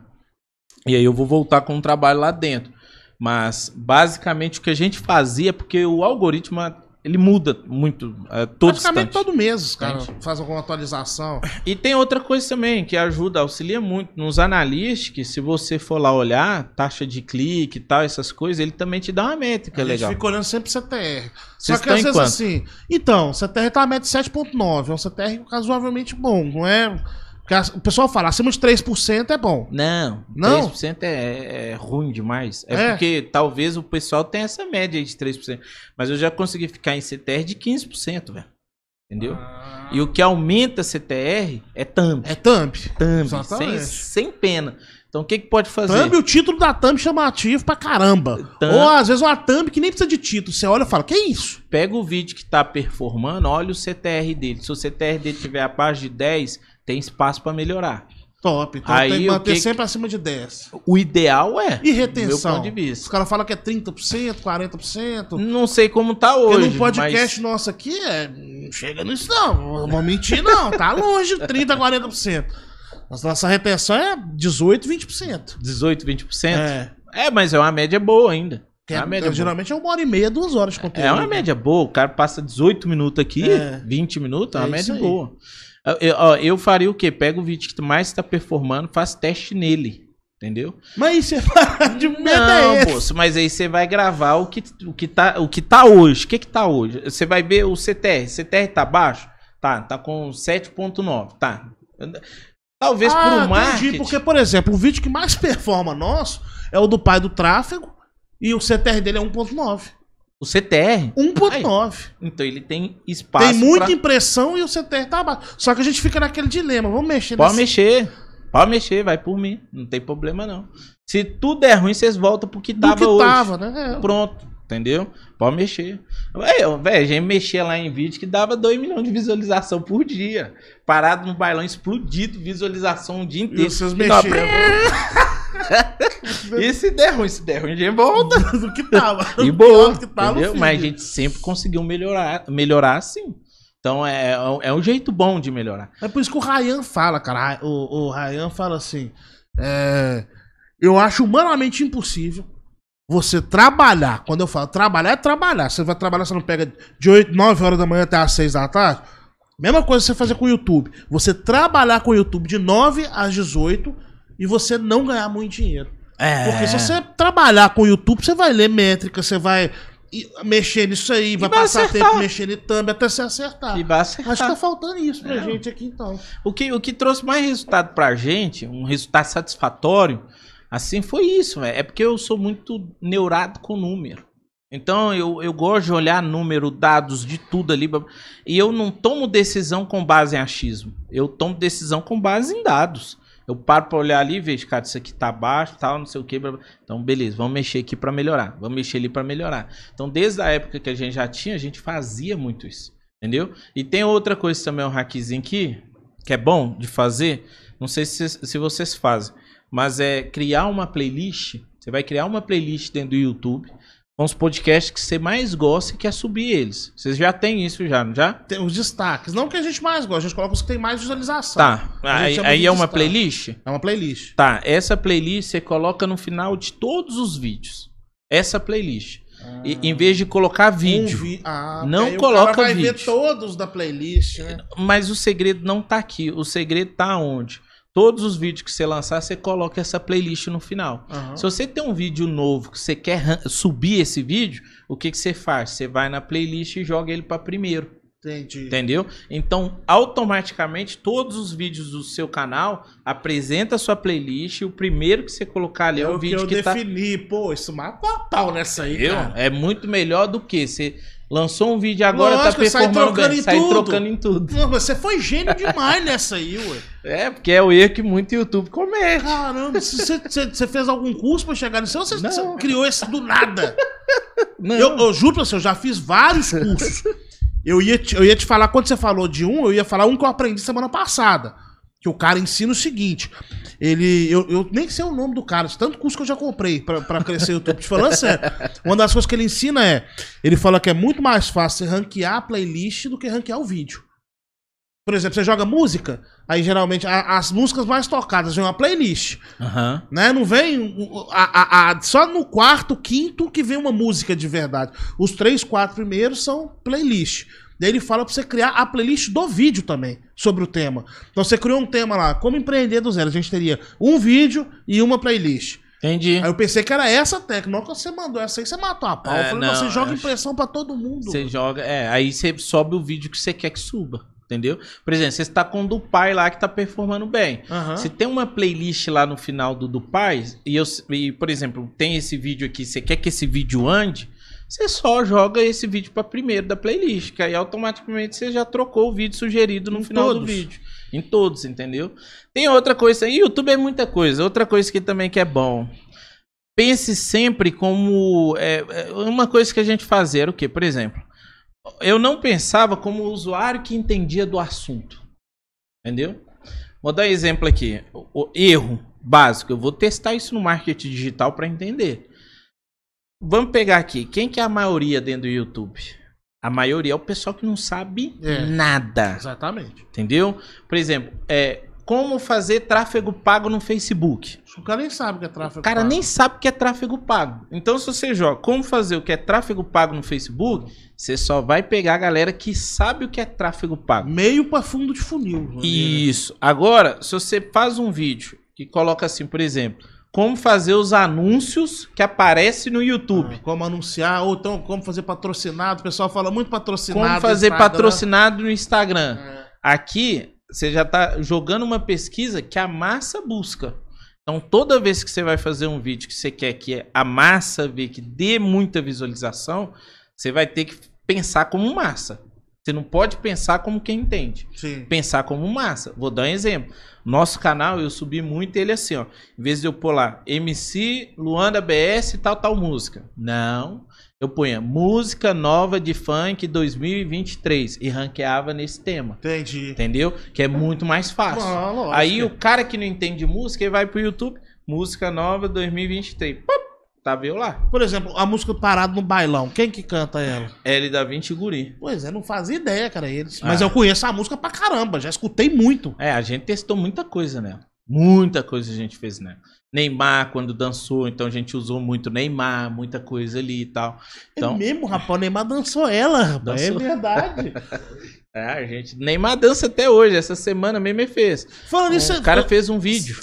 E aí eu vou voltar com um trabalho lá dentro. Mas basicamente o que a gente fazia, porque o algoritmo ele muda muito é, todo Praticamente todo mês, cara, faz alguma atualização. E tem outra coisa também que ajuda, auxilia muito nos analytics, se você for lá olhar, taxa de clique e tal, essas coisas, ele também te dá uma métrica a legal. A gente fica olhando sempre CTR. Vocês Só que às vezes quanto? assim, então, CTR tá a média 7.9, é um CTR razoavelmente bom, não é porque o pessoal fala, acima de 3% é bom. Não, não? 3% é, é ruim demais. É, é, porque talvez o pessoal tenha essa média de 3%. Mas eu já consegui ficar em CTR de 15%, velho. Entendeu? Ah. E o que aumenta CTR é thumb. É thumb. Thumb, sem, sem pena. Então o que, que pode fazer? Thumb, o título da thumb ativo pra caramba. Thumb. Ou às vezes uma thumb que nem precisa de título. Você olha e fala, que é isso? Pega o vídeo que tá performando, olha o CTR dele. Se o CTR dele tiver a página de 10, tem espaço para melhorar. Top. Então Aí, tem que manter que... sempre acima de 10. O ideal é. E retenção? Meu ponto de vista. Os caras falam que é 30%, 40%. Não sei como tá hoje. Porque num podcast mas... nosso aqui é. Não chega nisso, não. Não vou mentir, não. Tá longe, 30%, 40%. Nossa, retenção é 18, 20%. 18, 20%? É. É, mas é uma média boa ainda. É, é média geralmente boa. é uma hora e meia, duas horas de é conteúdo. É uma média boa. O cara passa 18 minutos aqui, é. 20 minutos, é uma é média boa. Ah, eu, ó, eu faria o quê? Pega o vídeo que mais está performando, faz teste nele. Entendeu? Mas isso é de Não, moço, mas aí você vai gravar o que, o que, tá, o que tá hoje. O que, que tá hoje? Você vai ver o CTR. CTR tá baixo? Tá, tá com 7.9. Tá. Talvez ah, por um marketing... Entendi, porque, por exemplo, o vídeo que mais performa nosso é o do pai do tráfego e o CTR dele é 1.9. O CTR. 1.9. Então ele tem espaço. Tem muita pra... impressão e o CTR tá abaixo. Só que a gente fica naquele dilema. Vamos mexer Pode nesse... mexer. Pode mexer, vai por mim. Não tem problema, não. Se tudo é ruim, vocês voltam pro que tava Do que hoje. Tava, né? É. Pronto. Entendeu? Pode mexer. Velho, a gente mexia lá em vídeo que dava 2 milhões de visualização por dia. Parado no bailão, explodido, visualização o dia inteiro. E vocês mexiam. e se der ruim, se der ruim, a gente volta. Do que tava. Tá, e boa. Que tava, tá, Mas a gente sempre conseguiu melhorar, melhorar sim. Então é, é um jeito bom de melhorar. É por isso que o Ryan fala, cara. O, o Ryan fala assim: é, eu acho humanamente impossível você trabalhar. Quando eu falo trabalhar, é trabalhar. Você vai trabalhar, você não pega de 8, 9 horas da manhã até as 6 da tarde. Mesma coisa você fazer com o YouTube. Você trabalhar com o YouTube de 9 às 18 e você não ganhar muito dinheiro. É. Porque se você trabalhar com o YouTube, você vai ler métrica, você vai mexer nisso aí, vai, vai passar acertar. tempo mexendo em thumb até se acertar. E vai acertar. Acho que tá faltando isso pra é. gente aqui então. O que, o que trouxe mais resultado pra gente, um resultado satisfatório, assim, foi isso, velho. É porque eu sou muito neurado com número. Então eu, eu gosto de olhar número, dados, de tudo ali. E eu não tomo decisão com base em achismo. Eu tomo decisão com base em dados. Eu paro pra olhar ali e vejo, cara, isso aqui tá baixo, tal, não sei o que. Então, beleza, vamos mexer aqui para melhorar. Vamos mexer ali para melhorar. Então, desde a época que a gente já tinha, a gente fazia muito isso. Entendeu? E tem outra coisa também, um hackzinho aqui, que é bom de fazer. Não sei se, se vocês fazem, mas é criar uma playlist. Você vai criar uma playlist dentro do YouTube são os podcasts que você mais gosta e quer subir eles. Vocês já têm isso já, não já? Tem os destaques. Não que a gente mais gosta, a gente coloca os que tem mais visualização. Tá. Aí, aí é uma playlist? É uma playlist. Tá. Essa playlist você coloca no final de todos os vídeos. Essa playlist. Ah, e, em vez de colocar vídeo, vi... ah, não aí coloca o cara vai vídeo. ver todos da playlist, né? Mas o segredo não tá aqui. O segredo tá onde? todos os vídeos que você lançar, você coloca essa playlist no final. Uhum. Se você tem um vídeo novo que você quer subir esse vídeo, o que, que você faz? Você vai na playlist e joga ele para primeiro. Entendi. Entendeu? Então, automaticamente, todos os vídeos do seu canal apresenta a sua playlist. E o primeiro que você colocar ali é, é o vídeo que, eu que tá defini. Tá... Pô, isso mata a pau nessa aí, cara. É muito melhor do que você Lançou um vídeo agora, tá Lógico, tá performando sai trocando bem, em sai tudo. trocando em tudo. Não, você foi gênio demais nessa aí, ué. É, porque é o erro que muito YouTube comete. Caramba, você fez algum curso pra chegar nisso? Ou você criou esse do nada? Não. Eu, eu juro pra você, eu já fiz vários cursos. Eu ia, te, eu ia te falar, quando você falou de um, eu ia falar um que eu aprendi semana passada. Que o cara ensina o seguinte. Ele. Eu, eu nem sei o nome do cara, tanto curso que eu já comprei para crescer o YouTube. Te falando sério. Uma das coisas que ele ensina é. Ele fala que é muito mais fácil ranquear a playlist do que ranquear o vídeo. Por exemplo, você joga música, aí geralmente a, as músicas mais tocadas vem uma playlist. Uhum. Né? Não vem. A, a, só no quarto, quinto que vem uma música de verdade. Os três, quatro primeiros são playlist. Daí ele fala para você criar a playlist do vídeo também sobre o tema. Então você criou um tema lá, como empreender do zero. A gente teria um vídeo e uma playlist. Entendi. Aí eu pensei que era essa técnica. Não é que você mandou essa aí, você matou a pau. É, eu falei, não, você joga acho... impressão para todo mundo. Você mano. joga, é, aí você sobe o vídeo que você quer que suba. Entendeu? Por exemplo, você está com o Dupai pai lá que está performando bem. Uhum. tem uma playlist lá no final do do pai, e eu, e, por exemplo, tem esse vídeo aqui, você quer que esse vídeo ande, você só joga esse vídeo para primeiro da playlist, que aí automaticamente você já trocou o vídeo sugerido no em final todos. do vídeo. Em todos, entendeu? Tem outra coisa aí, YouTube é muita coisa. Outra coisa que também que é bom. Pense sempre como. É, é uma coisa que a gente fazia era o quê? Por exemplo, eu não pensava como usuário que entendia do assunto. Entendeu? Vou dar um exemplo aqui. O erro básico. Eu vou testar isso no marketing digital para entender. Vamos pegar aqui. Quem que é a maioria dentro do YouTube? A maioria é o pessoal que não sabe é, nada. Exatamente. Entendeu? Por exemplo, é, como fazer tráfego pago no Facebook. O cara nem sabe o que é tráfego pago. O cara pago. nem sabe o que é tráfego pago. Então, se você joga como fazer o que é tráfego pago no Facebook, você só vai pegar a galera que sabe o que é tráfego pago. Meio para fundo de funil. Isso. Agora, se você faz um vídeo que coloca assim, por exemplo, como fazer os anúncios que aparecem no YouTube. Ah, como anunciar, ou então como fazer patrocinado. O pessoal fala muito patrocinado. Como fazer Instagram. patrocinado no Instagram. É. Aqui, você já está jogando uma pesquisa que a massa busca. Então, toda vez que você vai fazer um vídeo que você quer que a massa vê, que dê muita visualização, você vai ter que pensar como massa. Você não pode pensar como quem entende. Sim. Pensar como massa. Vou dar um exemplo. Nosso canal, eu subi muito ele assim, ó. Em vez de eu pôr lá, MC, Luanda BS, tal, tal música. Não. Eu punha música nova de funk 2023 e ranqueava nesse tema. Entendi. Entendeu? Que é muito mais fácil. Bom, ah, Aí o cara que não entende música, ele vai pro YouTube, música nova 2023. Pop! Tá, lá? Por exemplo, a música Parado no Bailão, quem que canta ela? É L da 20 Guri. Pois é, não fazia ideia, cara, eles. Ah. Mas ah. eu conheço a música pra caramba, já escutei muito. É, a gente testou muita coisa, né? Muita coisa a gente fez, né? Neymar quando dançou, então a gente usou muito Neymar, muita coisa ali e tal. É então, é mesmo, rapaz, o Neymar dançou ela, rapaz, dançou. é verdade. é, a gente, Neymar dança até hoje, essa semana mesmo ele fez. Falando isso, o cara eu, fez um vídeo.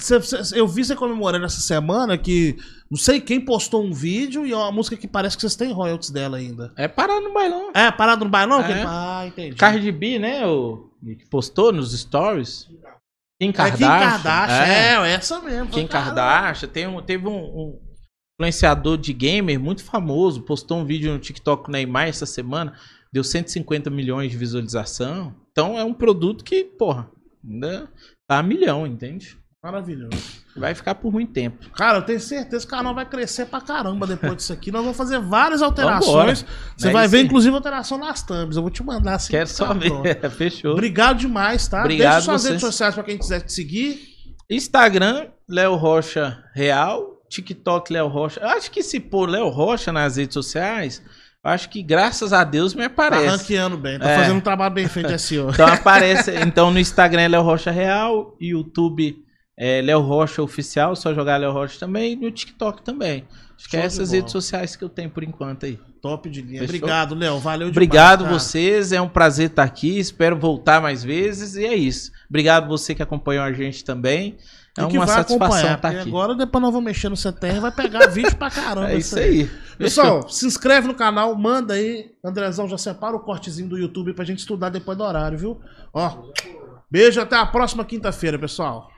eu vi você comemorando essa semana que não sei quem postou um vídeo e é uma música que parece que vocês têm royalties dela ainda. É parado no bailão. É, parado no bailão? É. Que... Ah, entendi. Cardi B, né, o que postou nos stories. Kim Kardashian. É Kim Kardashian, é, é essa mesmo. Kim Kardashian, tem um, teve um, um, influenciador de gamer muito famoso, postou um vídeo no TikTok Neymar essa semana, deu 150 milhões de visualização. Então é um produto que, porra, ainda tá a milhão, entende? Maravilhoso. Vai ficar por muito tempo. Cara, eu tenho certeza que o canal vai crescer pra caramba depois disso aqui. Nós vamos fazer várias alterações. Você né, vai ver, inclusive, alteração nas thumbs. Eu vou te mandar assim. Quero só tá ver. Fechou. Obrigado demais, tá? Obrigado Deixa suas redes sociais pra quem quiser te seguir. Instagram, Léo Rocha Real. TikTok, Léo Rocha. Eu acho que se pôr Léo Rocha nas redes sociais, acho que graças a Deus me tá aparece. Tá ranqueando bem, tá é. fazendo um trabalho bem feito assim ó. então aparece. Então no Instagram é Léo Rocha Real, YouTube é, Léo Rocha oficial, só jogar Léo Rocha também e no TikTok também. Acho que é essas bola. redes sociais que eu tenho por enquanto aí. Top de linha. Fechou? Obrigado, Léo. Valeu Obrigado vocês. É um prazer estar aqui. Espero voltar mais vezes. E é isso. Obrigado você que acompanhou a gente também. É e uma satisfação estar aqui. Agora, depois nós vamos mexer no CTR, vai pegar vídeo pra caramba. É isso aí. Pessoal, se inscreve no canal, manda aí. Andrezão, já separa o cortezinho do YouTube pra gente estudar depois do horário, viu? Ó, beijo, até a próxima quinta-feira, pessoal.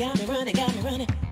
got me running, got me running.